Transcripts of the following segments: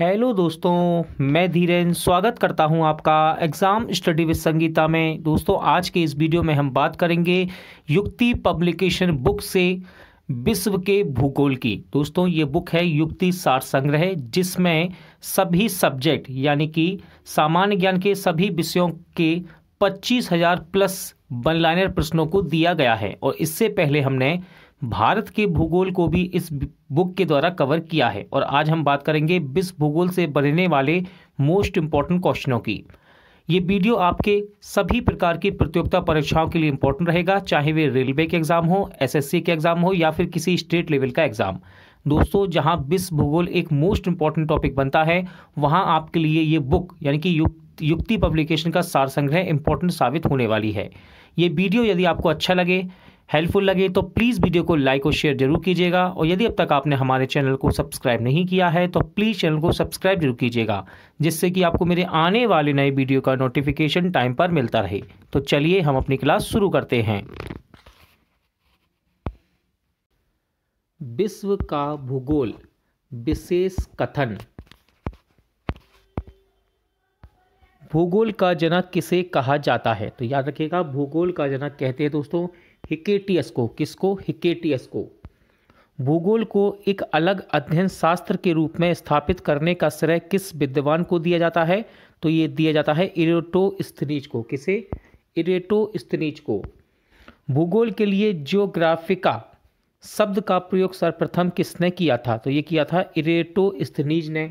hello दोस्तों मैं धीरेन स्वागत करता हूं आपका एग्ज़ाम स्टडी विद संगीता में दोस्तों आज के इस वीडियो में हम बात करेंगे युक्ति पब्लिकेशन बुक से विश्व के भूगोल की दोस्तों ये बुक है युक्ति सार संग्रह जिसमें सभी सब्जेक्ट यानी कि सामान्य ज्ञान के सभी विषयों के पच्चीस हज़ार प्लस वन प्रश्नों को दिया गया है और इससे पहले हमने भारत के भूगोल को भी इस बुक के द्वारा कवर किया है और आज हम बात करेंगे विश्व भूगोल से बनने वाले मोस्ट इम्पॉर्टेंट क्वेश्चनों की ये वीडियो आपके सभी प्रकार की प्रतियोगिता परीक्षाओं के लिए इंपॉर्टेंट रहेगा चाहे वे रेलवे के एग्जाम हो एसएससी के एग्जाम हो या फिर किसी स्टेट लेवल का एग्जाम दोस्तों जहां विश्व भूगोल एक मोस्ट इंपॉर्टेंट टॉपिक बनता है वहां आपके लिए ये बुक यानी कि युक्त युक्ति पब्लिकेशन का सार संग्रह इम्पोर्टेंट साबित होने वाली है ये वीडियो यदि आपको अच्छा लगे हेल्पफुल लगे तो प्लीज़ वीडियो को लाइक और शेयर जरूर कीजिएगा और यदि अब तक आपने हमारे चैनल को सब्सक्राइब नहीं किया है तो प्लीज़ चैनल को सब्सक्राइब जरूर कीजिएगा जिससे कि आपको मेरे आने वाले नए वीडियो का नोटिफिकेशन टाइम पर मिलता रहे तो चलिए हम अपनी क्लास शुरू करते हैं विश्व का भूगोल विशेष कथन भूगोल का जनक किसे कहा जाता है तो याद रखिएगा भूगोल का जनक कहते हैं दोस्तों तो हिकेटियस को किसको हिकेटियस को भूगोल को एक अलग अध्ययन शास्त्र के रूप में स्थापित करने का श्रेय किस विद्वान को दिया जाता है तो ये दिया जाता है इरेटोस्तनीज को किसे इरेटोस्तनीज को भूगोल के लिए जियोग्राफिका शब्द का प्रयोग सर्वप्रथम किसने किया था तो ये किया था इरेटोस्तनीज ने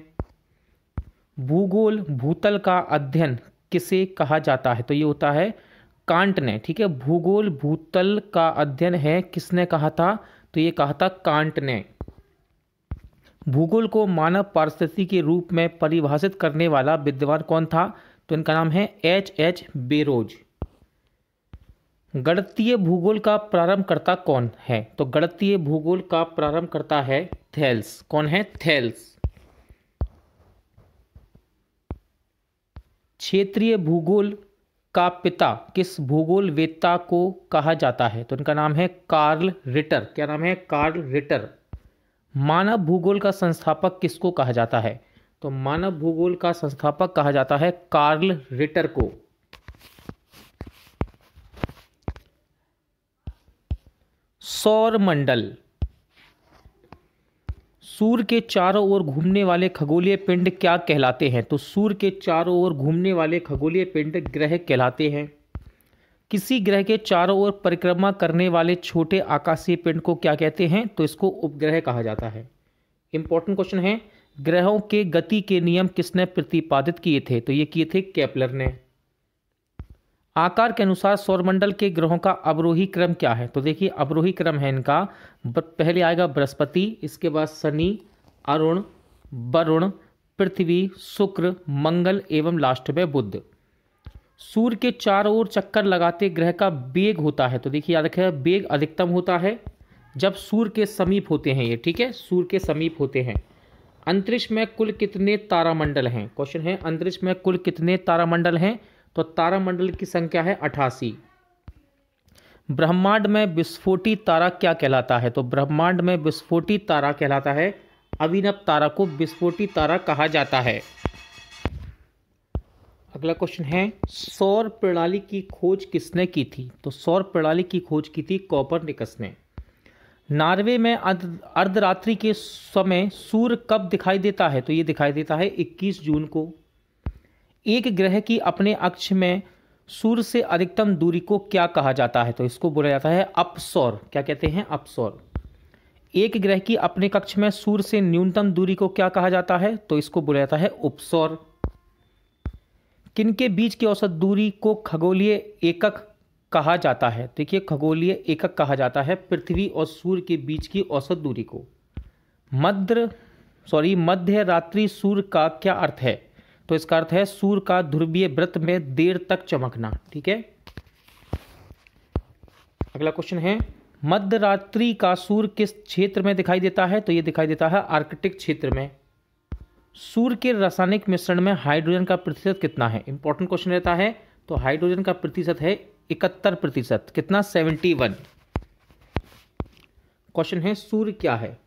भूगोल भूतल का अध्ययन किसे कहा जाता है तो ये होता है कांट ने ठीक है भूगोल भूतल का अध्ययन है किसने कहा था तो ये कहा था कांट ने भूगोल को मानव पारिस्थिति के रूप में परिभाषित करने वाला विद्वान कौन था तो इनका नाम है एच एच बेरोज गणतीय भूगोल का प्रारंभकर्ता कौन है तो गणतीय भूगोल का प्रारंभकर्ता है थेल्स कौन है थेल्स क्षेत्रीय भूगोल का पिता किस भूगोल वेत्ता को कहा जाता है तो इनका नाम है कार्ल रिटर क्या नाम है कार्ल रिटर मानव भूगोल का संस्थापक किसको कहा जाता है तो मानव भूगोल का संस्थापक कहा जाता है कार्ल रिटर को सौर मंडल सूर्य के चारों ओर घूमने वाले खगोलीय पिंड क्या कहलाते हैं तो सूर्य के चारों ओर घूमने वाले खगोलीय पिंड ग्रह कहलाते हैं किसी ग्रह के चारों ओर परिक्रमा करने वाले छोटे आकाशीय पिंड को क्या कहते हैं तो इसको उपग्रह कहा जाता है इंपॉर्टेंट क्वेश्चन है ग्रहों के गति के नियम किसने प्रतिपादित किए थे तो ये किए थे कैपलर ने आकार के अनुसार सौरमंडल के ग्रहों का अवरोही क्रम क्या है तो देखिए अवरोही क्रम है इनका पहले आएगा बृहस्पति इसके बाद शनि अरुण वरुण पृथ्वी शुक्र मंगल एवं लास्ट में बुद्ध सूर्य के चारों ओर चक्कर लगाते ग्रह का बेग होता है तो देखिए याद रखें बेग अधिकतम होता है जब सूर्य के समीप होते हैं ये ठीक है सूर्य के समीप होते हैं अंतरिक्ष में कुल कितने तारामंडल हैं क्वेश्चन है अंतरिक्ष में कुल कितने तारामंडल हैं तो मंडल की संख्या है अठासी ब्रह्मांड में विस्फोटी तारा क्या कहलाता है तो ब्रह्मांड में विस्फोटी तारा कहलाता है अभिनव तारा को विस्फोटी तारा कहा जाता है अगला क्वेश्चन है सौर प्रणाली की खोज किसने की थी तो सौर प्रणाली की खोज की थी कॉपर निकस ने नॉर्वे में अर्धरात्रि के समय सूर्य कब दिखाई देता है तो ये दिखाई देता है 21 जून को एक ग्रह की अपने अक्ष में सूर्य से अधिकतम दूरी को क्या कहा जाता है तो इसको बोला जाता है अपसौर क्या कहते हैं अपसौर एक ग्रह की अपने कक्ष में सूर्य से न्यूनतम दूरी को क्या कहा जाता है तो इसको बोला जाता है उपसौर किनके बीच की औसत दूरी को खगोलीय एकक कहा जाता है तो देखिए खगोलीय एकक कहा जाता है पृथ्वी और सूर्य के बीच की औसत दूरी को मध्य सॉरी मध्य रात्रि सूर्य का क्या अर्थ है तो इसका अर्थ है सूर्य का ध्रुवीय व्रत में देर तक चमकना ठीक है अगला क्वेश्चन है मध्य रात्रि का सूर्य किस क्षेत्र में दिखाई देता है तो यह दिखाई देता है आर्कटिक क्षेत्र में सूर्य के रासायनिक मिश्रण में हाइड्रोजन का प्रतिशत कितना है इंपॉर्टेंट क्वेश्चन रहता है तो हाइड्रोजन का प्रतिशत है इकहत्तर प्रतिशत कितना सेवेंटी वन क्वेश्चन है सूर्य क्या है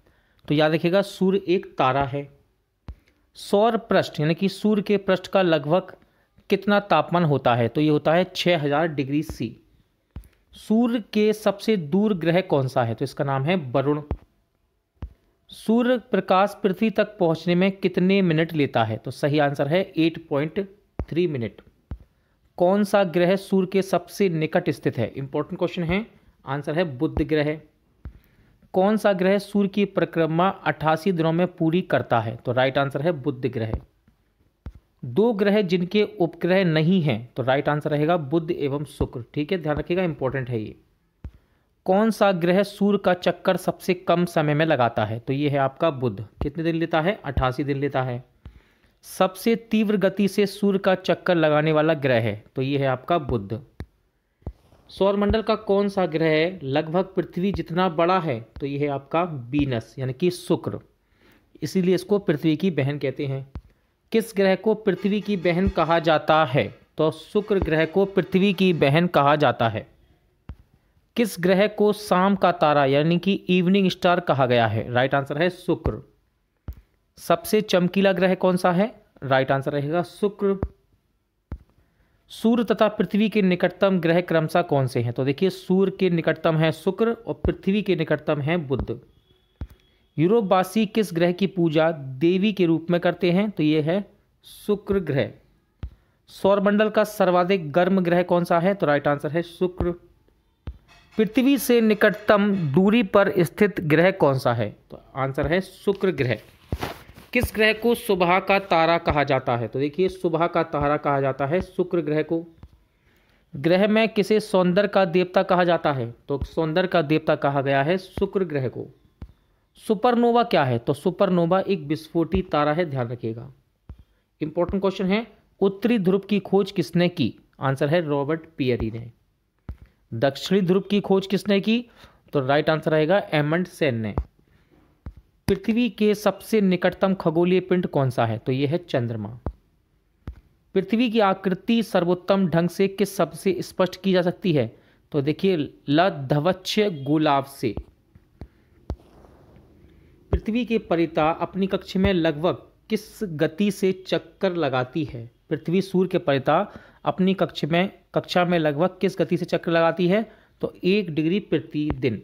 तो याद रखिएगा सूर्य एक तारा है सौर पृष्ठ यानी कि सूर्य के पृष्ठ का लगभग कितना तापमान होता है तो ये होता है 6000 डिग्री सी सूर्य के सबसे दूर ग्रह कौन सा है तो इसका नाम है वरुण सूर्य प्रकाश पृथ्वी तक पहुंचने में कितने मिनट लेता है तो सही आंसर है 8.3 मिनट कौन सा ग्रह सूर्य के सबसे निकट स्थित है इंपॉर्टेंट क्वेश्चन है आंसर है बुद्ध ग्रह कौन सा ग्रह सूर्य की परिक्रमा अठासी दिनों में पूरी करता है तो राइट आंसर है बुद्ध ग्रह दो ग्रह जिनके उपग्रह नहीं हैं तो राइट आंसर रहेगा बुद्ध एवं शुक्र ठीक है ध्यान रखिएगा इंपॉर्टेंट है ये कौन सा ग्रह सूर्य का चक्कर सबसे कम समय में लगाता है तो ये है आपका बुध कितने दिन लेता है अट्ठासी दिन लेता है सबसे तीव्र गति से सूर्य का चक्कर लगाने वाला ग्रह है तो ये है आपका बुध सौरमंडल का कौन सा ग्रह है लगभग पृथ्वी जितना बड़ा है तो यह है आपका बीनस यानी कि शुक्र इसीलिए इसको पृथ्वी की बहन कहते हैं किस ग्रह को पृथ्वी की बहन कहा जाता है तो शुक्र ग्रह को पृथ्वी की बहन कहा जाता है किस ग्रह को शाम का तारा यानी कि इवनिंग स्टार कहा गया है राइट आंसर है शुक्र सबसे चमकीला ग्रह कौन सा है राइट आंसर रहेगा शुक्र सूर्य तथा पृथ्वी के निकटतम ग्रह क्रमशः कौन से हैं तो देखिए सूर्य के निकटतम है शुक्र और पृथ्वी के निकटतम है बुद्ध यूरोपवासी किस ग्रह की पूजा देवी के रूप में करते हैं तो ये है शुक्र ग्रह सौरमंडल का सर्वाधिक गर्म ग्रह कौन सा है तो राइट आंसर है शुक्र पृथ्वी से निकटतम दूरी पर स्थित ग्रह कौन सा है तो आंसर है शुक्र ग्रह किस ग्रह को सुबह का तारा कहा जाता है तो देखिए सुबह का तारा कहा जाता है शुक्र ग्रह को ग्रह में किसे सौंदर्य का देवता कहा जाता है तो सौंदर्य का देवता कहा गया है शुक्र ग्रह को सुपरनोवा क्या है तो सुपरनोवा एक विस्फोटी तारा है ध्यान रखिएगा इंपॉर्टेंट क्वेश्चन है उत्तरी ध्रुव की खोज किसने की आंसर है रॉबर्ट पियरी ने दक्षिणी ध्रुव की खोज किसने की तो राइट आंसर आएगा एमंड सेन ने पृथ्वी के सबसे निकटतम खगोलीय पिंड कौन सा है तो यह है चंद्रमा पृथ्वी की आकृति सर्वोत्तम ढंग से किस सबसे स्पष्ट की जा सकती है तो देखिए लधवच्छ गुलाब से पृथ्वी के परिता अपनी कक्ष में लगभग किस गति से चक्कर लगाती है पृथ्वी सूर्य के परिता अपनी कक्ष में कक्षा में लगभग किस गति से चक्कर लगाती है तो एक डिग्री प्रतिदिन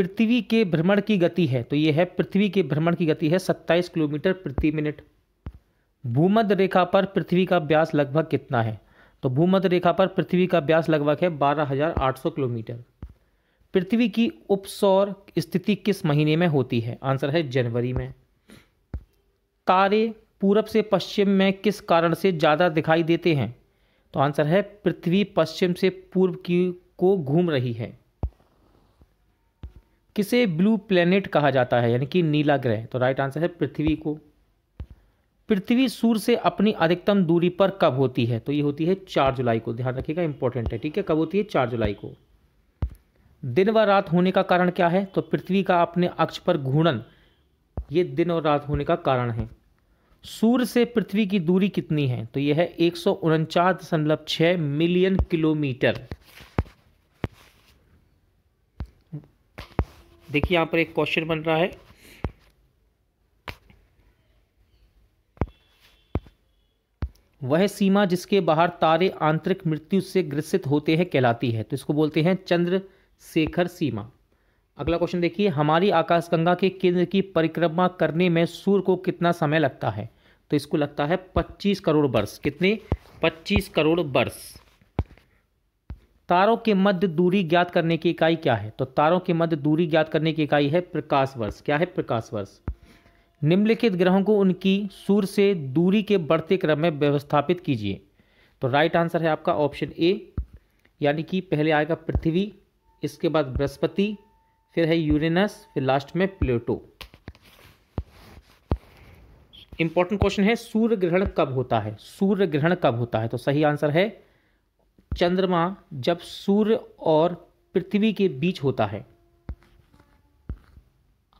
पृथ्वी के भ्रमण की गति है तो यह है पृथ्वी के भ्रमण की गति है 27 किलोमीटर प्रति मिनट भूमध्य रेखा पर पृथ्वी का व्यास लगभग कितना है तो भूमध्य रेखा पर पृथ्वी का व्यास लगभग है 12,800 किलोमीटर पृथ्वी की उपसौर स्थिति किस महीने में होती है आंसर है जनवरी में तारे पूरब से पश्चिम में किस कारण से ज़्यादा दिखाई देते हैं तो आंसर है पृथ्वी पश्चिम से पूर्व की को घूम रही है किसे ब्लू प्लेनेट कहा जाता है यानी कि नीला ग्रह तो राइट आंसर है पृथ्वी को पृथ्वी सूर्य से अपनी अधिकतम दूरी पर कब होती है तो ये होती है चार जुलाई को ध्यान रखिएगा इंपॉर्टेंट है ठीक है कब होती है चार जुलाई को दिन व रात होने का कारण क्या है तो पृथ्वी का अपने अक्ष पर घूर्णन ये दिन और रात होने का कारण है सूर्य से पृथ्वी की दूरी कितनी है तो यह है एक मिलियन किलोमीटर देखिए यहाँ पर एक क्वेश्चन बन रहा है वह सीमा जिसके बाहर तारे आंतरिक मृत्यु से ग्रसित होते हैं कहलाती है तो इसको बोलते हैं चंद्र शेखर सीमा अगला क्वेश्चन देखिए हमारी आकाशगंगा के केंद्र की परिक्रमा करने में सूर्य को कितना समय लगता है तो इसको लगता है 25 करोड़ वर्ष कितने 25 करोड़ वर्ष तारों के मध्य दूरी ज्ञात करने की इकाई क्या है तो तारों के मध्य दूरी ज्ञात करने की इकाई है प्रकाश वर्ष क्या है प्रकाश वर्ष निम्नलिखित ग्रहों को उनकी सूर्य से दूरी के बढ़ते क्रम में व्यवस्थापित कीजिए तो राइट आंसर है आपका ऑप्शन ए यानी कि पहले आएगा पृथ्वी इसके बाद बृहस्पति फिर है यूरेनस फिर लास्ट में प्लेटो इंपॉर्टेंट क्वेश्चन है सूर्य ग्रहण कब होता है सूर्य ग्रहण कब होता है तो सही आंसर है चंद्रमा जब सूर्य और पृथ्वी के बीच होता है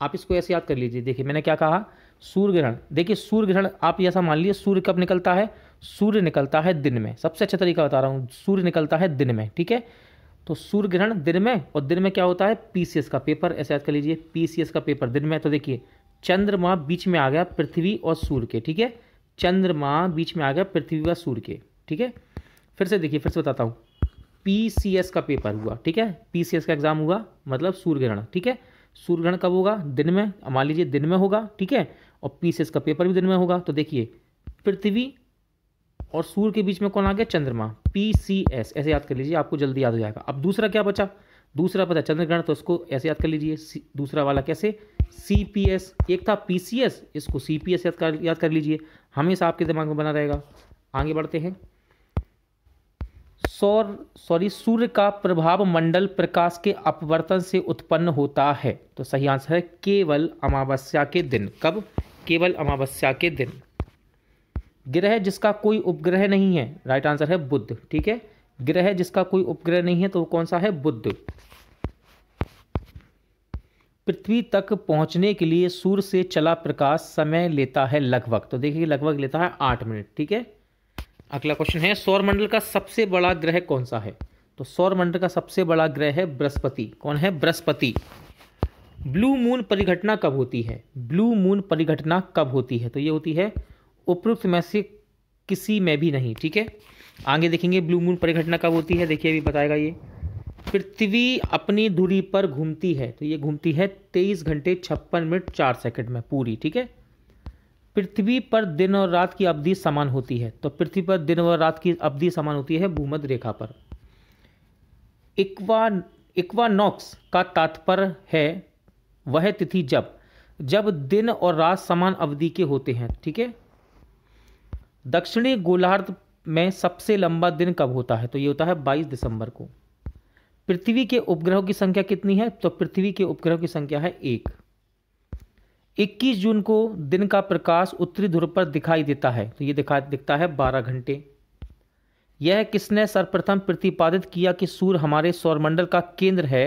आप इसको ऐसे याद कर लीजिए देखिए मैंने क्या कहा सूर्य ग्रहण देखिए सूर्य ग्रहण आप ऐसा मान लीजिए सूर्य कब निकलता है सूर्य निकलता है दिन में सबसे अच्छा तरीका बता रहा हूँ सूर्य निकलता है दिन में ठीक है तो सूर्य ग्रहण दिन में और दिन में क्या होता है पीसीएस का पेपर ऐसे याद कर लीजिए पीसीएस का पेपर दिन में तो देखिए चंद्रमा बीच में आ गया पृथ्वी और सूर्य के ठीक है चंद्रमा बीच में आ गया पृथ्वी व सूर्य के ठीक है फिर से देखिए फिर से बताता हूँ पी का पेपर हुआ ठीक है पी का एग्ज़ाम हुआ मतलब सूर्य ग्रहण ठीक है सूर्य ग्रहण कब होगा दिन में मान लीजिए दिन में होगा ठीक है और पी का पेपर भी दिन में होगा तो देखिए पृथ्वी और सूर्य के बीच में कौन आ गया चंद्रमा पी सी एस ऐसे याद कर लीजिए आपको जल्दी याद हो जाएगा अब दूसरा क्या बचा दूसरा पता चंद्रग्रहण तो इसको ऐसे याद कर लीजिए दूसरा वाला कैसे सी पी एस एक था पी सी एस इसको सी पी एस याद कर याद कर लीजिए हमेशा आपके दिमाग में बना रहेगा आगे बढ़ते हैं सौर सॉरी सूर्य का प्रभाव मंडल प्रकाश के अपवर्तन से उत्पन्न होता है तो सही आंसर है केवल अमावस्या के दिन कब केवल अमावस्या के दिन ग्रह जिसका कोई उपग्रह नहीं है राइट आंसर है बुद्ध ठीक है ग्रह जिसका कोई उपग्रह नहीं है तो वो कौन सा है बुद्ध पृथ्वी तक पहुंचने के लिए सूर्य से चला प्रकाश समय लेता है लगभग तो देखिए लगभग लेता है आठ मिनट ठीक है अगला क्वेश्चन है सौरमंडल का सबसे बड़ा ग्रह कौन सा है तो सौरमंडल का सबसे बड़ा ग्रह है बृहस्पति कौन है बृहस्पति ब्लू मून परिघटना कब होती है ब्लू मून परिघटना कब होती है तो ये होती है उपरोक्त में से किसी में भी नहीं ठीक है आगे देखेंगे ब्लू मून परिघटना कब होती है देखिए अभी बताएगा ये पृथ्वी अपनी दूरी पर घूमती है तो ये घूमती है तेईस घंटे छप्पन मिनट चार सेकंड में पूरी ठीक है पृथ्वी पर दिन और रात की अवधि समान होती है तो पृथ्वी पर दिन और रात की अवधि समान होती है भूमध्य रेखा पर इक्वा इक्वानॉक्स का तात्पर्य है वह तिथि जब जब दिन और रात समान अवधि के होते हैं ठीक है दक्षिणी गोलार्ध में सबसे लंबा दिन कब होता है तो ये होता है 22 दिसंबर को पृथ्वी के उपग्रहों की संख्या कितनी है तो पृथ्वी के उपग्रहों की संख्या है एक 21 जून को दिन का प्रकाश उत्तरी ध्रुव पर दिखाई देता है तो ये दिखा दिखता है 12 घंटे यह किसने सर्वप्रथम प्रतिपादित किया कि सूर्य हमारे सौरमंडल का केंद्र है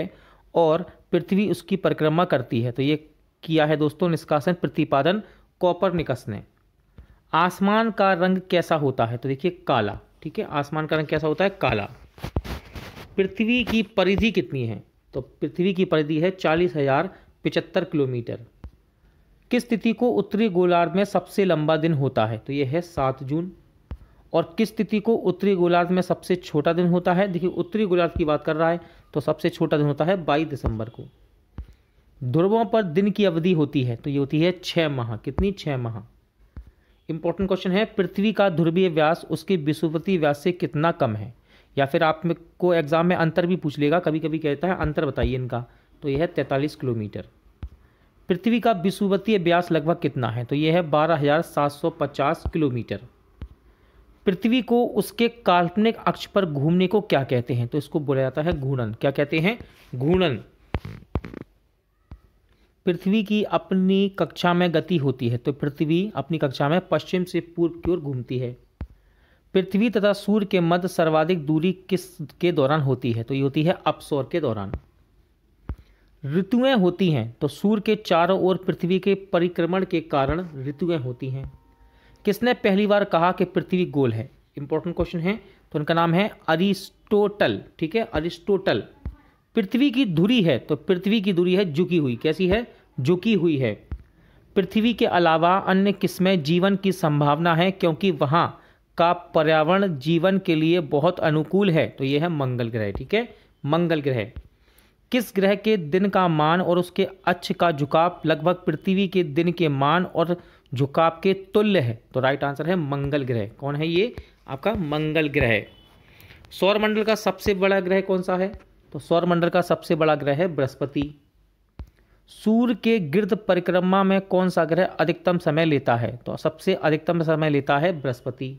और पृथ्वी उसकी परिक्रमा करती है तो ये किया है दोस्तों निष्कासन प्रतिपादन कॉपर निकस ने आसमान का रंग कैसा होता है तो देखिए काला ठीक है आसमान का रंग कैसा होता है काला पृथ्वी की परिधि कितनी है तो पृथ्वी की परिधि है चालीस हज़ार पिचहत्तर किलोमीटर किस तिथि को उत्तरी गोलार्ध में सबसे लंबा दिन होता है तो यह है सात जून और किस तिथि को उत्तरी गोलार्ध में सबसे छोटा दिन होता है देखिए उत्तरी गोलार्ध की बात कर रहा है तो सबसे छोटा दिन होता है बाईस दिसंबर को ध्रुवों पर दिन की अवधि होती है तो ये होती है छः माह कितनी छः माह इंपॉर्टेंट क्वेश्चन है पृथ्वी का ध्रुवीय व्यास उसके विश्वपति व्यास से कितना कम है या फिर आप में को एग्जाम में अंतर भी पूछ लेगा कभी कभी कहता है अंतर बताइए इनका तो यह है तैंतालीस किलोमीटर पृथ्वी का विषुवतीय व्यास लगभग कितना है तो यह है पचास किलोमीटर पृथ्वी को उसके काल्पनिक अक्ष पर घूमने को क्या कहते हैं तो इसको बोला जाता है घूर्णन क्या कहते हैं घूर्णन पृथ्वी की अपनी कक्षा में गति होती है तो पृथ्वी अपनी कक्षा में पश्चिम से पूर्व की ओर घूमती है पृथ्वी तथा सूर्य के मध्य सर्वाधिक दूरी किस के दौरान होती है तो ये होती है अपसौर के दौरान ऋतुएं होती हैं तो सूर्य के चारों ओर पृथ्वी के परिक्रमण के कारण ऋतुएं होती हैं किसने पहली बार कहा कि पृथ्वी गोल है इंपॉर्टेंट क्वेश्चन है तो उनका नाम है अरिस्टोटल ठीक है अरिस्टोटल पृथ्वी की धुरी है तो पृथ्वी की धुरी है झुकी हुई कैसी है झुकी हुई है पृथ्वी के अलावा अन्य किस्में जीवन की संभावना है क्योंकि वहाँ का पर्यावरण जीवन के लिए बहुत अनुकूल है तो यह है मंगल ग्रह ठीक है मंगल ग्रह किस ग्रह के दिन का मान और उसके अक्ष का झुकाव लगभग पृथ्वी के दिन के मान और झुकाव के तुल्य है तो राइट आंसर है मंगल ग्रह कौन है ये आपका मंगल ग्रह सौर सौरमंडल का सबसे बड़ा ग्रह कौन सा है तो सौरमंडल का सबसे बड़ा ग्रह है बृहस्पति सूर्य के गिर्द परिक्रमा में कौन सा ग्रह अधिकतम समय लेता है तो सबसे अधिकतम समय लेता है बृहस्पति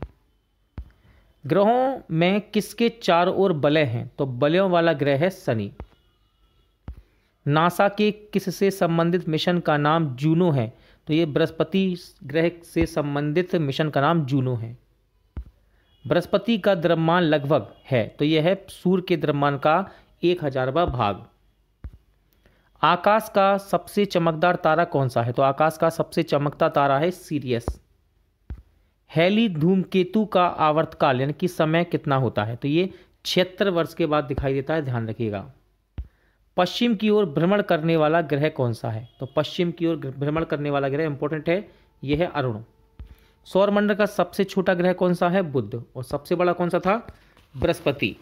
ग्रहों में किसके चार ओर बलय हैं तो बलयों वाला ग्रह है शनि नासा के किससे संबंधित मिशन का नाम जूनो है तो ये बृहस्पति ग्रह से संबंधित मिशन का नाम जूनो है बृहस्पति का द्रव्यमान लगभग है तो यह है सूर्य के द्रव्यमान का एक हजारवा भाग आकाश का सबसे चमकदार तारा कौन सा है तो आकाश का सबसे चमकता तारा है सीरियस हैली धूमकेतु का आवर्तकाल यानी कि समय कितना होता है तो ये छिहत्तर वर्ष के बाद दिखाई देता है ध्यान रखिएगा पश्चिम की ओर भ्रमण करने वाला ग्रह कौन सा है तो पश्चिम की ओर भ्रमण करने वाला ग्रह इंपॉर्टेंट है यह है अरुण सौरमंडल का सबसे छोटा ग्रह कौन सा है बुद्ध और सबसे बड़ा कौन सा था बृहस्पति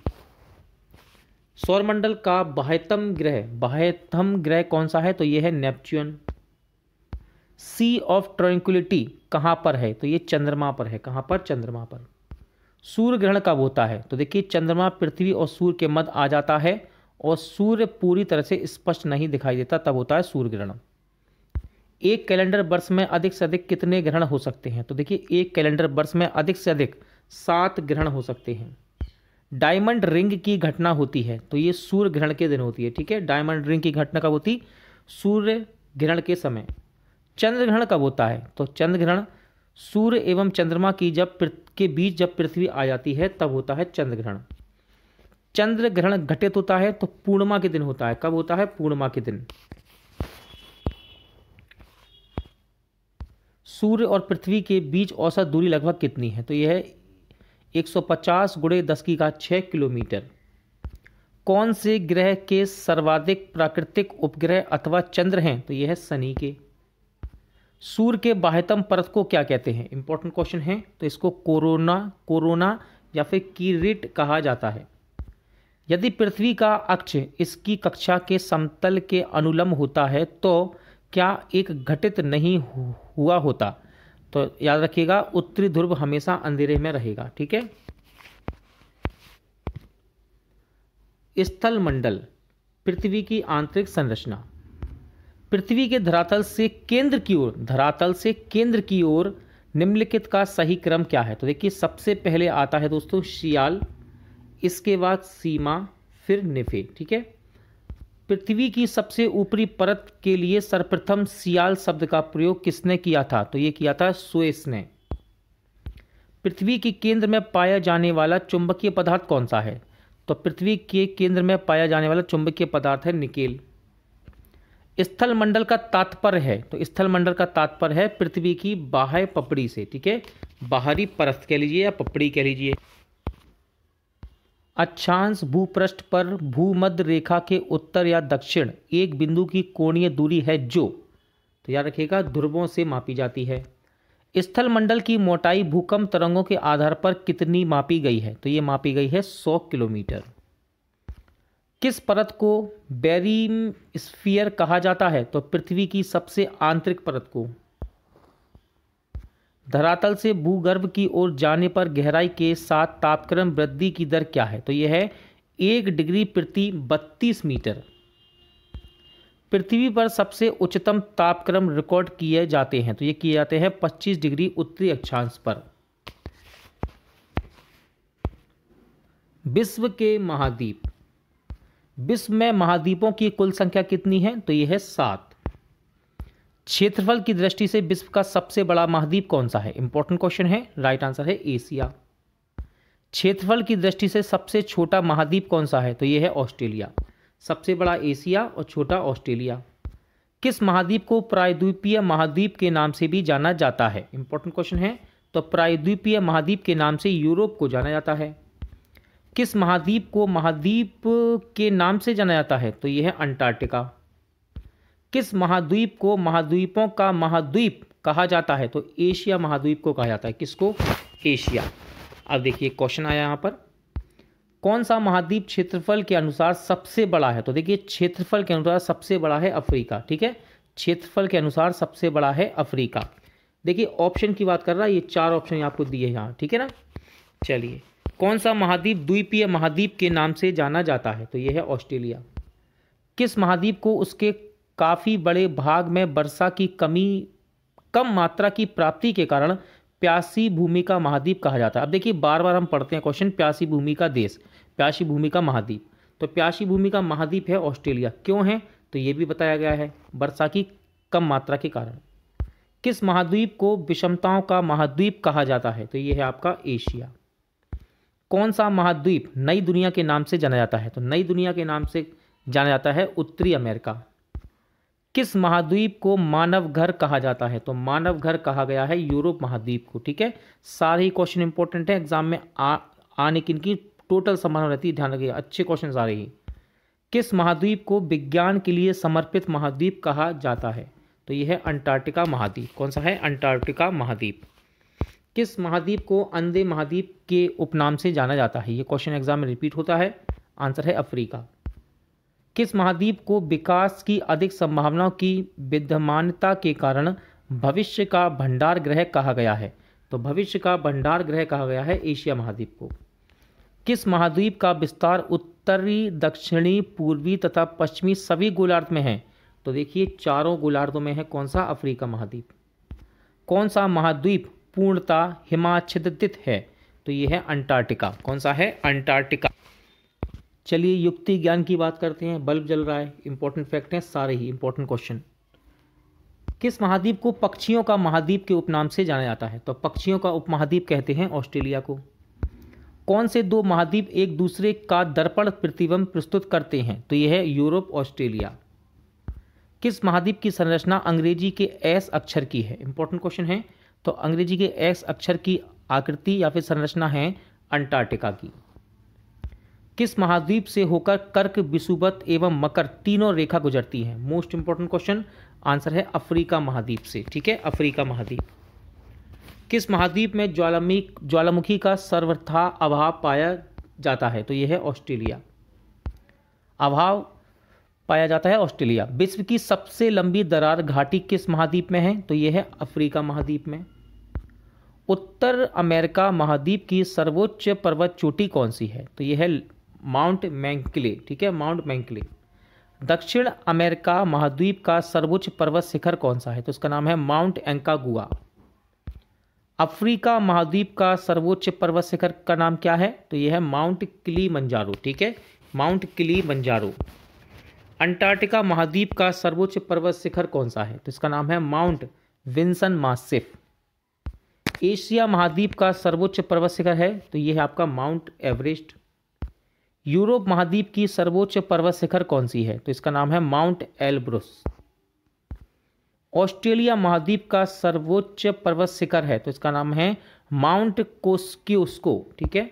सौरमंडल का बाह्यतम ग्रह बाह्यतम ग्रह कौन सा है तो यह है नेपच्यून सी ऑफ ट्रैंक्विलिटी कहां पर है तो यह चंद्रमा पर है कहां पर चंद्रमा पर सूर्य ग्रहण कब होता है तो देखिए चंद्रमा पृथ्वी और सूर्य के मध्य आ जाता है और सूर्य पूरी तरह से स्पष्ट नहीं दिखाई देता तब होता है सूर्य ग्रहण एक कैलेंडर वर्ष में अधिक से अधिक कितने ग्रहण हो सकते हैं तो देखिए एक कैलेंडर वर्ष में अधिक से अधिक सात ग्रहण हो सकते हैं डायमंड रिंग की घटना होती है तो ये सूर्य ग्रहण के दिन होती है ठीक है डायमंड रिंग की घटना कब होती सूर्य ग्रहण के समय चंद्र ग्रहण कब होता है तो चंद्र ग्रहण सूर्य एवं चंद्रमा की जब के बीच जब पृथ्वी आ जाती है तब होता है चंद्र ग्रहण चंद्र ग्रहण घटित होता है तो पूर्णिमा के दिन होता है कब होता है पूर्णिमा के दिन सूर्य और पृथ्वी के बीच औसत दूरी लगभग कितनी है तो यह है पचास गुड़े दस की का छः किलोमीटर कौन से ग्रह के सर्वाधिक प्राकृतिक उपग्रह अथवा चंद्र हैं तो यह है शनि के सूर्य के बाह्यतम परत को क्या कहते हैं इंपॉर्टेंट क्वेश्चन है तो इसको कोरोना कोरोना या फिर कीरिट कहा जाता है यदि पृथ्वी का अक्ष इसकी कक्षा के समतल के अनुलंब होता है तो क्या एक घटित नहीं हुआ होता तो याद रखिएगा उत्तरी ध्रुव हमेशा अंधेरे में रहेगा ठीक है स्थल मंडल पृथ्वी की आंतरिक संरचना पृथ्वी के धरातल से केंद्र की ओर धरातल से केंद्र की ओर निम्नलिखित का सही क्रम क्या है तो देखिए सबसे पहले आता है दोस्तों शियाल इसके बाद सीमा फिर निफे ठीक है पृथ्वी की सबसे ऊपरी परत के लिए सर्वप्रथम सियाल शब्द का प्रयोग किसने किया था तो ये किया था सुएस ने पृथ्वी के केंद्र में पाया जाने वाला चुंबकीय पदार्थ कौन सा है तो पृथ्वी के केंद्र में पाया जाने वाला चुंबकीय पदार्थ है निकेल स्थल मंडल का तात्पर्य है तो स्थल मंडल का तात्पर्य है पृथ्वी की बाह्य पपड़ी से ठीक है बाहरी परत कह लीजिए या पपड़ी कह लीजिए अक्षांश भूपृष्ठ पर भूमध्य रेखा के उत्तर या दक्षिण एक बिंदु की कोणीय दूरी है जो तो याद रखिएगा ध्रुवों से मापी जाती है स्थल मंडल की मोटाई भूकंप तरंगों के आधार पर कितनी मापी गई है तो ये मापी गई है 100 किलोमीटर किस परत को बेरिम स्फीयर कहा जाता है तो पृथ्वी की सबसे आंतरिक परत को धरातल से भूगर्भ की ओर जाने पर गहराई के साथ तापक्रम वृद्धि की दर क्या है तो यह है एक डिग्री प्रति बत्तीस मीटर पृथ्वी पर सबसे उच्चतम तापक्रम रिकॉर्ड किए जाते हैं तो ये किए जाते हैं 25 डिग्री उत्तरी अक्षांश पर विश्व के महाद्वीप विश्व में महाद्वीपों की कुल संख्या कितनी है तो यह है सात क्षेत्रफल की दृष्टि से विश्व का सबसे बड़ा महाद्वीप कौन सा है इंपॉर्टेंट क्वेश्चन है राइट आंसर है एशिया क्षेत्रफल की दृष्टि से सबसे छोटा महाद्वीप कौन सा है तो यह है ऑस्ट्रेलिया सबसे बड़ा एशिया और छोटा ऑस्ट्रेलिया किस महाद्वीप को प्रायद्वीपीय महाद्वीप के नाम से भी जाना जाता है इंपॉर्टेंट क्वेश्चन है तो प्रायद्वीपीय महाद्वीप के नाम से यूरोप को जाना जाता है किस महाद्वीप को महाद्वीप के नाम से जाना जाता है तो यह है अंटार्कटिका किस महाद्वीप को महाद्वीपों का महाद्वीप कहा जाता है तो एशिया महाद्वीप को कहा जाता है किसको एशिया अब देखिए क्वेश्चन आया यहाँ पर कौन सा महाद्वीप क्षेत्रफल के अनुसार सबसे बड़ा है तो देखिए क्षेत्रफल के अनुसार सबसे बड़ा है अफ्रीका ठीक है क्षेत्रफल के अनुसार सबसे बड़ा है अफ्रीका देखिए ऑप्शन की बात कर रहा है ये चार ऑप्शन आपको दिए यहाँ ठीक है ना चलिए कौन सा महाद्वीप द्वीपीय महाद्वीप के नाम से जाना जाता है तो ये है ऑस्ट्रेलिया किस महाद्वीप को उसके काफ़ी बड़े भाग में वर्षा की कमी कम मात्रा की प्राप्ति के कारण प्यासी भूमि का महाद्वीप कहा जाता है अब देखिए बार बार हम पढ़ते हैं क्वेश्चन प्यासी भूमि का देश प्यासी भूमि का महाद्वीप तो प्यासी भूमि का महाद्वीप है ऑस्ट्रेलिया क्यों है तो ये भी बताया गया है वर्षा की कम मात्रा के कारण किस महाद्वीप को विषमताओं का महाद्वीप कहा जाता है तो ये है आपका एशिया कौन सा महाद्वीप नई दुनिया के नाम से जाना जाता है तो नई दुनिया के नाम से जाना जाता है उत्तरी अमेरिका किस महाद्वीप को मानव घर कहा जाता है तो मानव घर कहा गया है यूरोप महाद्वीप को ठीक है सारे ही क्वेश्चन इंपॉर्टेंट है एग्जाम में आ, आने की इनकी टोटल संभावना रहती है ध्यान रखिए अच्छे क्वेश्चन आ रही किस महाद्वीप को विज्ञान के लिए समर्पित महाद्वीप कहा जाता है तो यह है अंटार्कटिका महाद्वीप कौन सा है अंटार्कटिका महाद्वीप किस महाद्वीप को अंधे महाद्वीप के उपनाम से जाना जाता है ये क्वेश्चन एग्जाम में रिपीट होता है आंसर है अफ्रीका किस महाद्वीप को विकास की अधिक संभावनाओं की विद्यमानता के कारण भविष्य का भंडार ग्रह कहा गया है तो भविष्य का भंडार ग्रह कहा गया है एशिया महाद्वीप को किस महाद्वीप का विस्तार उत्तरी दक्षिणी पूर्वी तथा पश्चिमी सभी गोलार्ध में है तो देखिए चारों गोलार्धों में है कौन सा अफ्रीका महाद्वीप कौन सा महाद्वीप पूर्णता हिमाच्छिदित है तो ये है अंटार्कटिका कौन सा है अंटार्कटिका चलिए युक्ति ज्ञान की बात करते हैं बल्ब जल रहा है इंपॉर्टेंट फैक्ट हैं सारे ही इंपॉर्टेंट क्वेश्चन किस महाद्वीप को पक्षियों का महाद्वीप के उपनाम से जाना जाता है तो पक्षियों का उपमहाद्वीप कहते हैं ऑस्ट्रेलिया को कौन से दो महाद्वीप एक दूसरे का दर्पण प्रतिबंब प्रस्तुत करते हैं तो यह है यूरोप ऑस्ट्रेलिया किस महाद्वीप की संरचना अंग्रेजी के एस अक्षर की है इंपॉर्टेंट क्वेश्चन है तो अंग्रेजी के एस अक्षर की आकृति या फिर संरचना है अंटार्कटिका की किस महाद्वीप से होकर कर्क विसुबत एवं मकर तीनों रेखा गुजरती है मोस्ट इंपॉर्टेंट क्वेश्चन आंसर है अफ्रीका महाद्वीप से ठीक है अफ्रीका महाद्वीप किस महाद्वीप में ज्वालामी ज्वालामुखी का सर्वथा अभाव पाया जाता है तो यह है ऑस्ट्रेलिया अभाव पाया जाता है ऑस्ट्रेलिया विश्व की सबसे लंबी दरार घाटी किस महाद्वीप में है तो यह है अफ्रीका महाद्वीप में उत्तर अमेरिका महाद्वीप की सर्वोच्च पर्वत चोटी कौन सी है तो यह है माउंट मैंकले ठीक है माउंट मैंकले दक्षिण अमेरिका महाद्वीप का सर्वोच्च पर्वत शिखर कौन सा है तो उसका नाम है माउंट एंकागुआ अफ्रीका महाद्वीप का सर्वोच्च पर्वत शिखर का नाम क्या है तो यह है माउंट किली मंजारो ठीक है माउंट किली मंजारो अंटार्कटिका महाद्वीप का सर्वोच्च पर्वत शिखर कौन सा है तो इसका नाम है माउंट विंसन मासिफ एशिया महाद्वीप का सर्वोच्च पर्वत शिखर है तो यह है आपका माउंट एवरेस्ट यूरोप महाद्वीप की सर्वोच्च पर्वत शिखर कौन सी है तो इसका नाम है माउंट एलब्रुस ऑस्ट्रेलिया महाद्वीप का सर्वोच्च पर्वत शिखर है तो इसका नाम है माउंट कोस्क्यूस्को ठीक है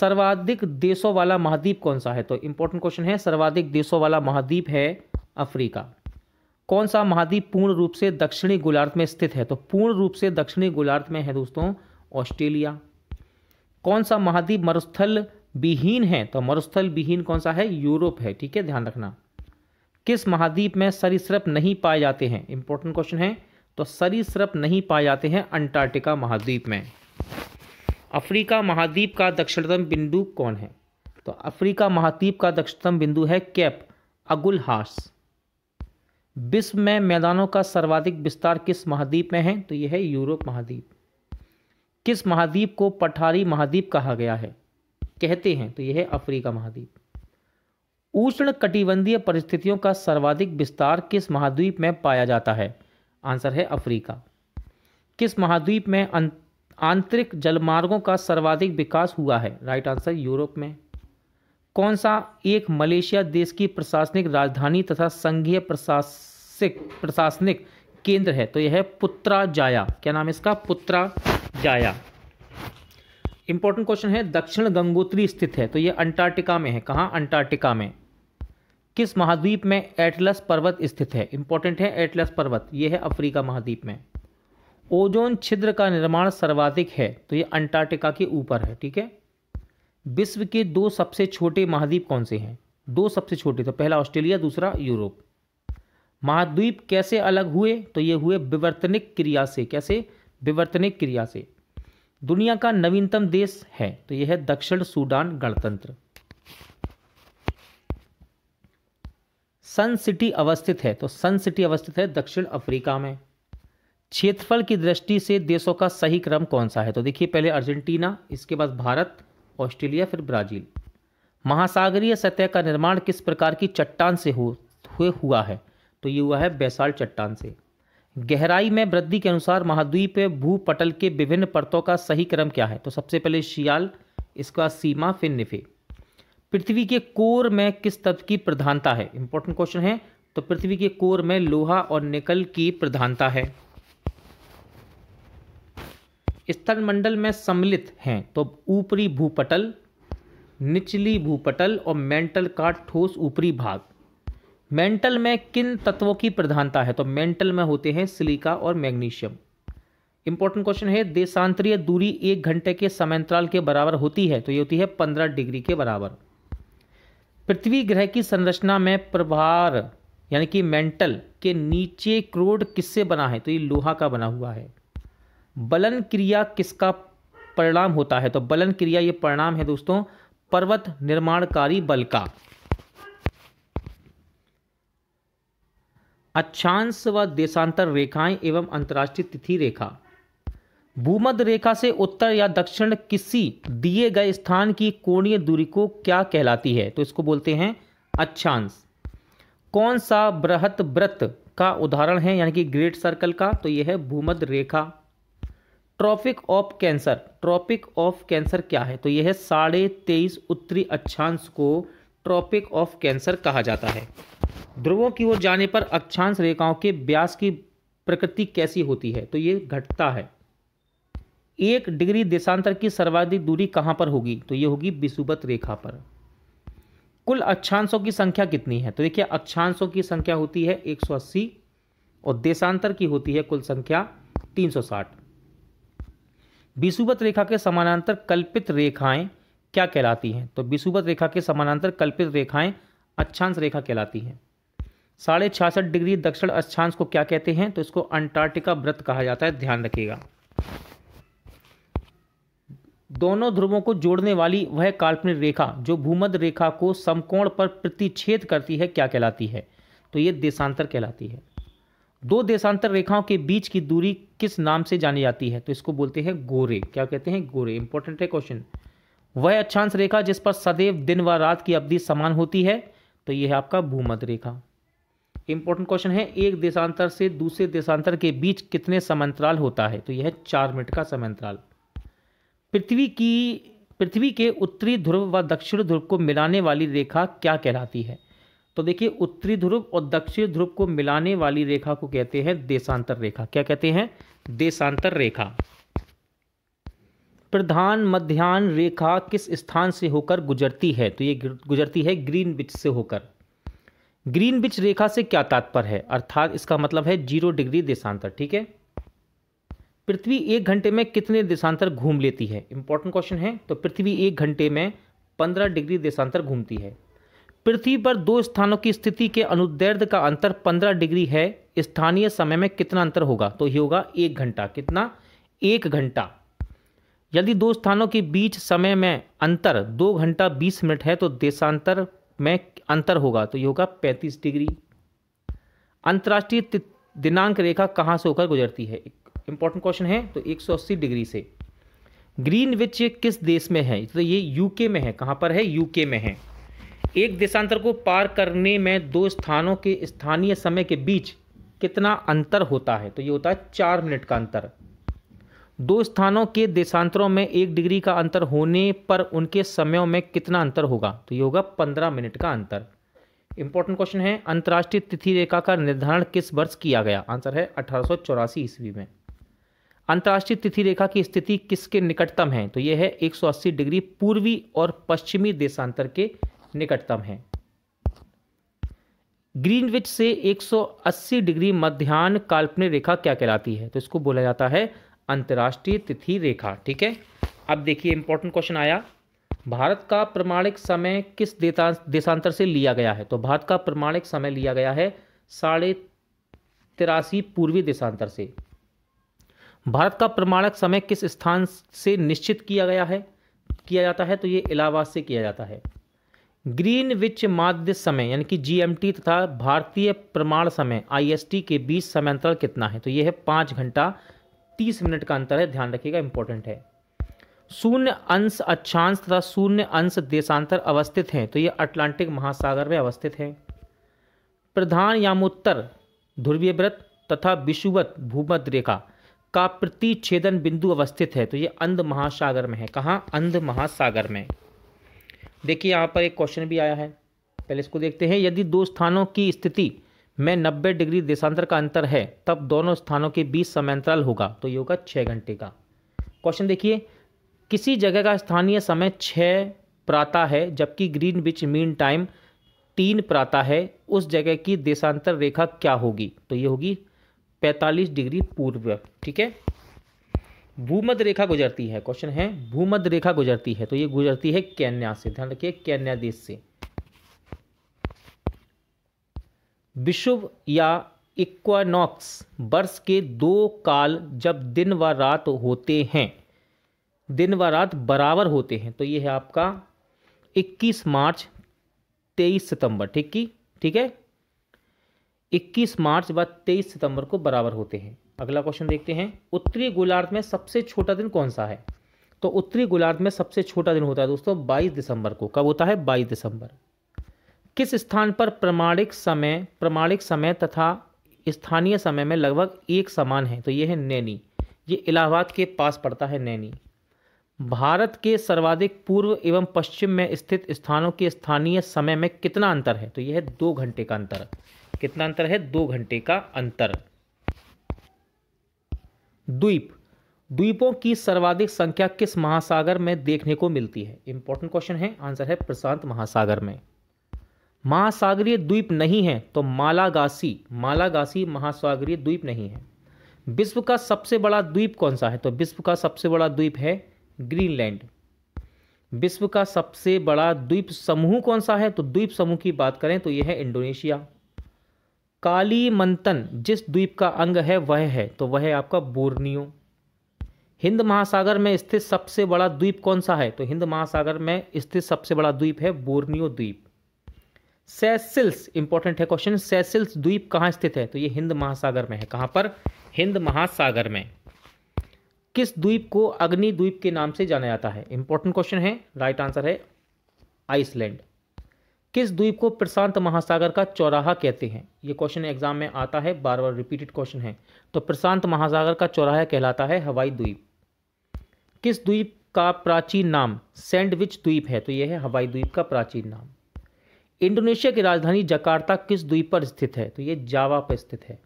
सर्वाधिक देशों वाला महाद्वीप कौन सा है तो इंपॉर्टेंट क्वेश्चन है सर्वाधिक देशों वाला महाद्वीप है अफ्रीका कौन सा महाद्वीप पूर्ण रूप से दक्षिणी गोलार्ध में स्थित है तो पूर्ण रूप से दक्षिणी गोलार्ध में है दोस्तों ऑस्ट्रेलिया कौन सा महाद्वीप मरुस्थल विहीन है तो मरुस्थल विहीन कौन सा है यूरोप है ठीक है ध्यान रखना किस महाद्वीप में सरीसृप नहीं पाए जाते हैं इंपॉर्टेंट क्वेश्चन है तो सरीसृप नहीं पाए जाते हैं अंटार्कटिका महाद्वीप में अफ्रीका महाद्वीप का दक्षिणतम बिंदु कौन है तो अफ्रीका महाद्वीप का दक्षिणतम बिंदु है कैप अगुलहास विश्व में मैदानों का सर्वाधिक विस्तार किस महाद्वीप में है तो यह है यूरोप महाद्वीप किस महाद्वीप को पठारी महाद्वीप कहा गया है कहते हैं तो यह है अफ्रीका महाद्वीप उष्ण कटिबंधीय परिस्थितियों का सर्वाधिक विस्तार किस महाद्वीप में पाया जाता है आंसर है अफ्रीका किस महाद्वीप में अं-, आंतरिक जलमार्गों का सर्वाधिक विकास हुआ है राइट आंसर यूरोप में कौन सा एक मलेशिया देश की प्रशासनिक राजधानी तथा संघीय प्रशासनिक प्रशासनिक केंद्र है तो यह है पुत्रा जाया क्या नाम है इसका पुत्रा जाया इंपॉर्टेंट क्वेश्चन है दक्षिण गंगोत्री स्थित है तो ये अंटार्कटिका में है कहाँ अंटार्कटिका में किस महाद्वीप में एटलस पर्वत स्थित है इंपॉर्टेंट है एटलस पर्वत ये है अफ्रीका महाद्वीप में ओजोन छिद्र का निर्माण सर्वाधिक है तो ये अंटार्कटिका के ऊपर है ठीक है विश्व के दो सबसे छोटे महाद्वीप कौन से हैं दो सबसे छोटे तो पहला ऑस्ट्रेलिया दूसरा यूरोप महाद्वीप कैसे अलग हुए तो ये हुए विवर्तनिक क्रिया से कैसे विवर्तनिक क्रिया से दुनिया का नवीनतम देश है तो यह है दक्षिण सूडान गणतंत्र सन सिटी अवस्थित है तो सन सिटी अवस्थित है दक्षिण अफ्रीका में क्षेत्रफल की दृष्टि से देशों का सही क्रम कौन सा है तो देखिए पहले अर्जेंटीना इसके बाद भारत ऑस्ट्रेलिया फिर ब्राजील महासागरीय सतह का निर्माण किस प्रकार की चट्टान से हो हुए हुआ है तो ये हुआ है बैसाल चट्टान से गहराई में वृद्धि के अनुसार महाद्वीप भूपटल के विभिन्न परतों का सही क्रम क्या है तो सबसे पहले शियाल इसका सीमा फिर निफे पृथ्वी के कोर में किस तत्व की प्रधानता है इंपॉर्टेंट क्वेश्चन है तो पृथ्वी के कोर में लोहा और निकल की प्रधानता है स्थल मंडल में सम्मिलित हैं तो ऊपरी भूपटल निचली भूपटल और मेंटल का ठोस ऊपरी भाग मेंटल में किन तत्वों की प्रधानता है तो मेंटल में होते हैं सिलिका और मैग्नीशियम इंपॉर्टेंट क्वेश्चन है देशांतरीय दूरी एक घंटे के समयांतराल के बराबर होती है तो ये होती है पंद्रह डिग्री के बराबर पृथ्वी ग्रह की संरचना में प्रभार यानी कि मेंटल के नीचे क्रोड किससे बना है तो ये लोहा का बना हुआ है बलन क्रिया किसका परिणाम होता है तो बलन क्रिया ये परिणाम है दोस्तों पर्वत निर्माणकारी बल का अक्षांश व देशांतर रेखाएं एवं अंतर्राष्ट्रीय तिथि रेखा भूमध्य रेखा से उत्तर या दक्षिण किसी दिए गए स्थान की कोणीय दूरी को क्या कहलाती है तो इसको बोलते हैं अक्षांश कौन सा बृहत व्रत का उदाहरण है यानी कि ग्रेट सर्कल का तो यह है भूमध्य रेखा tropic of cancer tropic of cancer क्या है तो यह है साढ़े तेईस उत्तरी अक्षांश को ट्रॉपिक ऑफ कैंसर कहा जाता है ध्रुवों की ओर जाने पर अक्षांश रेखाओं के ब्यास की प्रकृति कैसी होती है तो ये घटता है एक डिग्री देशांतर की सर्वाधिक दूरी कहां पर होगी तो ये होगी विसुबत रेखा पर कुल अक्षांशों की संख्या कितनी है तो देखिए अक्षांशों की संख्या होती है 180 और देशांतर की होती है कुल संख्या 360 विसुबत रेखा के समानांतर कल्पित रेखाएं क्या कहलाती हैं तो विसुबत रेखा के समानांतर कल्पित रेखाएं अक्षांश रेखा कहलाती है साढ़े छियासठ डिग्री दक्षिण अक्षांश को क्या कहते हैं तो इसको अंटार्कटिका व्रत कहा जाता है ध्यान रखिएगा दोनों ध्रुवों को जोड़ने वाली वह काल्पनिक रेखा जो भूमध्य रेखा को समकोण पर प्रतिच्छेद करती है क्या कहलाती है तो ये देशांतर कहलाती है दो देशांतर रेखाओं के बीच की दूरी किस नाम से जानी जाती है तो इसको बोलते हैं गोरे क्या कहते हैं गोरे इंपॉर्टेंट है क्वेश्चन वह अक्षांश रेखा जिस पर सदैव दिन व रात की अवधि समान होती है तो ये है आपका भूमध्य रेखा इंपॉर्टेंट क्वेश्चन है एक देशांतर से दूसरे देशांतर के बीच कितने समांतराल होता है तो यह है चार मिनट का समांतराल पृथ्वी की पृथ्वी के उत्तरी ध्रुव व दक्षिण ध्रुव को मिलाने वाली रेखा क्या कहलाती है तो देखिए उत्तरी ध्रुव और दक्षिण ध्रुव को मिलाने वाली रेखा को कहते हैं देशांतर रेखा क्या कहते हैं देशांतर रेखा प्रधान मध्यान रेखा किस स्थान से होकर गुजरती है तो ये गुजरती है ग्रीन बिच से होकर ग्रीन बिच रेखा से क्या तात्पर्य है अर्थात इसका मतलब है जीरो डिग्री देशांतर ठीक है पृथ्वी एक घंटे में कितने देशांतर घूम लेती है इंपॉर्टेंट क्वेश्चन है तो पृथ्वी एक घंटे में पंद्रह डिग्री देशांतर घूमती है पृथ्वी पर दो स्थानों की स्थिति के अनुदैर्ध का अंतर पंद्रह डिग्री है स्थानीय समय में कितना अंतर होगा तो ये होगा एक घंटा कितना एक घंटा यदि दो स्थानों के बीच समय में अंतर दो घंटा बीस मिनट है तो देशांतर में अंतर होगा तो ये होगा पैंतीस डिग्री अंतर्राष्ट्रीय दिनांक रेखा कहाँ से होकर गुजरती है इंपॉर्टेंट क्वेश्चन है तो 180 डिग्री से ग्रीन विच किस देश में है तो ये यूके में है कहाँ पर है यूके में है एक देशांतर को पार करने में दो स्थानों के स्थानीय समय के बीच कितना अंतर होता है तो ये होता है चार मिनट का अंतर दो स्थानों के देशांतरों में एक डिग्री का अंतर होने पर उनके समयों में कितना अंतर होगा तो ये होगा पंद्रह मिनट का अंतर इंपॉर्टेंट क्वेश्चन है अंतर्राष्ट्रीय तिथि रेखा का निर्धारण किस वर्ष किया गया आंसर है अठारह ईस्वी में अंतर्राष्ट्रीय तिथि रेखा की स्थिति किसके निकटतम है तो यह है 180 डिग्री पूर्वी और पश्चिमी देशांतर के निकटतम है ग्रीनविच से 180 डिग्री मध्यान्ह काल्पनिक रेखा क्या कहलाती है तो इसको बोला जाता है अंतर्राष्ट्रीय तिथि रेखा ठीक है अब देखिए इंपॉर्टेंट क्वेश्चन आया भारत का प्रमाणिक समय किस देशांतर से लिया गया है तो भारत का प्रमाणिक समय लिया गया है साढ़े तिरासी पूर्वी देशांतर से भारत का प्रमाणिक समय किस स्थान से निश्चित किया गया है किया जाता है तो ये इलाहाबाद से किया जाता है ग्रीन विच माध्य समय यानी कि जीएमटी तथा भारतीय प्रमाण समय आईएसटी के बीच समय अंतराल कितना है तो यह है पाँच घंटा तीस मिनट का अंतर है ध्यान रखिएगा इंपॉर्टेंट है शून्य अंश अक्षांश तथा शून्य अंश देशांतर अवस्थित हैं तो ये अटलांटिक महासागर में अवस्थित हैं प्रधान यामोत्तर ध्रुवीय व्रत तथा विषुवत भूमध्य रेखा का प्रतिच्छेदन बिंदु अवस्थित है तो ये अंध महासागर में है कहाँ अंध महासागर में देखिए यहाँ पर एक क्वेश्चन भी आया है पहले इसको देखते हैं यदि दो स्थानों की स्थिति में 90 डिग्री देशांतर का अंतर है तब दोनों स्थानों के बीच समांतराल होगा तो ये होगा छः घंटे का क्वेश्चन देखिए किसी जगह का स्थानीय समय छः प्राता है जबकि ग्रीन बिच मीन टाइम तीन प्राता है उस जगह की देशांतर रेखा क्या होगी तो ये होगी 45 डिग्री पूर्व ठीक है भूमध्य रेखा गुजरती है क्वेश्चन है भूमध्य रेखा गुजरती है तो ये गुजरती है कैन्या से ध्यान रखिए कैन्या देश से विशुभ या इक्वानॉक्स वर्ष के दो काल जब दिन व रात होते हैं दिन व रात बराबर होते हैं तो ये है आपका 21 मार्च 23 सितंबर ठीक की ठीक है 21 मार्च व 23 सितंबर को बराबर होते हैं अगला क्वेश्चन देखते हैं उत्तरी गोलार्ध में सबसे छोटा दिन कौन सा है तो उत्तरी गोलार्ध में सबसे छोटा दिन होता है दोस्तों 22 दिसंबर को कब होता है 22 दिसंबर किस स्थान पर प्रमाणिक समय प्रमाणिक समय तथा स्थानीय समय में लगभग एक समान है तो यह है नैनी ये इलाहाबाद के पास पड़ता है नैनी भारत के सर्वाधिक पूर्व एवं पश्चिम में स्थित स्थानों के स्थानीय समय में कितना अंतर है तो यह है दो घंटे का अंतर कितना अंतर है दो घंटे का अंतर द्वीप द्वीपों की सर्वाधिक संख्या किस महासागर में देखने को मिलती है इंपॉर्टेंट क्वेश्चन है आंसर है प्रशांत महासागर में महासागरीय द्वीप नहीं है तो मालागासी मालागासी महासागरीय द्वीप नहीं है विश्व का सबसे बड़ा द्वीप कौन सा है तो विश्व का सबसे बड़ा द्वीप है ग्रीनलैंड विश्व का सबसे बड़ा द्वीप समूह कौन सा है तो द्वीप समूह की बात करें तो यह है इंडोनेशिया काली जिस द्वीप का अंग है वह है तो वह है आपका बोर्नियो हिंद महासागर में स्थित सबसे बड़ा द्वीप कौन सा है तो हिंद महासागर में स्थित सबसे बड़ा द्वीप है बोर्नियो द्वीप सेसिल्स इंपॉर्टेंट है क्वेश्चन सेसिल्स द्वीप कहाँ स्थित है तो ये हिंद महासागर में है कहाँ पर हिंद महासागर में किस द्वीप को अग्नि द्वीप के नाम से जाना जाता है इंपॉर्टेंट क्वेश्चन है राइट आंसर है आइसलैंड किस द्वीप को प्रशांत महासागर का चौराहा कहते हैं ये क्वेश्चन एग्जाम में आता है बार बार रिपीटेड क्वेश्चन है तो प्रशांत महासागर का चौराहा कहलाता है हवाई द्वीप किस द्वीप का प्राचीन नाम सैंडविच द्वीप है तो यह है हवाई द्वीप का प्राचीन नाम इंडोनेशिया की राजधानी जकार्ता किस द्वीप पर स्थित है तो ये जावा पर स्थित है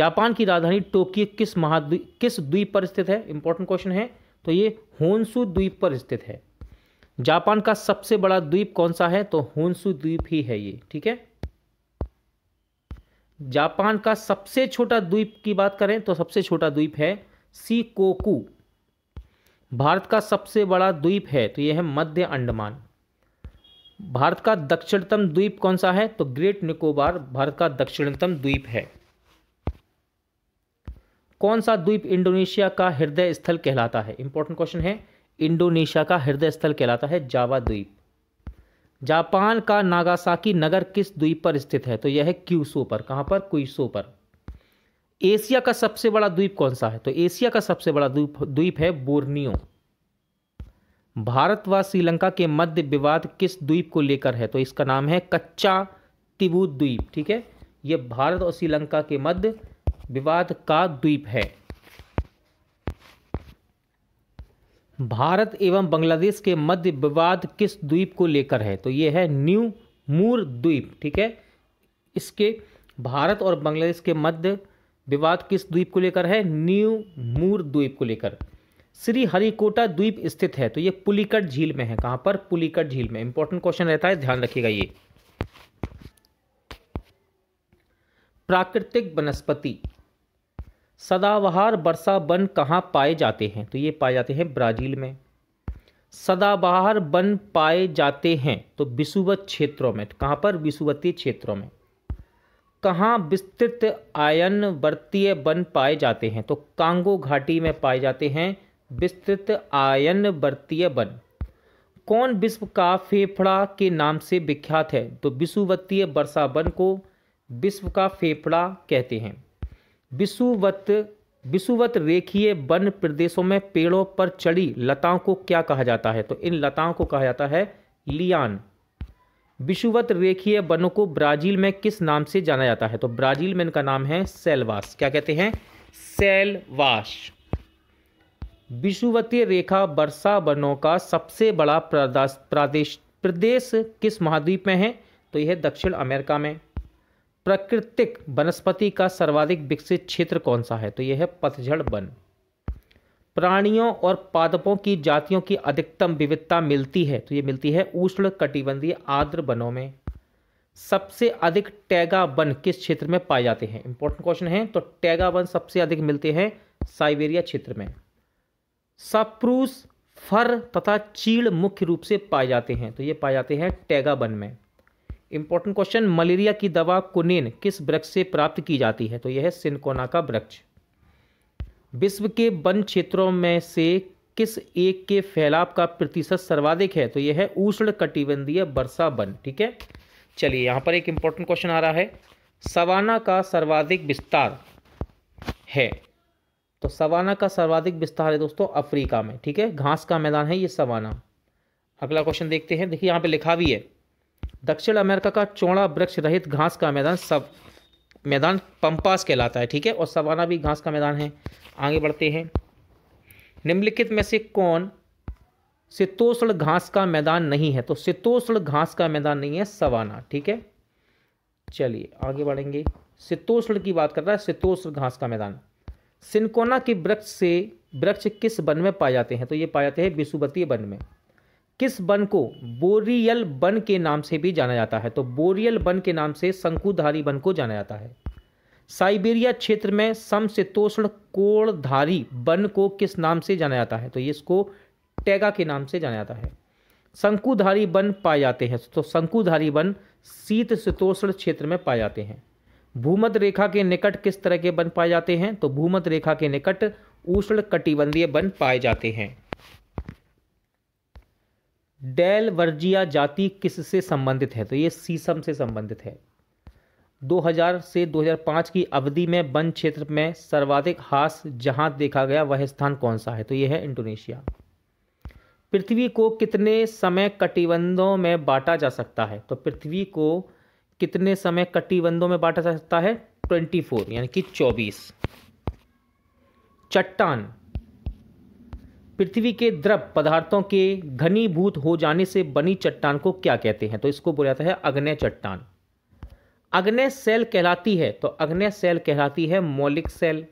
जापान की राजधानी टोक्यो किस महाद्वीप किस द्वीप पर स्थित है इंपॉर्टेंट क्वेश्चन है तो ये होन्सू द्वीप पर स्थित है जापान का सबसे बड़ा द्वीप कौन सा है तो होन्सू द्वीप ही है ये ठीक है जापान का सबसे छोटा द्वीप की बात करें तो सबसे छोटा द्वीप है सीकोकू भारत का सबसे बड़ा द्वीप है तो यह है मध्य अंडमान भारत का दक्षिणतम द्वीप कौन सा है तो ग्रेट निकोबार भारत का दक्षिणतम द्वीप है कौन सा द्वीप इंडोनेशिया का हृदय स्थल कहलाता है इंपॉर्टेंट क्वेश्चन है इंडोनेशिया का हृदय स्थल कहलाता है जावा द्वीप जापान का नागासाकी नगर किस द्वीप पर स्थित है तो यह है क्यूसो पर कहां पर क्यूसो पर एशिया का सबसे बड़ा द्वीप कौन सा है तो एशिया का सबसे बड़ा द्वीप द्वीप है बोर्नियो भारत व श्रीलंका के मध्य विवाद किस द्वीप को लेकर है तो इसका नाम है कच्चा तिबू द्वीप ठीक है ये भारत और श्रीलंका के मध्य विवाद का द्वीप है भारत एवं बांग्लादेश के मध्य विवाद किस द्वीप को लेकर है तो ये है न्यू मूर द्वीप ठीक है इसके भारत और बांग्लादेश के मध्य विवाद किस द्वीप को लेकर है न्यू मूर द्वीप को लेकर श्री हरिकोटा द्वीप स्थित है तो ये पुलिकट झील में है कहां पर पुलिकट झील में इंपॉर्टेंट क्वेश्चन रहता है ध्यान रखिएगा ये प्राकृतिक वनस्पति सदाबहार वर्षा वन कहाँ पाए जाते हैं तो ये पाए जाते हैं ब्राज़ील में सदाबहार वन पाए जाते हैं तो विषुवत क्षेत्रों में तो कहाँ पर विषुवती क्षेत्रों में कहाँ विस्तृत आयन वर्तीय वन पाए जाते हैं तो कांगो घाटी में पाए जाते हैं विस्तृत आयन वर्तीय बन कौन विश्व का फेफड़ा के नाम से विख्यात है तो विश्ववतीय वर्षा वन को विश्व का फेफड़ा कहते हैं विश्ववत विश्ववत रेखीय वन प्रदेशों में पेड़ों पर चढ़ी लताओं को क्या कहा जाता है तो इन लताओं को कहा जाता है लियान विश्ववत रेखीय वनों को ब्राजील में किस नाम से जाना जाता है तो ब्राजील में इनका नाम है सेलवास क्या कहते हैं सेलवाश विषुवतीय रेखा वर्षा वनों का सबसे बड़ा प्रदेश प्रदेश किस महाद्वीप में है तो यह दक्षिण अमेरिका में प्राकृतिक वनस्पति का सर्वाधिक विकसित क्षेत्र कौन सा है तो यह है पतझड़ वन प्राणियों और पादपों की जातियों की अधिकतम विविधता मिलती है तो ये मिलती है उष्ण कटिबंधीय आर्द्र वनों में सबसे अधिक टैगा वन किस क्षेत्र में पाए जाते हैं इंपॉर्टेंट क्वेश्चन है तो टैगा वन सबसे अधिक मिलते हैं साइबेरिया क्षेत्र में सप्रूस फर तथा चीड़ मुख्य रूप से पाए जाते हैं तो ये पाए जाते हैं टैगा वन में इंपॉर्टेंट क्वेश्चन मलेरिया की दवा कुनेन किस वृक्ष से प्राप्त की जाती है तो यह है सिनकोना का वृक्ष विश्व के वन क्षेत्रों में से किस एक के फैलाव का प्रतिशत सर्वाधिक है तो यह है उष्ण कटिबंधीय वर्षा वन ठीक है चलिए यहाँ पर एक इंपॉर्टेंट क्वेश्चन आ रहा है सवाना का सर्वाधिक विस्तार है तो सवाना का सर्वाधिक विस्तार है दोस्तों अफ्रीका में ठीक है घास का मैदान है ये सवाना अगला क्वेश्चन देखते हैं देखिए यहाँ पे लिखा भी है दक्षिण अमेरिका का चौड़ा वृक्ष रहित घास का मैदान सब मैदान पंपास कहलाता है ठीक है और सवाना भी घास का मैदान है आगे बढ़ते हैं निम्नलिखित में से कौन शीतोष्ण घास का मैदान नहीं है तो शीतोष्ण घास का मैदान नहीं है सवाना ठीक है चलिए आगे बढ़ेंगे शीतोष्ण की बात कर रहा है शीतोष्ण घास का मैदान सिनकोना के वृक्ष से वृक्ष किस वन में पाए जाते हैं तो ये पाए जाते हैं विषुवतीय वन में किस वन को बोरियल वन के नाम से भी जाना जाता है तो बोरियल वन के नाम से शंकुधारी वन को जाना जाता है साइबेरिया क्षेत्र में समशीतोष्ण कोणधारी वन को किस नाम से जाना जाता है तो ये इसको टैगा के नाम से जाना जाता है शंकुधारी वन पाए जाते हैं तो शंकुधारी वन शीत शीतोष्ण क्षेत्र में पाए जाते हैं भूमध्य रेखा के निकट किस तरह के वन पाए जाते हैं तो भूमध्य रेखा के निकट उष्ण कटिबंधीय वन पाए जाते हैं डेल वर्जिया जाति किससे संबंधित है तो ये सीसम से संबंधित है 2000 से 2005 की अवधि में वन क्षेत्र में सर्वाधिक हास जहां देखा गया वह स्थान कौन सा है तो यह है इंडोनेशिया पृथ्वी को कितने समय कटिबंधों में बांटा जा सकता है तो पृथ्वी को कितने समय कटिबंधों में बांटा जा सकता है ट्वेंटी फोर यानी कि चौबीस चट्टान पृथ्वी के द्रव पदार्थों के घनीभूत हो जाने से बनी चट्टान को क्या कहते हैं तो इसको बोला जाता है अग्नय चट्टान अग्नय सेल कहलाती है तो अग्नय सेल कहलाती है मौलिक सेल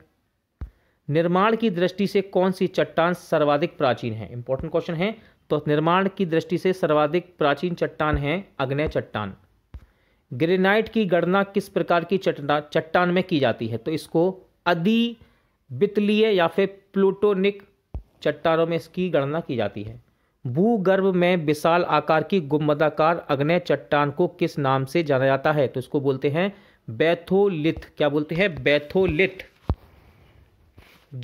निर्माण की दृष्टि से कौन सी चट्टान सर्वाधिक प्राचीन है इंपॉर्टेंट क्वेश्चन है तो निर्माण की दृष्टि से सर्वाधिक प्राचीन चट्टान है अग्नय चट्टान ग्रेनाइट की गणना किस प्रकार की चट्टान में की जाती है तो इसको अधि बितलीय या फिर प्लूटोनिक चट्टानों में इसकी गणना की जाती है भूगर्भ में विशाल आकार की गुम्बदाकार अग्नय चट्टान को किस नाम से जाना जाता है तो इसको बोलते हैं बैथोलिथ क्या बोलते हैं बैथोलिथ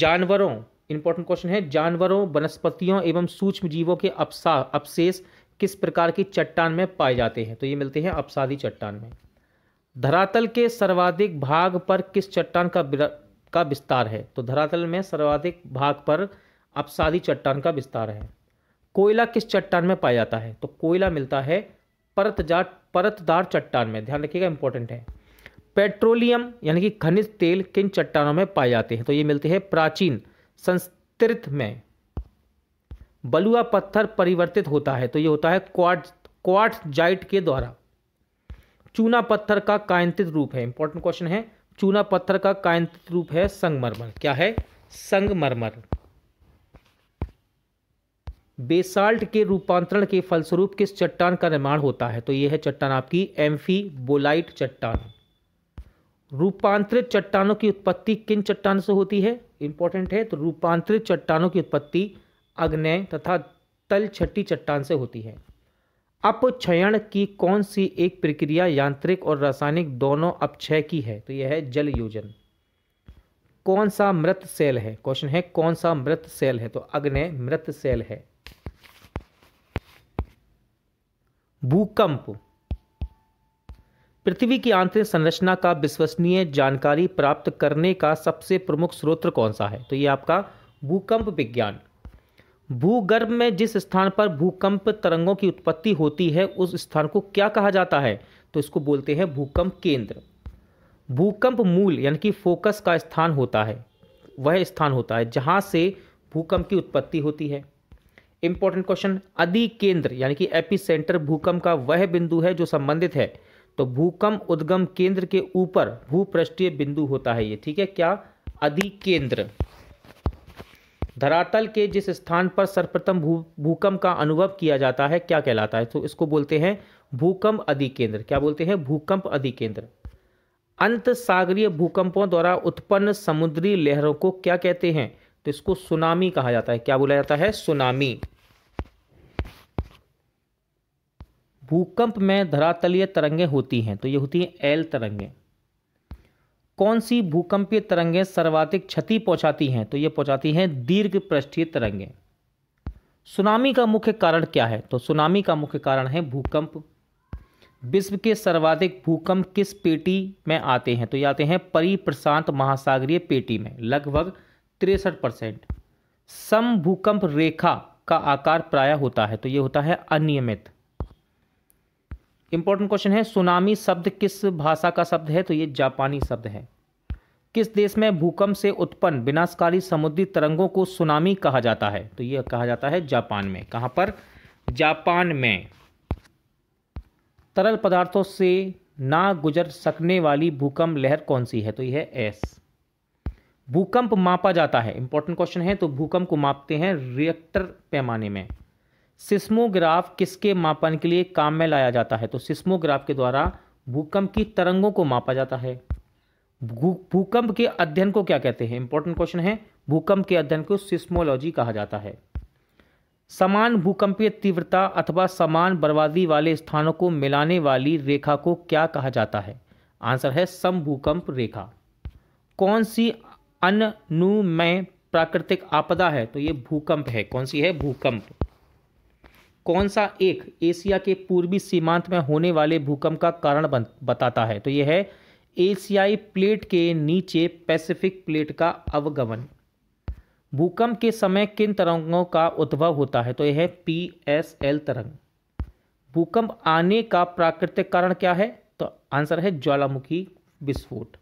जानवरों इंपॉर्टेंट क्वेश्चन है जानवरों वनस्पतियों एवं सूक्ष्म जीवों के अपसा अवशेष किस प्रकार की चट्टान में पाए जाते हैं तो ये मिलते हैं अपसादी चट्टान में धरातल के सर्वाधिक भाग पर किस चट्टान का का विस्तार है तो धरातल में सर्वाधिक भाग पर अपसादी चट्टान का विस्तार है कोयला किस चट्टान में पाया जाता है तो कोयला मिलता है परतजार परतदार चट्टान में ध्यान रखिएगा इंपॉर्टेंट है पेट्रोलियम यानी कि खनिज तेल किन चट्टानों में पाए जाते हैं तो ये मिलते हैं प्राचीन संस्कृत में बलुआ पत्थर परिवर्तित होता है तो ये होता है क्वार्ट क्वार्ट जाइट के द्वारा चूना पत्थर का कायंत्रित रूप है इंपॉर्टेंट क्वेश्चन है चूना पत्थर का कायंत्रित रूप है संगमरमर क्या है संगमरमर बेसाल्ट के रूपांतरण के फलस्वरूप किस चट्टान का निर्माण होता है तो यह है चट्टान आपकी एम्फी बोलाइट चट्टान रूपांतरित चट्टानों की उत्पत्ति किन चट्टान से होती है इंपॉर्टेंट है तो रूपांतरित चट्टानों की उत्पत्ति अग्नय तथा तल छट्टी चट्टान से होती है अपक्षयण की कौन सी एक प्रक्रिया यांत्रिक और रासायनिक दोनों अपक्षय की है तो यह है जल योजन कौन सा मृत सेल है क्वेश्चन है कौन सा मृत सेल है तो अग्नय मृत सेल है भूकंप पृथ्वी की आंतरिक संरचना का विश्वसनीय जानकारी प्राप्त करने का सबसे प्रमुख स्रोत कौन सा है तो यह आपका भूकंप विज्ञान भूगर्भ में जिस स्थान पर भूकंप तरंगों की उत्पत्ति होती है उस स्थान को क्या कहा जाता है तो इसको बोलते हैं भूकंप केंद्र भूकंप मूल यानी कि फोकस का स्थान होता है वह स्थान होता है जहाँ से भूकंप की उत्पत्ति होती है इंपॉर्टेंट क्वेश्चन अधि केंद्र यानी कि एपिसेंटर भूकंप का वह बिंदु है जो संबंधित है तो भूकंप उद्गम केंद्र के ऊपर भूपृष्ठीय बिंदु होता है ये ठीक है क्या अधि केंद्र धरातल के जिस स्थान पर सर्वप्रथम भू भूकंप का अनुभव किया जाता है क्या कहलाता है तो इसको बोलते हैं भूकंप अधिकेंद्र क्या बोलते हैं भूकंप अधिकेंद्र अंत सागरीय भूकंपों द्वारा उत्पन्न समुद्री लहरों को क्या कहते हैं तो इसको सुनामी कहा जाता है क्या बोला जाता है सुनामी भूकंप में धरातलीय तरंगें होती हैं तो ये होती हैं एल तरंगें कौन सी भूकंपीय तरंगें सर्वाधिक क्षति पहुंचाती हैं तो ये पहुंचाती हैं दीर्घ पृष्ठीय तरंगें सुनामी का मुख्य कारण क्या है तो सुनामी का मुख्य कारण है भूकंप विश्व के सर्वाधिक भूकंप किस पेटी में आते हैं तो ये आते हैं परिप्रशांत महासागरीय पेटी में लगभग तिरसठ परसेंट सम भूकंप रेखा का आकार प्राय होता है तो ये होता है अनियमित इंपॉर्टेंट क्वेश्चन है सुनामी शब्द किस भाषा का शब्द है तो ये जापानी शब्द है किस देश में भूकंप से उत्पन्न विनाशकारी समुद्री तरंगों को सुनामी कहा जाता है तो ये कहा जाता है जापान में कहाँ पर जापान में तरल पदार्थों से ना गुजर सकने वाली भूकंप लहर कौन सी है तो यह है एस भूकंप मापा जाता है इंपॉर्टेंट क्वेश्चन है तो भूकंप को मापते हैं रिएक्टर पैमाने में सिस्मोग्राफ किसके मापन के लिए काम में लाया जाता है तो सिस्मोग्राफ के द्वारा भूकंप की तरंगों को मापा जाता है भूकंप के अध्ययन को क्या कहते हैं इंपॉर्टेंट क्वेश्चन है भूकंप के अध्ययन को सिस्मोलॉजी कहा जाता है समान भूकंपीय तीव्रता अथवा समान बर्बादी वाले स्थानों को मिलाने वाली रेखा को क्या कहा जाता है आंसर है सम भूकंप रेखा कौन सी अनुमय प्राकृतिक आपदा है तो ये भूकंप है कौन सी है भूकंप कौन सा एक एशिया के पूर्वी सीमांत में होने वाले भूकंप का कारण बताता है तो यह है एशियाई प्लेट के नीचे पैसिफिक प्लेट का अवगमन भूकंप के समय किन तरंगों का उद्भव होता है तो यह है पी एस एल तरंग भूकंप आने का प्राकृतिक कारण क्या है तो आंसर है ज्वालामुखी विस्फोट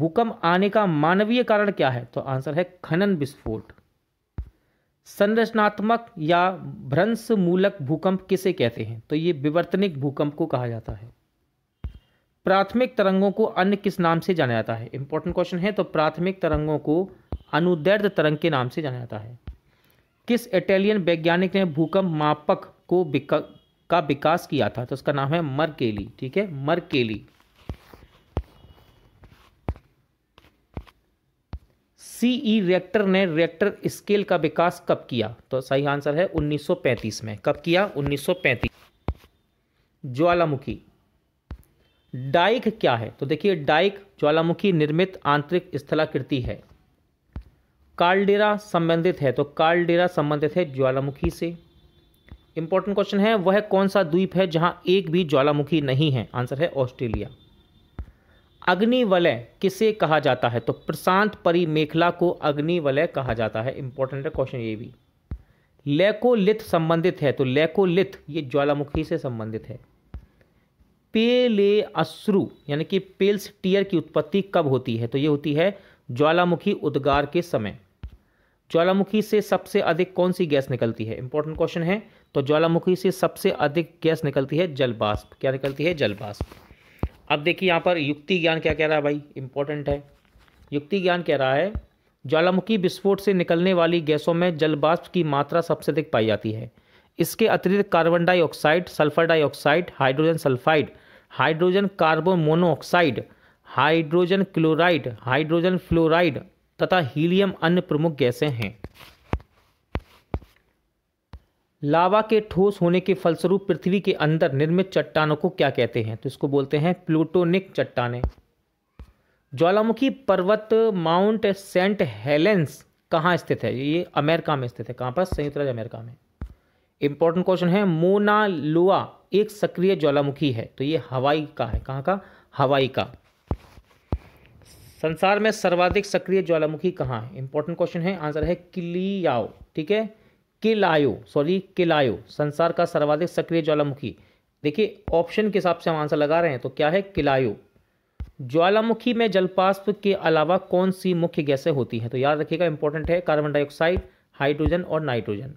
भूकंप आने का मानवीय कारण क्या है तो आंसर है खनन विस्फोट संरचनात्मक या भ्रंशमूलक भूकंप किसे कहते हैं तो ये विवर्तनिक भूकंप को कहा जाता है प्राथमिक तरंगों को अन्य किस नाम से जाना जाता है इंपॉर्टेंट क्वेश्चन है तो प्राथमिक तरंगों को अनुदैर्ध तरंग के नाम से जाना जाता है किस इटालियन वैज्ञानिक ने भूकंप मापक को विका, का विकास किया था तो उसका नाम है मरकेली ठीक है मरकेली सी ई रिएक्टर ने रिएक्टर स्केल का विकास कब किया तो सही आंसर है 1935 में कब किया 1935 ज्वालामुखी डाइक क्या है तो देखिए डाइक ज्वालामुखी निर्मित आंतरिक स्थलाकृति है कालडेरा संबंधित है तो कालडेरा संबंधित है ज्वालामुखी से इंपॉर्टेंट क्वेश्चन है वह कौन सा द्वीप है जहां एक भी ज्वालामुखी नहीं है आंसर है ऑस्ट्रेलिया अग्निवलय किसे कहा जाता है तो प्रशांत मेखला को अग्निवलय कहा जाता है इंपॉर्टेंट है क्वेश्चन ये भी लेकोलिथ संबंधित है तो लेकोलिथ ये ज्वालामुखी से संबंधित है पेले अश्रु यानी कि पेल्स टीयर की उत्पत्ति कब होती है तो ये होती है ज्वालामुखी उद्गार के समय ज्वालामुखी से सबसे अधिक कौन सी गैस निकलती है इंपॉर्टेंट क्वेश्चन है तो ज्वालामुखी से सबसे अधिक गैस निकलती है जलबाष्प क्या निकलती है जलबाष्प अब देखिए यहाँ पर युक्ति ज्ञान क्या कह रहा है भाई इंपॉर्टेंट है युक्ति ज्ञान कह रहा है ज्वालामुखी विस्फोट से निकलने वाली गैसों में जलबाष्प की मात्रा सबसे अधिक पाई जाती है इसके अतिरिक्त carbon dioxide sulphur dioxide hydrogen sulphide hydrogen carbon monoxide hydrogen chloride hydrogen fluoride तथा हीलियम अन्य प्रमुख गैसें हैं लावा के ठोस होने के फलस्वरूप पृथ्वी के अंदर निर्मित चट्टानों को क्या कहते हैं तो इसको बोलते हैं प्लूटोनिक चट्टाने ज्वालामुखी पर्वत माउंट सेंट हेलेंस कहाँ स्थित है ये अमेरिका में स्थित है कहाँ पर संयुक्त राज्य अमेरिका में इंपॉर्टेंट क्वेश्चन है मोना लुआ एक सक्रिय ज्वालामुखी है तो ये हवाई का है कहाँ का हवाई का संसार में सर्वाधिक सक्रिय ज्वालामुखी कहाँ है इंपॉर्टेंट क्वेश्चन है आंसर है किलियाओ ठीक है किलायो सॉरी किलायो संसार का सर्वाधिक सक्रिय ज्वालामुखी देखिए ऑप्शन के हिसाब से हम आंसर लगा रहे हैं तो क्या है किलायो ज्वालामुखी में जलपाष्प के अलावा कौन सी मुख्य गैसें होती हैं तो याद रखिएगा इंपॉर्टेंट है कार्बन डाइऑक्साइड हाइड्रोजन और नाइट्रोजन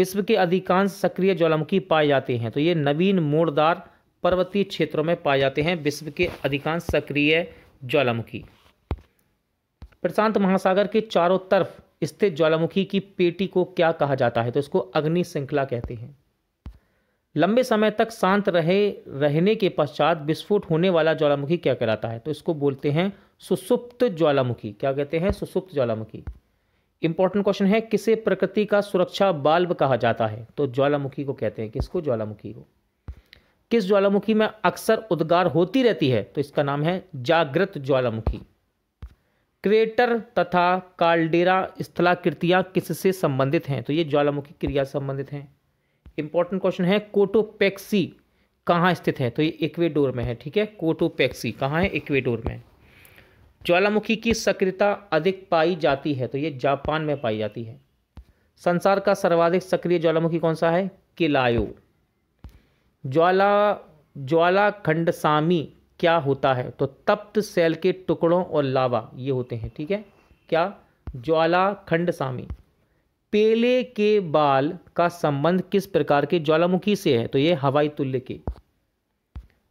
विश्व के अधिकांश सक्रिय ज्वालामुखी पाए जाते हैं तो ये नवीन मोड़दार पर्वतीय क्षेत्रों में पाए जाते हैं विश्व के अधिकांश सक्रिय ज्वालामुखी प्रशांत महासागर के चारों तरफ स्थित ज्वालामुखी की पेटी को क्या कहा जाता है तो इसको अग्नि श्रृंखला कहते हैं लंबे समय तक शांत रहे रहने के पश्चात विस्फोट होने वाला ज्वालामुखी क्या कहलाता है तो इसको बोलते हैं सुसुप्त ज्वालामुखी क्या कहते हैं सुसुप्त ज्वालामुखी इंपॉर्टेंट क्वेश्चन है किसे प्रकृति का सुरक्षा बाल्ब कहा जाता है तो ज्वालामुखी को कहते हैं किसको ज्वालामुखी को किस ज्वालामुखी में अक्सर उद्गार होती रहती है तो इसका नाम है जागृत ज्वालामुखी क्रेटर तथा कालडेरा स्थलाकृतियाँ किससे संबंधित हैं तो ये ज्वालामुखी क्रिया संबंधित हैं इंपॉर्टेंट क्वेश्चन है कोटोपेक्सी कहाँ स्थित है तो ये इक्वेडोर में है ठीक है कोटोपेक्सी कहाँ है इक्वेडोर में ज्वालामुखी की सक्रियता अधिक पाई जाती है तो ये जापान में पाई जाती है संसार का सर्वाधिक सक्रिय ज्वालामुखी कौन सा है किलायो ज्वाला ज्वालाखंड सामी क्या होता है तो तप्त सेल के टुकड़ों और लावा ये होते हैं ठीक है क्या ज्वाला खंड सामी पेले के बाल का संबंध किस प्रकार के ज्वालामुखी से है तो ये हवाई तुल्य के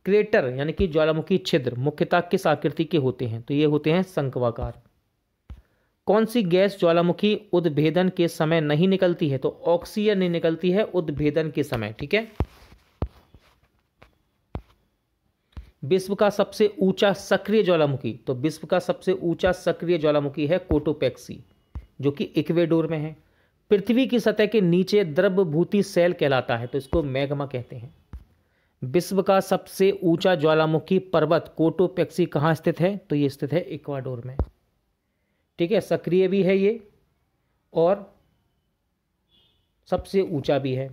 क्रेटर यानी कि ज्वालामुखी छिद्र मुख्यतः किस आकृति के होते हैं तो ये होते हैं संकवाकार कौन सी गैस ज्वालामुखी उद्भेदन के समय नहीं निकलती है तो ऑक्सीजन नहीं निकलती है उद्भेदन के समय ठीक है विश्व का सबसे ऊंचा सक्रिय ज्वालामुखी तो विश्व का सबसे ऊंचा सक्रिय ज्वालामुखी है कोटोपैक्सी जो कि इक्वेडोर में है पृथ्वी की सतह के नीचे द्रवभूति सेल कहलाता है तो इसको मैग्मा कहते हैं विश्व का सबसे ऊंचा ज्वालामुखी पर्वत कोटोपैक्सी कहाँ स्थित है तो ये स्थित है इक्वाडोर में ठीक है सक्रिय भी है ये और सबसे ऊंचा भी है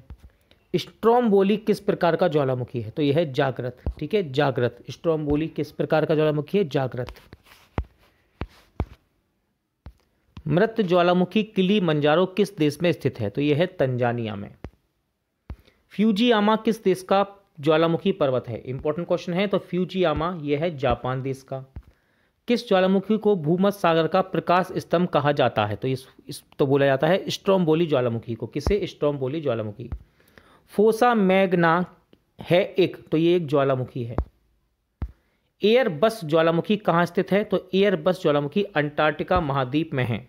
स्ट्रोम्बोली किस प्रकार का ज्वालामुखी है तो यह है जागृत ठीक है जागृत स्ट्रोम्बोली किस प्रकार का ज्वालामुखी है जागृत मृत ज्वालामुखी किली मंजारो किस देश में स्थित है तो यह है तंजानिया में फ्यूजीआमा किस देश का ज्वालामुखी पर्वत है इंपॉर्टेंट क्वेश्चन है तो फ्यूजीआमा यह है जापान देश का किस ज्वालामुखी को भूमध सागर का प्रकाश स्तंभ कहा जाता है तो इस, इस तो बोला जाता है स्ट्रोम्बोली ज्वालामुखी को किसे स्ट्रोम्बोली ज्वालामुखी फोसा मैगना है एक तो ये एक ज्वालामुखी है एयरबस ज्वालामुखी कहाँ स्थित है तो एयर बस ज्वालामुखी अंटार्कटिका महाद्वीप में है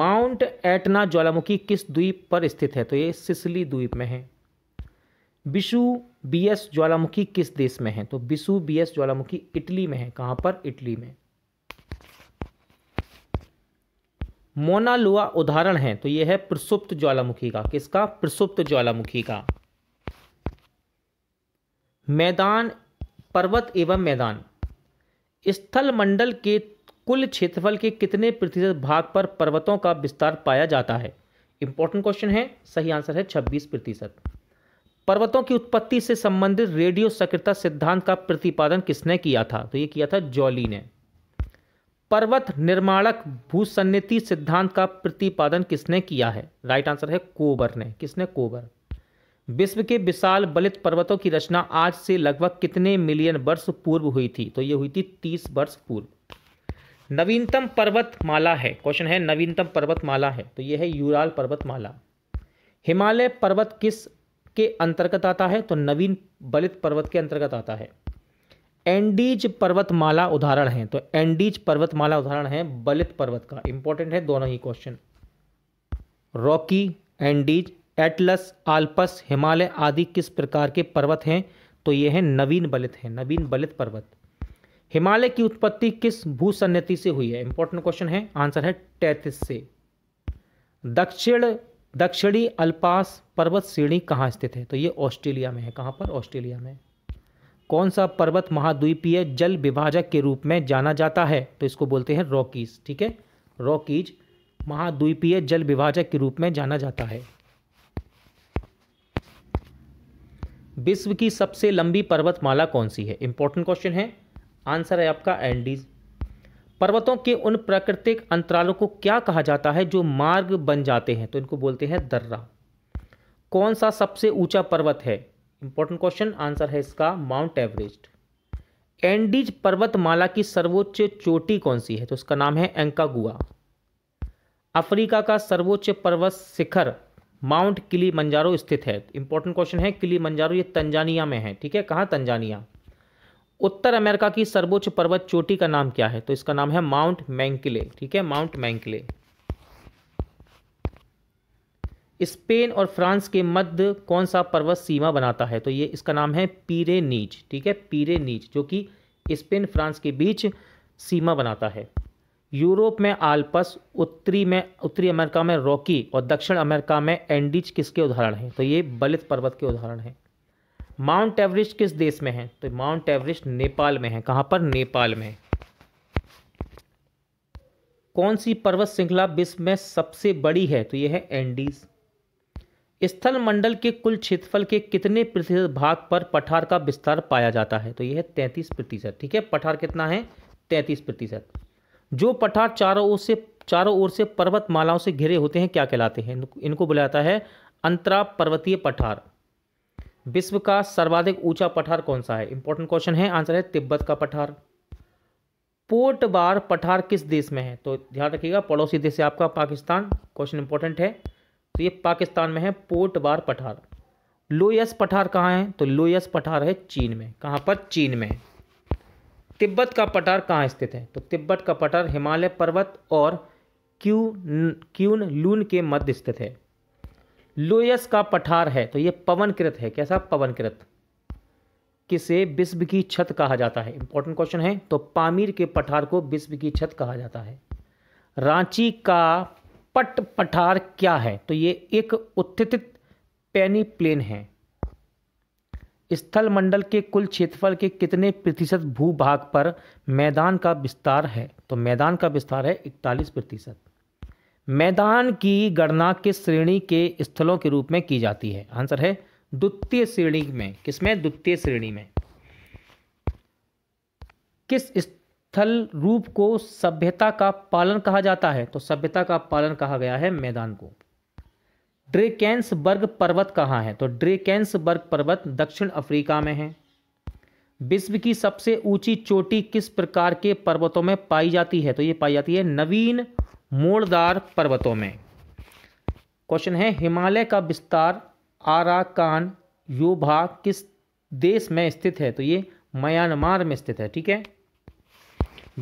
माउंट एटना ज्वालामुखी किस द्वीप पर स्थित है तो ये सिसली द्वीप में है बिशु बीएस ज्वालामुखी किस देश में है तो बिशु बीएस ज्वालामुखी इटली में है कहाँ पर इटली में मोनालुआ उदाहरण है तो यह है प्रसुप्त ज्वालामुखी का किसका प्रसुप्त ज्वालामुखी का मैदान पर्वत एवं मैदान स्थल मंडल के कुल क्षेत्रफल के कितने प्रतिशत भाग पर पर्वतों का विस्तार पाया जाता है इंपॉर्टेंट क्वेश्चन है सही आंसर है 26 प्रतिशत पर्वतों की उत्पत्ति से संबंधित रेडियो सक्रियता सिद्धांत का प्रतिपादन किसने किया था तो यह किया था जॉली ने पर्वत निर्माणक भूसन्निति सिद्धांत का प्रतिपादन किसने किया है राइट आंसर है कोबर ने किसने कोबर विश्व के विशाल बलित पर्वतों की रचना आज से लगभग कितने मिलियन वर्ष पूर्व हुई थी तो यह हुई थी तीस वर्ष पूर्व नवीनतम पर्वतमाला है क्वेश्चन है नवीनतम पर्वतमाला है तो यह है यूराल पर्वतमाला हिमालय पर्वत किस के अंतर्गत आता है तो नवीन बलित पर्वत के अंतर्गत आता है एंडीज पर्वतमाला उदाहरण है तो एंडीज पर्वतमाला उदाहरण है बलित पर्वत का इंपॉर्टेंट है दोनों ही question Rocky Andes Atlas Alps Himalaya आदि किस प्रकार के पर्वत हैं तो यह है नवीन बलित है नवीन बलित पर्वत हिमालय की उत्पत्ति किस भूसन्नति से हुई है इंपॉर्टेंट क्वेश्चन है आंसर है टैतीस से दक्षिण दक्षिणी अल्पास पर्वत श्रेणी कहाँ स्थित है तो ये ऑस्ट्रेलिया में है कहाँ पर ऑस्ट्रेलिया में कौन सा पर्वत महाद्वीपीय जल विभाजक के रूप में जाना जाता है तो इसको बोलते हैं रॉकीज ठीक है रॉकीज महाद्वीपीय जल विभाजक के रूप में जाना जाता है विश्व की सबसे लंबी पर्वतमाला कौन सी है इंपॉर्टेंट क्वेश्चन है आंसर है आपका एंडीज पर्वतों के उन प्राकृतिक अंतरालों को क्या कहा जाता है जो मार्ग बन जाते हैं तो इनको बोलते हैं दर्रा कौन सा सबसे ऊंचा पर्वत है इंपॉर्टेंट क्वेश्चन आंसर है इसका माउंट एवरेस्ट एंडीज पर्वतमाला की सर्वोच्च चोटी कौन सी है तो उसका नाम है एंकागुआ अफ्रीका का सर्वोच्च पर्वत शिखर माउंट किली मंजारो स्थित है इंपॉर्टेंट क्वेश्चन है किली मंजारो ये तंजानिया में है ठीक है कहाँ तंजानिया उत्तर अमेरिका की सर्वोच्च पर्वत चोटी का नाम क्या है तो इसका नाम है माउंट मैंकिले ठीक है माउंट मैंकिले स्पेन और फ्रांस के मध्य कौन सा पर्वत सीमा बनाता है तो ये इसका नाम है पीरे नीच ठीक है पीरे नीच जो कि स्पेन फ्रांस के बीच सीमा बनाता है यूरोप में आल्पस उत्तरी में उत्तरी अमेरिका में रॉकी और दक्षिण अमेरिका में एंडीज किसके उदाहरण हैं तो ये बलित पर्वत के उदाहरण हैं माउंट एवरेस्ट किस देश में है तो माउंट एवरेस्ट नेपाल में है कहाँ पर नेपाल में कौन सी पर्वत श्रृंखला विश्व में सबसे बड़ी है तो ये है एंडीज़ स्थल मंडल के कुल क्षेत्रफल के कितने प्रतिशत भाग पर पठार का विस्तार पाया जाता है तो यह है तैंतीस प्रतिशत ठीक है पठार कितना है तैंतीस प्रतिशत जो पठार चारों ओर से चारों ओर से पर्वत मालाओं से घिरे होते हैं क्या कहलाते हैं इनको बोला जाता है अंतरा पर्वतीय पठार विश्व का सर्वाधिक ऊंचा पठार कौन सा है इंपॉर्टेंट क्वेश्चन है आंसर है तिब्बत का पठार पोर्ट बार पठार किस देश में है तो ध्यान रखिएगा पड़ोसी देश है आपका पाकिस्तान क्वेश्चन इंपॉर्टेंट है तो ये पाकिस्तान में है पोटवार पठार लोयस पठार कहाँ है तो लोयस पठार है चीन में कहाँ पर चीन में तिब्बत का पठार कहाँ स्थित है तो तिब्बत का पठार हिमालय पर्वत और क्यून क्यून लून के मध्य स्थित है लोयस का पठार है तो ये पवनकृत है कैसा पवनकृत किसे विश्व की छत कहा जाता है इंपॉर्टेंट क्वेश्चन है तो पामीर के पठार को विश्व की छत कहा जाता है रांची का पट पठार क्या है तो ये एक उत्थित पैनी प्लेन है स्थल मंडल के कुल क्षेत्रफल के कितने प्रतिशत भूभाग पर मैदान का विस्तार है तो मैदान का विस्तार है इकतालीस प्रतिशत मैदान की गणना किस श्रेणी के स्थलों के रूप में की जाती है आंसर है द्वितीय श्रेणी में किसमें द्वितीय श्रेणी में किस स्थल रूप को सभ्यता का पालन कहा जाता है तो सभ्यता का पालन कहा गया है मैदान को ड्रेकेंसबर्ग पर्वत कहाँ है तो ड्रेकेंसबर्ग पर्वत दक्षिण अफ्रीका में है विश्व की सबसे ऊंची चोटी किस प्रकार के पर्वतों में पाई जाती है तो ये पाई जाती है नवीन मोड़दार पर्वतों में क्वेश्चन है हिमालय का विस्तार आराकान योभा किस देश में स्थित है तो ये म्यांमार में स्थित है ठीक है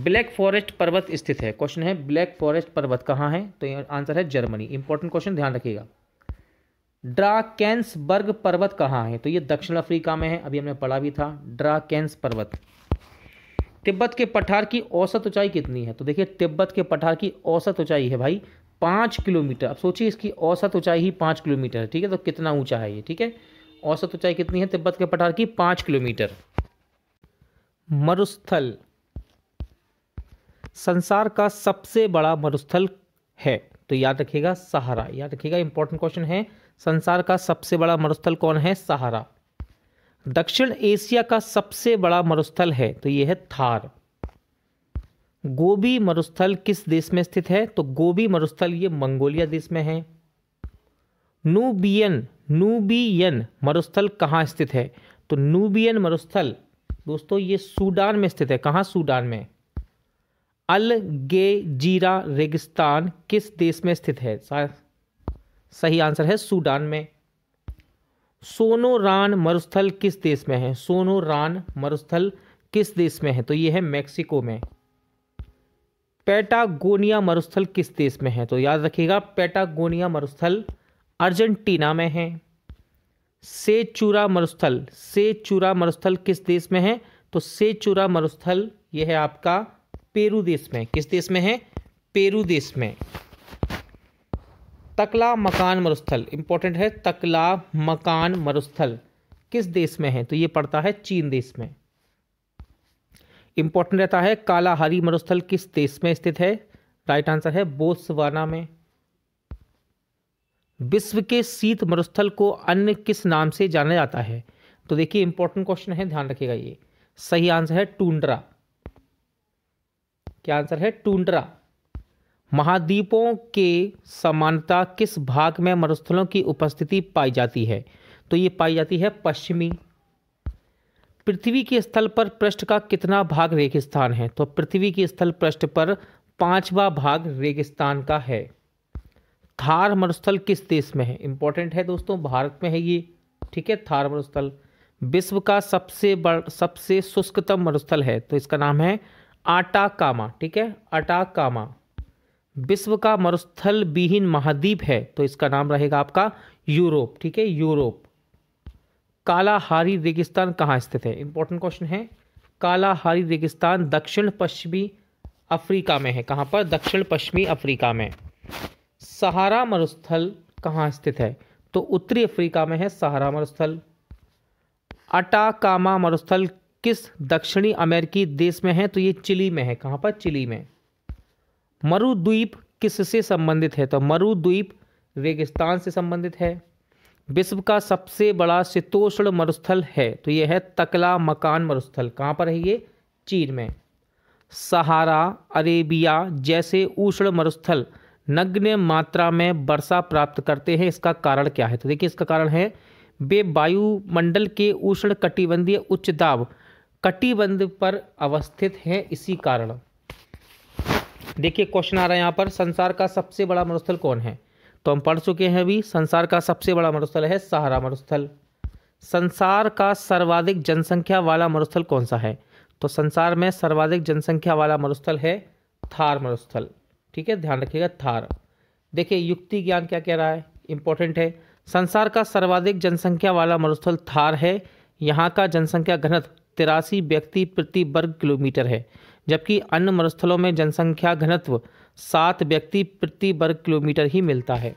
ब्लैक फॉरेस्ट पर्वत स्थित है क्वेश्चन है ब्लैक फॉरेस्ट पर्वत कहाँ है तो आंसर है जर्मनी इंपॉर्टेंट क्वेश्चन ध्यान रखिएगा ड्रा बर्ग पर्वत कहाँ है तो ये दक्षिण अफ्रीका में है अभी हमने पढ़ा भी था ड्रा कैंस पर्वत तिब्बत के पठार की औसत ऊंचाई कितनी है तो देखिए तिब्बत के पठार की औसत ऊंचाई है भाई पाँच किलोमीटर अब सोचिए इसकी औसत ऊंचाई ही पाँच किलोमीटर है ठीक है तो कितना ऊंचा है ये ठीक है औसत ऊंचाई कितनी है तिब्बत के पठार की पाँच किलोमीटर मरुस्थल संसार का सबसे बड़ा मरुस्थल है तो याद रखिएगा सहारा याद रखिएगा इंपॉर्टेंट क्वेश्चन है संसार का सबसे बड़ा मरुस्थल कौन है सहारा दक्षिण एशिया का सबसे बड़ा मरुस्थल है तो यह है थार गोबी मरुस्थल किस देश में स्थित है तो गोबी मरुस्थल ये मंगोलिया देश में है नूबियन नूबियन मरुस्थल कहाँ स्थित है तो नूबियन मरुस्थल दोस्तों ये सूडान में स्थित है कहाँ सूडान में अल जीरा रेगिस्तान किस देश में स्थित है सही आंसर है सूडान में सोनोरान मरुस्थल किस देश में है सोनोरान मरुस्थल किस देश में है तो यह है मेक्सिको में पेटागोनिया मरुस्थल किस देश में है तो याद रखिएगा पेटागोनिया मरुस्थल अर्जेंटीना में है सेचूरा मरुस्थल सेचूरा मरुस्थल किस देश में है तो सेचूरा मरुस्थल यह है आपका पेरू देश में किस देश में है पेरू देश में तकला मकान मरुस्थल इंपॉर्टेंट है तकला मकान मरुस्थल किस देश में है तो ये पड़ता है चीन देश में इंपॉर्टेंट रहता है कालाहारी मरुस्थल किस देश में स्थित है राइट आंसर है बोसवाना में विश्व के शीत मरुस्थल को अन्य किस नाम से जाना जाता है तो देखिए इंपॉर्टेंट क्वेश्चन है ध्यान रखिएगा ये सही आंसर है टूंड्रा क्या आंसर है टूंड्रा महाद्वीपों के समानता किस भाग में मरुस्थलों की उपस्थिति पाई जाती है तो ये पाई जाती है पश्चिमी पृथ्वी के स्थल पर पृष्ठ का कितना भाग रेगिस्तान है तो पृथ्वी के स्थल पृष्ठ पर पांचवा भाग रेगिस्तान का है थार मरुस्थल किस देश में है इंपॉर्टेंट है दोस्तों भारत में है ये ठीक है थार मरुस्थल विश्व का सबसे बड़ सबसे शुष्कतम मरुस्थल है तो इसका नाम है आटा कामा ठीक है आटा कामा विश्व का मरुस्थल विहीन महाद्वीप है तो इसका नाम रहेगा आपका यूरोप ठीक है यूरोप कालाहारी रेगिस्तान कहाँ स्थित है इंपॉर्टेंट क्वेश्चन है कालाहारी रेगिस्तान दक्षिण पश्चिमी अफ्रीका में है कहाँ पर दक्षिण पश्चिमी अफ्रीका में सहारा मरुस्थल कहाँ स्थित है तो उत्तरी अफ्रीका में है सहारा मरुस्थल अटाकामा मरुस्थल किस दक्षिणी अमेरिकी देश में है तो ये चिली में है कहाँ पर चिली में मरुद्वीप किससे संबंधित है तो मरुद्वीप रेगिस्तान से संबंधित है विश्व का सबसे बड़ा शीतोष्ण मरुस्थल है तो यह है तकला मकान मरुस्थल कहाँ पर है ये चीन में सहारा अरेबिया जैसे उष्ण मरुस्थल नग्न मात्रा में वर्षा प्राप्त करते हैं इसका कारण क्या है तो देखिए इसका कारण है वे वायुमंडल के उष्ण कटिबंधीय उच्च दाब कटिबंध पर अवस्थित हैं इसी कारण देखिए क्वेश्चन आ रहा है यहाँ पर संसार का सबसे बड़ा मरुस्थल कौन है तो हम पढ़ चुके हैं अभी संसार का सबसे बड़ा मरुस्थल है सहारा मरुस्थल संसार का सर्वाधिक जनसंख्या वाला मरुस्थल कौन सा है तो संसार में सर्वाधिक जनसंख्या वाला मरुस्थल है थार मरुस्थल ठीक है ध्यान रखिएगा थार देखिए युक्ति ज्ञान क्या कह रहा है इंपॉर्टेंट है संसार का सर्वाधिक जनसंख्या वाला मरुस्थल थार है यहाँ का जनसंख्या घनत्व तिरासी व्यक्ति प्रति वर्ग किलोमीटर है जबकि अन्य मरुस्थलों में जनसंख्या घनत्व सात व्यक्ति प्रति वर्ग किलोमीटर ही मिलता है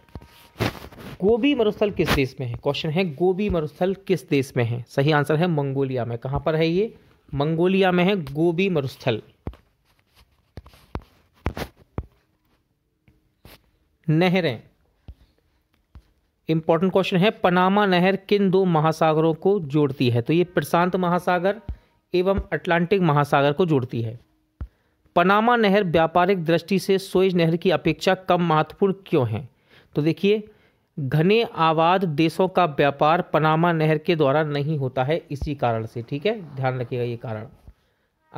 गोभी मरुस्थल किस देश में है क्वेश्चन है गोभी मरुस्थल किस देश में है सही आंसर है मंगोलिया में कहाँ पर है ये मंगोलिया में है गोभी मरुस्थल नहरें इंपॉर्टेंट क्वेश्चन है पनामा नहर किन दो महासागरों को जोड़ती है तो ये प्रशांत महासागर एवं अटलांटिक महासागर को जोड़ती है पनामा नहर व्यापारिक दृष्टि से सोएज नहर की अपेक्षा कम महत्वपूर्ण क्यों है तो देखिए घने आबाद देशों का व्यापार पनामा नहर के द्वारा नहीं होता है इसी कारण से ठीक है ध्यान रखिएगा ये कारण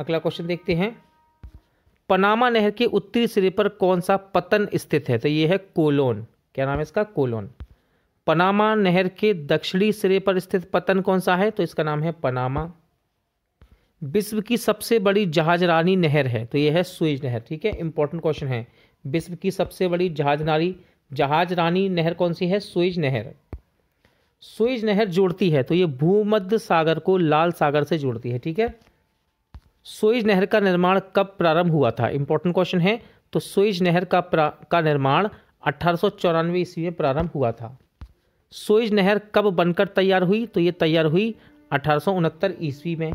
अगला क्वेश्चन देखते हैं पनामा नहर के उत्तरी सिरे पर कौन सा पतन स्थित है तो ये है कोलोन क्या नाम है इसका कोलोन पनामा नहर के दक्षिणी सिरे पर स्थित पतन कौन सा है तो इसका नाम है पनामा विश्व की सबसे बड़ी जहाजरानी नहर है तो यह है सुइज नहर ठीक है इंपॉर्टेंट क्वेश्चन है विश्व की सबसे बड़ी जहाजनारी जहाज रानी नहर कौन सी है सुइज नहर सुइज नहर जोड़ती है तो ये भूमध्य सागर को लाल सागर से जोड़ती है ठीक है सुइज नहर का निर्माण कब प्रारंभ हुआ था इंपॉर्टेंट क्वेश्चन है तो सुइज नहर का का निर्माण अठारह ईस्वी में प्रारंभ हुआ था सोइज नहर कब बनकर तैयार हुई तो ये तैयार हुई अठारह ईस्वी में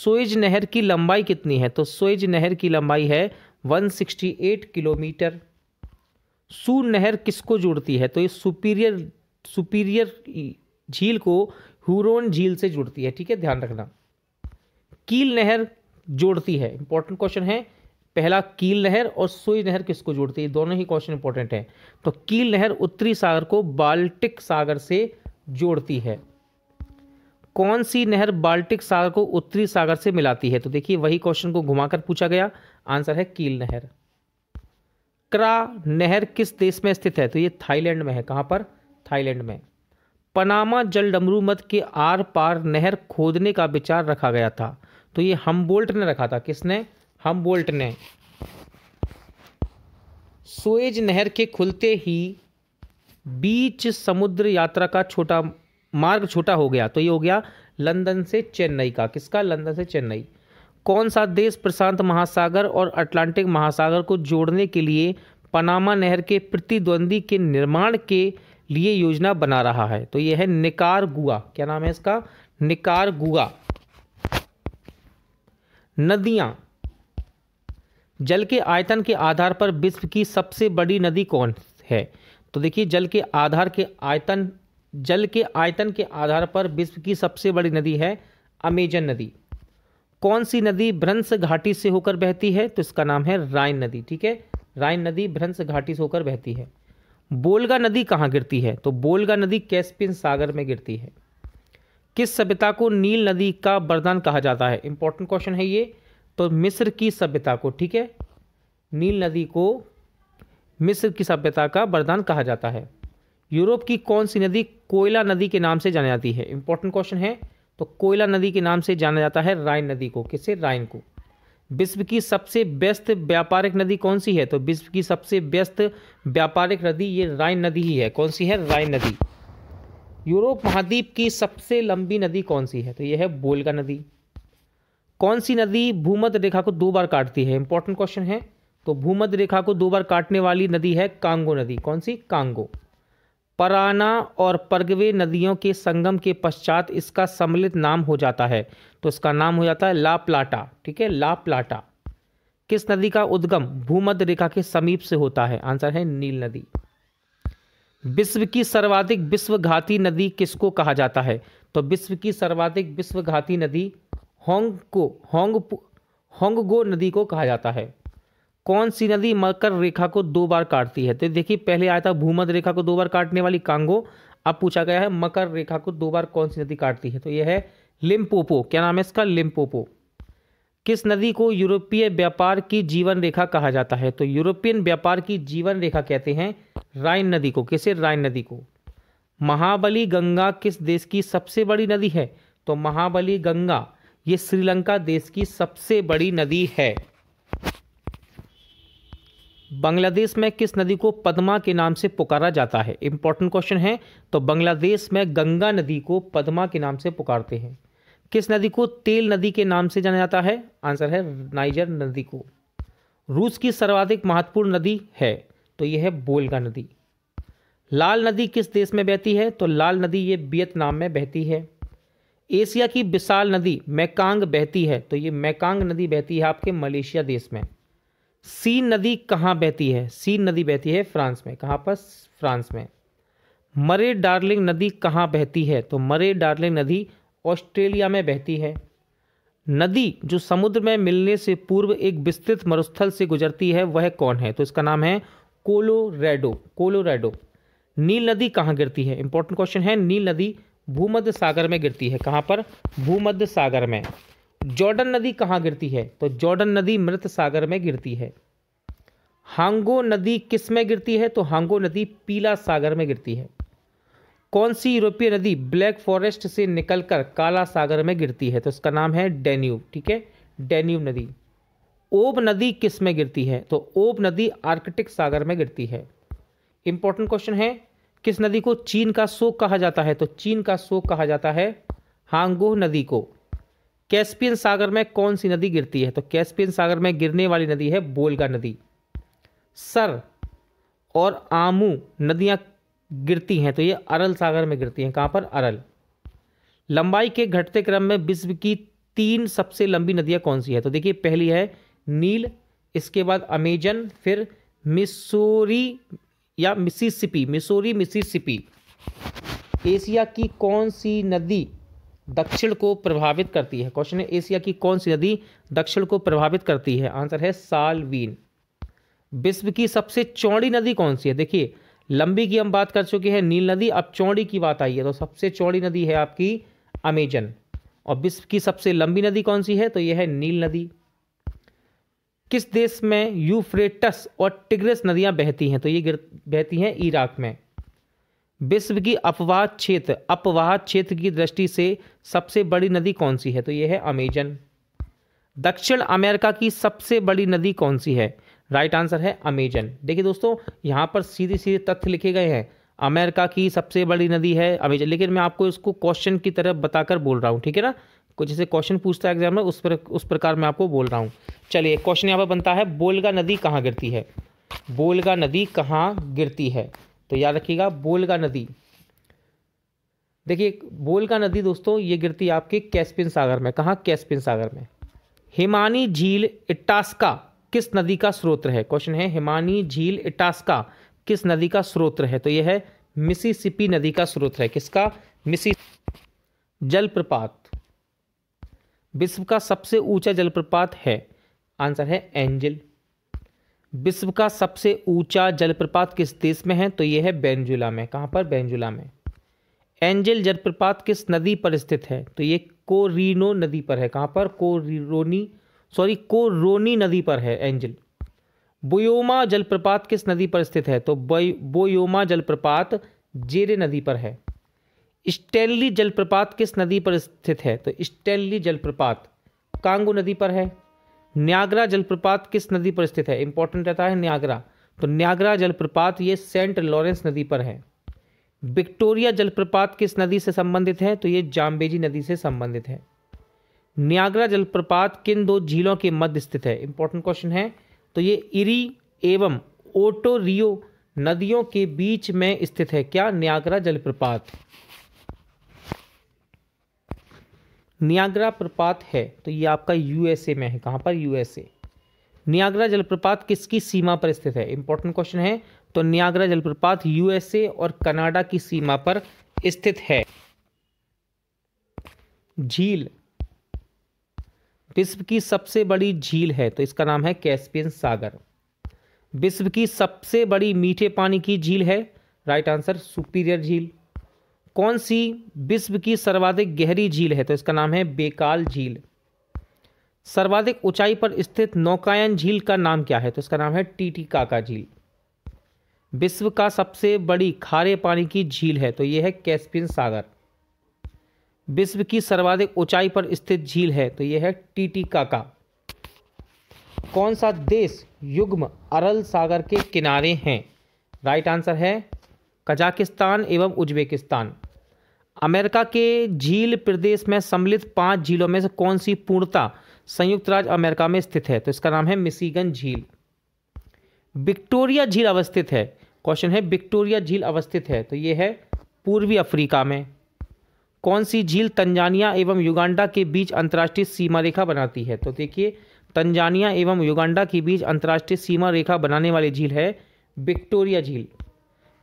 सोइज नहर की लंबाई कितनी है तो सोइज नहर की लंबाई है 168 किलोमीटर सू नहर किसको जोड़ती है तो ये सुपीरियर सुपीरियर झील को हुरोन झील से जुड़ती है ठीक है ध्यान रखना कील नहर जोड़ती है इंपॉर्टेंट क्वेश्चन है पहला कील नहर और सुई नहर किसको जोड़ती है दोनों ही क्वेश्चन इंपॉर्टेंट हैं तो कील नहर उत्तरी सागर को बाल्टिक सागर से जोड़ती है कौन सी नहर बाल्टिक सागर को उत्तरी सागर से मिलाती है तो देखिए वही क्वेश्चन को घुमाकर पूछा गया आंसर है कील नहर क्रा नहर किस देश में स्थित है तो ये थाईलैंड में है कहाँ पर थाईलैंड में पनामा जल डमरू मत के आर पार नहर खोदने का विचार रखा गया था तो ये हम ने रखा था किसने हम बोल्ट ने सोएज नहर के खुलते ही बीच समुद्र यात्रा का छोटा मार्ग छोटा हो गया तो ये हो गया लंदन से चेन्नई का किसका लंदन से चेन्नई कौन सा देश प्रशांत महासागर और अटलांटिक महासागर को जोड़ने के लिए पनामा नहर के प्रतिद्वंदी के निर्माण के लिए योजना बना रहा है तो यह है निकार गुआ क्या नाम है इसका निकार गुआ नदियां जल के आयतन के आधार पर विश्व की सबसे बड़ी नदी कौन है तो देखिए जल के आधार के आयतन जल के आयतन के आधार पर विश्व की सबसे बड़ी नदी है अमेजन नदी कौन सी नदी भ्रंश घाटी से होकर बहती है तो इसका नाम है राइन नदी ठीक है राइन नदी भ्रंश घाटी से होकर बहती है बोलगा नदी कहाँ गिरती है तो बोलगा नदी कैस्पियन सागर में गिरती है किस सभ्यता को नील नदी का वरदान कहा जाता है इंपॉर्टेंट क्वेश्चन है ये तो मिस्र की सभ्यता को ठीक है नील नदी को मिस्र की सभ्यता का वरदान कहा जाता है यूरोप की कौन सी नदी कोयला नदी के नाम से जानी जाती है इंपॉर्टेंट क्वेश्चन है तो कोयला नदी के नाम से जाना जाता है राइन नदी को किसे राइन को विश्व की सबसे व्यस्त व्यापारिक नदी कौन सी है तो विश्व की सबसे व्यस्त व्यापारिक नदी ये राइन नदी ही है कौन सी है राइन नदी यूरोप महाद्वीप की सबसे लंबी नदी कौन सी है तो यह है बोलगा नदी कौन सी नदी भूमध्य रेखा को दो बार काटती है इंपॉर्टेंट क्वेश्चन है तो भूमध्य रेखा को दो बार काटने वाली नदी है कांगो नदी कौन सी कांगो पराना और परगवे नदियों के संगम के पश्चात इसका सम्मिलित नाम हो जाता है तो इसका नाम हो जाता है ला प्लाटा ठीक है ला प्लाटा किस नदी का उद्गम भूमध्य रेखा के समीप से होता है आंसर है नील नदी विश्व की सर्वाधिक विश्वघाती नदी किसको कहा जाता है तो विश्व की सर्वाधिक विश्वघाती नदी होंग को होंग होंगगो नदी को कहा जाता है कौन सी नदी मकर रेखा को दो बार काटती है तो देखिए पहले आया था भूमध्य रेखा को दो बार काटने वाली कांगो अब पूछा गया है मकर रेखा को दो बार कौन सी नदी काटती है तो यह है लिम्पोपो क्या नाम है इसका लिम्पोपो किस नदी को यूरोपीय व्यापार की जीवन रेखा कहा जाता है तो यूरोपियन व्यापार की जीवन रेखा कहते हैं राइन नदी को किसे राइन नदी को महाबली गंगा किस देश की सबसे बड़ी नदी है तो महाबली गंगा ये श्रीलंका देश की सबसे बड़ी नदी है बांग्लादेश में किस नदी को पद्मा के नाम से पुकारा जाता है इंपॉर्टेंट क्वेश्चन है तो बांग्लादेश में गंगा नदी को पद्मा के नाम से पुकारते हैं किस नदी को तेल नदी के नाम से जाना जाता है आंसर है नाइजर नदी को रूस की सर्वाधिक महत्वपूर्ण नदी है तो यह है बोलगा नदी लाल नदी किस देश में बहती है तो लाल नदी ये वियतनाम में बहती है एशिया की विशाल नदी मैकांग बहती है तो ये मैकांग नदी बहती है आपके मलेशिया देश में सी नदी कहाँ बहती है सी नदी बहती है फ्रांस में कहाँ पर फ्रांस में मरे डार्लिंग नदी कहाँ बहती है तो मरे डार्लिंग नदी ऑस्ट्रेलिया में बहती है नदी जो समुद्र में मिलने से पूर्व एक विस्तृत मरुस्थल से गुजरती है वह कौन है तो इसका नाम है कोलोरेडो कोलोरेडो नील नदी कहाँ गिरती है इंपॉर्टेंट क्वेश्चन है नील नदी भूमध्य सागर में गिरती है कहाँ पर भूमध्य सागर में जॉर्डन नदी कहाँ गिरती है तो जॉर्डन नदी मृत सागर में गिरती है हांगो नदी किस में गिरती है तो हांगो नदी पीला सागर में गिरती है कौन सी यूरोपीय नदी ब्लैक फॉरेस्ट से निकलकर काला सागर में गिरती है तो इसका नाम है डेन्यूब ठीक है डेन्यूब नदी ओब नदी किस में गिरती है तो ओब नदी आर्कटिक सागर में गिरती है इंपॉर्टेंट क्वेश्चन है किस नदी को चीन का शोक कहा जाता है तो चीन का शोक कहा जाता है हांगो नदी को कैस्पियन सागर में कौन सी नदी गिरती है तो कैस्पियन सागर में गिरने वाली नदी है बोलगा नदी सर और आमू नदियाँ गिरती हैं तो ये अरल सागर में गिरती हैं कहाँ पर अरल लंबाई के घटते क्रम में विश्व की तीन सबसे लंबी नदियाँ कौन सी है तो देखिए पहली है नील इसके बाद अमेजन फिर मिसोरी या मिसिसिपी मिसोरी मिसिसिपी एशिया की कौन सी नदी दक्षिण को प्रभावित करती है क्वेश्चन है एशिया की कौन सी नदी दक्षिण को प्रभावित करती है आंसर है सालवीन विश्व की सबसे चौड़ी नदी कौन सी है देखिए लंबी की हम बात कर चुके हैं नील नदी अब चौड़ी की बात आई है तो सबसे चौड़ी नदी है आपकी अमेजन और विश्व की सबसे लंबी नदी कौन सी है तो यह है नील नदी किस देश में यूफ्रेटस और टिग्रेस नदियां बहती हैं तो ये बहती हैं इराक में विश्व की अपवाह क्षेत्र अपवाह क्षेत्र की दृष्टि से सबसे बड़ी नदी कौन सी है तो ये है अमेजन दक्षिण अमेरिका की सबसे बड़ी नदी कौन सी है राइट आंसर है अमेजन देखिए दोस्तों यहाँ पर सीधे सीधे तथ्य लिखे गए हैं अमेरिका की सबसे बड़ी नदी है अमेजन लेकिन मैं आपको इसको क्वेश्चन की तरह बताकर बोल रहा हूँ ठीक है ना को जैसे क्वेश्चन पूछता है एग्जाम में उस पर उस प्रकार मैं आपको बोल रहा हूँ चलिए क्वेश्चन यहाँ पर बनता है बोलगा नदी कहाँ गिरती है बोलगा नदी कहाँ गिरती है तो याद रखिएगा बोलगा नदी देखिए बोलगा नदी दोस्तों ये गिरती है आपके कैस्पिन सागर में कहाँ कैस्पिन सागर में हिमानी झील इटास्का किस नदी का स्रोत है क्वेश्चन है हिमानी झील इटास्का किस नदी का स्रोत है तो यह है मिसिसिपी नदी का स्रोत है किसका मिसी जलप्रपात विश्व का सबसे ऊंचा जलप्रपात है आंसर है एंजल विश्व का सबसे ऊंचा जलप्रपात किस देश में है तो यह है बेंजुला में कहाँ पर बेंजुला में एंजल जलप्रपात किस नदी पर स्थित है तो ये कोरिनो नदी पर है कहाँ पर कोरोनी सॉरी कोरोनी नदी पर है एंजल बोयोमा जलप्रपात किस नदी पर स्थित है तो बोयोमा जलप्रपात जेरे नदी पर है स्टेनली जलप्रपात किस नदी पर स्थित है तो स्टेनली जलप्रपात कांगो नदी पर है न्यागरा जलप्रपात किस नदी पर स्थित है इंपॉर्टेंट रहता है न्यागरा तो न्यागरा जलप्रपात ये सेंट लॉरेंस नदी पर है विक्टोरिया जलप्रपात किस नदी से संबंधित है तो ये जाम्बेजी नदी से संबंधित है न्यागरा जलप्रपात किन दो झीलों के मध्य स्थित है इंपॉर्टेंट क्वेश्चन है तो ये इरी एवं ओटो रियो नदियों के बीच में स्थित है क्या न्यागरा जलप्रपात नियाग्रा प्रपात है तो ये आपका यूएसए में है कहाँ पर यूएसए नियाग्रा जलप्रपात किसकी सीमा पर स्थित है इंपॉर्टेंट क्वेश्चन है तो नियाग्रा जलप्रपात यूएसए और कनाडा की सीमा पर स्थित है झील विश्व की सबसे बड़ी झील है तो इसका नाम है कैस्पियन सागर विश्व की सबसे बड़ी मीठे पानी की झील है राइट आंसर सुपीरियर झील कौन सी विश्व की सर्वाधिक गहरी झील है तो इसका नाम है बेकाल झील सर्वाधिक ऊंचाई पर स्थित नौकायन झील का नाम क्या है तो इसका नाम है टीटी काका झील विश्व का सबसे बड़ी खारे पानी की झील है तो यह है कैस्पियन सागर विश्व की सर्वाधिक ऊंचाई पर स्थित झील है तो यह है टीटी काका कौन सा देश युग्म अरल सागर के किनारे हैं राइट आंसर है कजाकिस्तान एवं उज्बेकिस्तान अमेरिका के झील प्रदेश में सम्मिलित पांच झीलों में से कौन सी पूर्णता संयुक्त राज्य अमेरिका में स्थित है तो इसका नाम है मिशीगन झील विक्टोरिया झील अवस्थित है क्वेश्चन है विक्टोरिया झील अवस्थित है तो ये है पूर्वी अफ्रीका में कौन सी झील तंजानिया एवं युगांडा के बीच अंतर्राष्ट्रीय सीमा रेखा बनाती है तो देखिए तंजानिया एवं युगांडा के बीच अंतर्राष्ट्रीय सीमा रेखा बनाने वाली झील है विक्टोरिया झील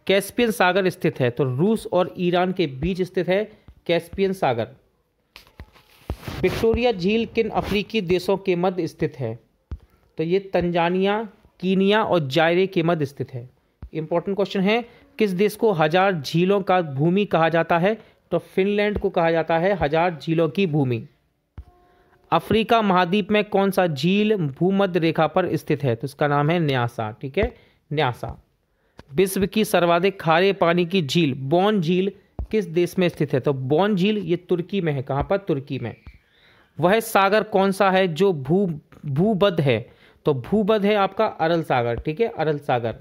कैस्पियन सागर स्थित है तो रूस और ईरान के बीच स्थित है कैस्पियन सागर विक्टोरिया झील किन अफ्रीकी देशों के मध्य स्थित है तो ये तंजानिया कीनिया और जायरे के मध्य स्थित है इंपॉर्टेंट क्वेश्चन है किस देश को हजार झीलों का भूमि कहा जाता है तो फिनलैंड को कहा जाता है हजार झीलों की भूमि अफ्रीका महाद्वीप में कौन सा झील भूमध्य रेखा पर स्थित है तो इसका नाम है न्यासा ठीक है न्यासा विश्व की सर्वाधिक खारे पानी की झील बॉन झील किस देश में स्थित है तो बॉन झील ये तुर्की में है कहाँ पर तुर्की में वह सागर कौन सा है जो भू भूबद्ध है तो भूबद्ध है आपका अरल सागर ठीक है अरल सागर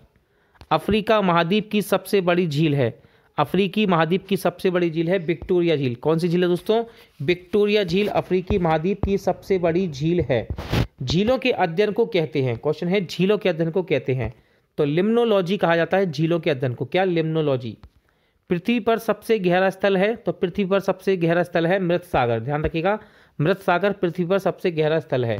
अफ्रीका महाद्वीप की सबसे बड़ी झील है अफ्रीकी महाद्वीप की सबसे बड़ी झील है विक्टोरिया झील कौन सी झील है दोस्तों विक्टोरिया झील अफ्रीकी महाद्वीप की सबसे बड़ी झील है झीलों के अध्ययन को कहते हैं क्वेश्चन है झीलों के अध्ययन को कहते हैं तो लिम्नोलॉजी कहा जाता है झीलों के अध्ययन को क्या लिम्नोलॉजी पृथ्वी पर सबसे गहरा स्थल है तो पृथ्वी पर सबसे गहरा स्थल है मृत सागर ध्यान रखिएगा मृत सागर पृथ्वी पर सबसे गहरा स्थल है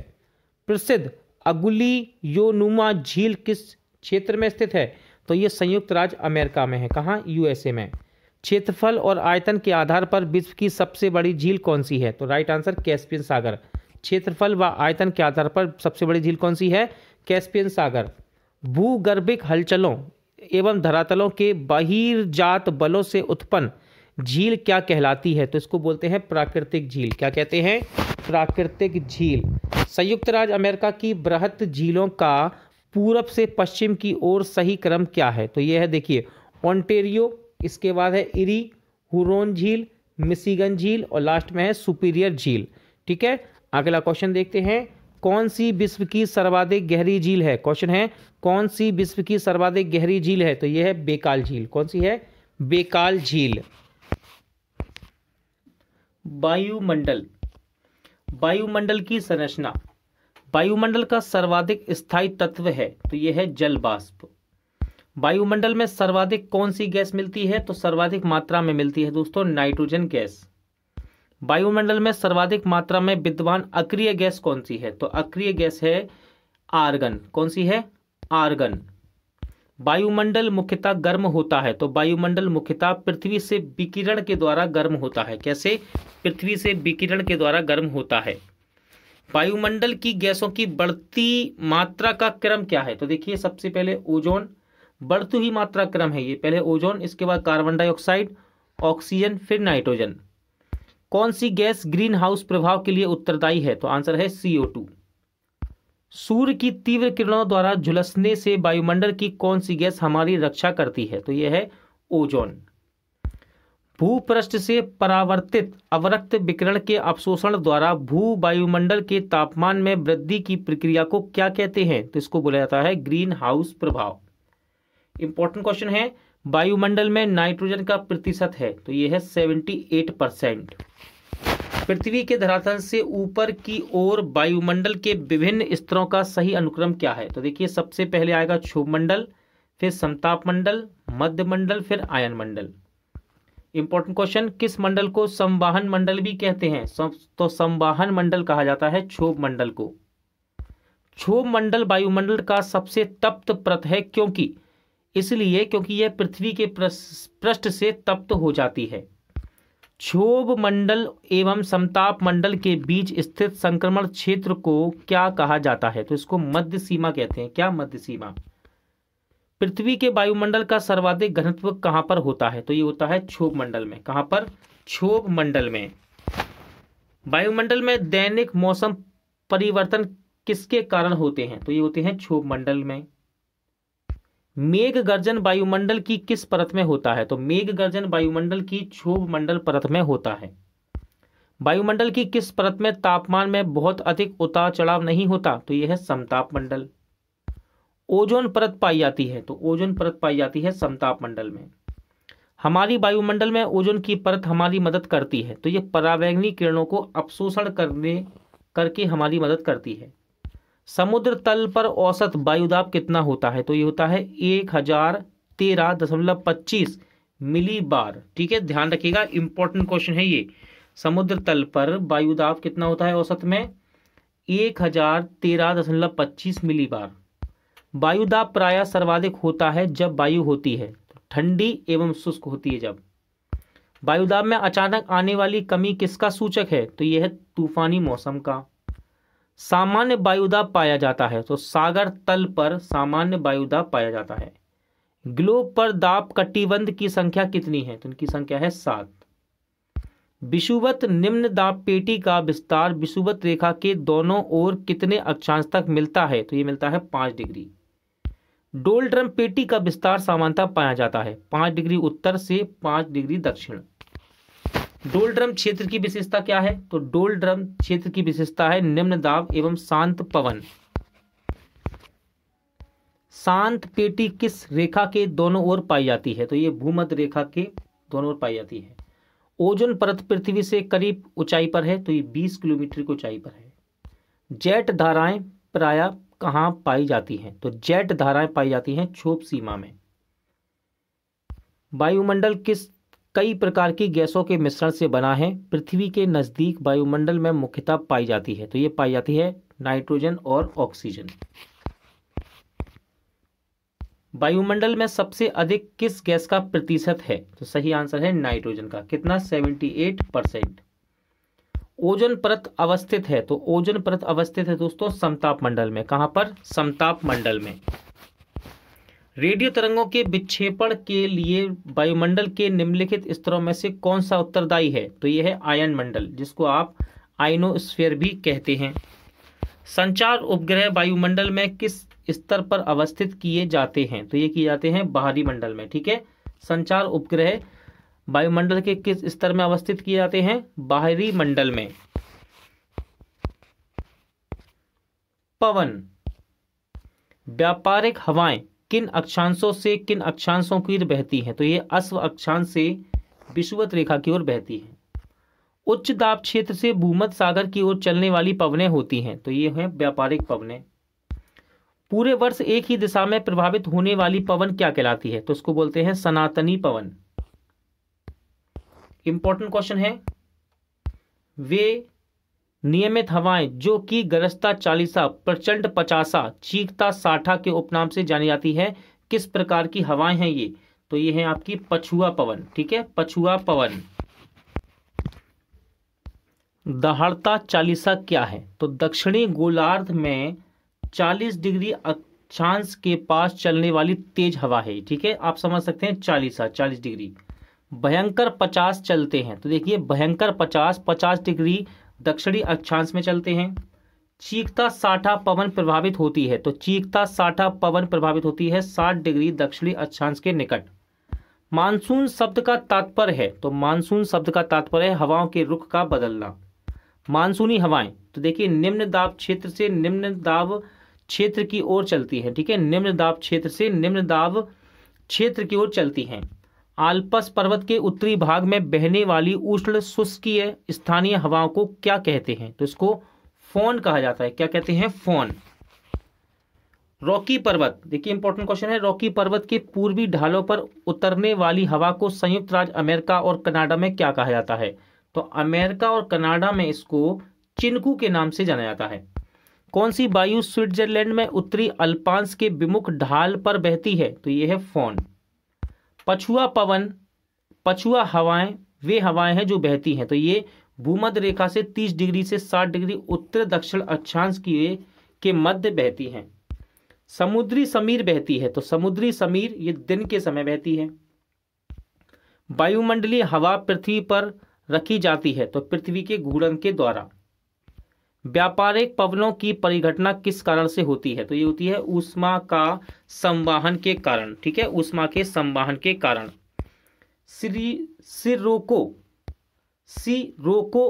प्रसिद्ध अगुली योनुमा झील किस क्षेत्र में स्थित है तो ये संयुक्त राज्य अमेरिका में है कहाँ यूएसए में क्षेत्रफल और आयतन के आधार पर विश्व की सबसे बड़ी झील कौन सी है तो राइट आंसर कैस्पियन सागर क्षेत्रफल व आयतन के आधार पर सबसे बड़ी झील कौन सी है कैस्पियन सागर भूगर्भिक हलचलों एवं धरातलों के बहिर्जात बलों से उत्पन्न झील क्या कहलाती है तो इसको बोलते हैं प्राकृतिक झील क्या कहते हैं प्राकृतिक झील संयुक्त राज्य अमेरिका की बृहत झीलों का पूरब से पश्चिम की ओर सही क्रम क्या है तो यह है देखिए ऑन्टेरियो इसके बाद है इरी हुरोन झील मिसीगन झील और लास्ट में है सुपीरियर झील ठीक है अगला क्वेश्चन देखते हैं कौन सी विश्व की सर्वाधिक गहरी झील है क्वेश्चन है कौन सी विश्व की सर्वाधिक गहरी झील है तो यह है बेकाल झील कौन सी है बेकाल झील वायुमंडल वायुमंडल की संरचना वायुमंडल का सर्वाधिक स्थायी तत्व है तो यह है जल बाष्प वायुमंडल में सर्वाधिक कौन सी गैस मिलती है तो सर्वाधिक मात्रा में मिलती है दोस्तों नाइट्रोजन गैस वायुमंडल में सर्वाधिक मात्रा में विद्वान अक्रिय गैस कौन सी है तो अक्रिय गैस है आर्गन कौन सी है आर्गन वायुमंडल मुख्यतः गर्म होता है तो वायुमंडल मुख्यतः पृथ्वी से विकिरण के द्वारा गर्म होता है कैसे पृथ्वी से विकिरण के द्वारा गर्म होता है वायुमंडल की गैसों की बढ़ती मात्रा का क्रम क्या है तो देखिए सबसे पहले ओजोन बढ़ती हुई मात्रा क्रम है ये पहले ओजोन इसके बाद कार्बन डाइऑक्साइड ऑक्सीजन फिर नाइट्रोजन कौन सी गैस ग्रीन हाउस प्रभाव के लिए उत्तरदायी है तो आंसर है सीओ टू सूर्य की तीव्र किरणों द्वारा झुलसने से वायुमंडल की कौन सी गैस हमारी रक्षा करती है तो यह है ओजोन भूपृष्ठ से परावर्तित अवरक्त विकिरण के अवशोषण द्वारा भू वायुमंडल के तापमान में वृद्धि की प्रक्रिया को क्या कहते हैं तो इसको बोला जाता है ग्रीन हाउस प्रभाव इंपॉर्टेंट क्वेश्चन है वायुमंडल में नाइट्रोजन का प्रतिशत है तो यह है सेवेंटी एट परसेंट पृथ्वी के धरातल से ऊपर की ओर वायुमंडल के विभिन्न स्तरों का सही अनुक्रम क्या है तो देखिए सबसे पहले आएगा क्षोभ मंडल फिर समताप मंडल मध्य मंडल फिर आयन मंडल इंपॉर्टेंट क्वेश्चन किस मंडल को संवाहन मंडल भी कहते हैं तो संवाहन मंडल कहा जाता है क्षोभ मंडल को क्षोभ मंडल वायुमंडल का सबसे तप्त प्रत है क्योंकि इसलिए क्योंकि यह पृथ्वी के पृष्ठ से तप्त हो जाती है क्षोभ मंडल एवं समताप मंडल के बीच स्थित संक्रमण क्षेत्र को क्या कहा जाता है तो इसको मध्य सीमा कहते हैं क्या मध्य सीमा पृथ्वी के वायुमंडल का सर्वाधिक घनत्व कहां पर होता है तो ये होता है क्षोभ मंडल में कहां पर क्षोभ मंडल में वायुमंडल में दैनिक मौसम परिवर्तन किसके कारण होते हैं तो ये होते हैं क्षोभ मंडल में मेघ गर्जन वायुमंडल की किस परत में होता है तो मेघ गर्जन वायुमंडल की क्षोभ मंडल परत में होता है वायुमंडल की किस परत में तापमान में बहुत अधिक उतार चढ़ाव नहीं होता तो यह है समताप मंडल ओजोन परत पाई जाती है तो ओजोन परत पाई जाती है समताप मंडल में हमारी वायुमंडल में ओजोन की परत हमारी मदद करती है तो यह परावैग्नि किरणों को अवशोषण करने करके हमारी मदद करती है समुद्र तल पर औसत वायुदाब कितना होता है तो ये होता है एक हज़ार तेरह दशमलव पच्चीस मिली बार ठीक है ध्यान रखिएगा इंपॉर्टेंट क्वेश्चन है ये समुद्र तल पर वायुदाब कितना होता है औसत में एक हजार तेरह दशमलव पच्चीस मिली बार वायुदाब प्राय सर्वाधिक होता है जब वायु होती है ठंडी एवं शुष्क होती है जब वायुदाब में अचानक आने वाली कमी किसका सूचक है तो यह है तूफानी मौसम का सामान्य वायुदाब पाया जाता है तो सागर तल पर सामान्य वायुदाब पाया जाता है ग्लोब पर दाब कटिबंध की संख्या कितनी है तो उनकी संख्या है सात विषुवत निम्न दाब पेटी का विस्तार विषुवत रेखा के दोनों ओर कितने अक्षांश तक मिलता है तो ये मिलता है पांच डिग्री डोल्ड्रम पेटी का विस्तार सामानता पाया जाता है पांच डिग्री उत्तर से पांच डिग्री दक्षिण डोलड्रम क्षेत्र की विशेषता क्या है तो डोलड्रम क्षेत्र की विशेषता है निम्न दाब एवं शांत पवन शांत पेटी किस रेखा के दोनों ओर पाई जाती है तो ये भूमध्य रेखा के दोनों ओर पाई जाती है ओजोन परत पृथ्वी से करीब ऊंचाई पर है तो ये 20 किलोमीटर की ऊंचाई पर है जेट धाराएं प्राय कहाँ पाई जाती हैं तो जेट धाराएं पाई जाती हैं छोप सीमा में वायुमंडल किस कई प्रकार की गैसों के मिश्रण से बना है पृथ्वी के नज़दीक वायुमंडल में मुख्यतः पाई जाती है तो ये पाई जाती है नाइट्रोजन और ऑक्सीजन वायुमंडल में सबसे अधिक किस गैस का प्रतिशत है तो सही आंसर है नाइट्रोजन का कितना 78 परसेंट ओजन परत अवस्थित है तो ओजन परत अवस्थित है दोस्तों समताप मंडल में कहां पर समताप मंडल में रेडियो तरंगों के विक्षेपण के लिए वायुमंडल के निम्नलिखित स्तरों में से कौन सा उत्तरदायी है तो यह है आयन मंडल जिसको आप आइनोस्फेयर भी कहते हैं संचार उपग्रह वायुमंडल में किस स्तर पर अवस्थित किए जाते हैं तो ये किए जाते हैं बाहरी मंडल में ठीक है संचार उपग्रह वायुमंडल के किस स्तर में अवस्थित किए जाते हैं बाहरी मंडल में पवन व्यापारिक हवाएं किन अक्षांशों से किन अक्षांशों की ओर बहती है तो ये अश्व अक्षांश से विषुवत रेखा की ओर बहती है उच्च दाब क्षेत्र से भूमध सागर की ओर चलने वाली पवनें होती हैं तो ये हैं व्यापारिक पवनें पूरे वर्ष एक ही दिशा में प्रभावित होने वाली पवन क्या कहलाती है तो उसको बोलते हैं सनातनी पवन इंपॉर्टेंट क्वेश्चन है वे नियमित हवाएं जो कि गरजता चालीसा प्रचंड पचासा चीखता साठा के उपनाम से जानी जाती है किस प्रकार की हवाएं हैं ये तो ये है आपकी पछुआ पवन ठीक है पछुआ पवन दहाड़ता चालीसा क्या है तो दक्षिणी गोलार्ध में 40 डिग्री अक्षांश के पास चलने वाली तेज हवा है ठीक है आप समझ सकते हैं चालीसा 40 डिग्री भयंकर 50 चलते हैं तो देखिए भयंकर 50 50 डिग्री दक्षिणी अक्षांश में चलते हैं चीखता साठा पवन प्रभावित होती है तो चीखता साठा पवन प्रभावित होती है साठ डिग्री दक्षिणी अक्षांश के निकट मानसून शब्द का तात्पर्य है तो मानसून शब्द का तात्पर्य है हवाओं के रुख का बदलना मानसूनी हवाएं तो देखिए निम्न दाब क्षेत्र से निम्न दाब क्षेत्र की ओर चलती हैं ठीक है निम्न दाब क्षेत्र से निम्न दाब क्षेत्र की ओर चलती हैं आल्पस पर्वत के उत्तरी भाग में बहने वाली उष्ण शुष्कीय स्थानीय हवाओं को क्या कहते हैं तो इसको फोन कहा जाता है क्या कहते हैं फोन रॉकी पर्वत देखिए इंपॉर्टेंट क्वेश्चन है रॉकी पर्वत के पूर्वी ढालों पर उतरने वाली हवा को संयुक्त राज्य अमेरिका और कनाडा में क्या कहा जाता है तो अमेरिका और कनाडा में इसको चिनकू के नाम से जाना जाता है कौन सी वायु स्विट्जरलैंड में उत्तरी अल्पांस के विमुख ढाल पर बहती है तो यह है फोन पछुआ पवन पछुआ हवाएं वे हवाएं हैं जो बहती हैं तो ये भूमध्य रेखा से 30 डिग्री से 60 डिग्री उत्तर दक्षिण अक्षांश की के मध्य बहती हैं समुद्री समीर बहती है तो समुद्री समीर ये दिन के समय बहती है वायुमंडलीय हवा पृथ्वी पर रखी जाती है तो पृथ्वी के घूर्णन के द्वारा व्यापारिक पवनों की परिघटना किस कारण से होती है तो ये होती है उष्मा का संवाहन के कारण ठीक है उष्मा के संवाहन के कारण श्री सिरोको रोको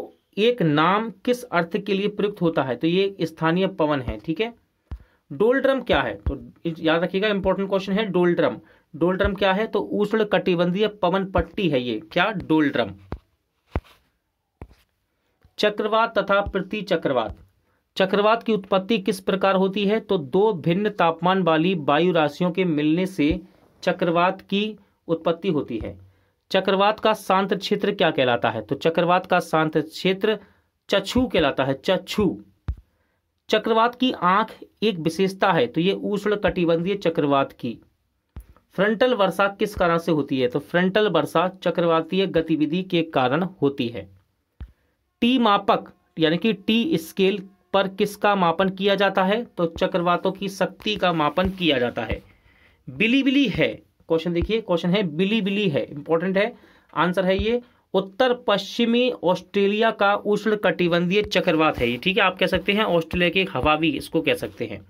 एक नाम किस अर्थ के लिए प्रयुक्त होता है तो ये स्थानीय पवन है ठीक है डोलड्रम क्या है तो याद रखिएगा इंपॉर्टेंट क्वेश्चन है डोलड्रम डोलड्रम क्या है तो उष्ण कटिबंधीय पवन पट्टी है ये क्या डोल्ड्रम चक्रवात तथा प्रति चक्रवात चक्रवात की उत्पत्ति किस प्रकार होती है तो दो भिन्न तापमान वाली वायु राशियों के मिलने से चक्रवात की उत्पत्ति होती है चक्रवात का शांत क्षेत्र क्या कहलाता है तो चक्रवात का शांत क्षेत्र चछू कहलाता है चछू चक्रवात की आंख एक विशेषता है तो ये उष्ण कटिबंधीय चक्रवात की फ्रंटल वर्षा किस कारण से होती है तो फ्रंटल वर्षा चक्रवातीय गतिविधि के कारण होती है टी मापक यानी कि टी स्केल पर किसका मापन किया जाता है तो चक्रवातों की शक्ति का मापन किया जाता है बिली बिली है क्वेश्चन देखिए क्वेश्चन है बिली बिली है इंपॉर्टेंट है आंसर है ये उत्तर पश्चिमी ऑस्ट्रेलिया का उष्ण कटिबंधीय चक्रवात है ये ठीक है आप कह सकते हैं ऑस्ट्रेलिया के हवा भी इसको कह सकते हैं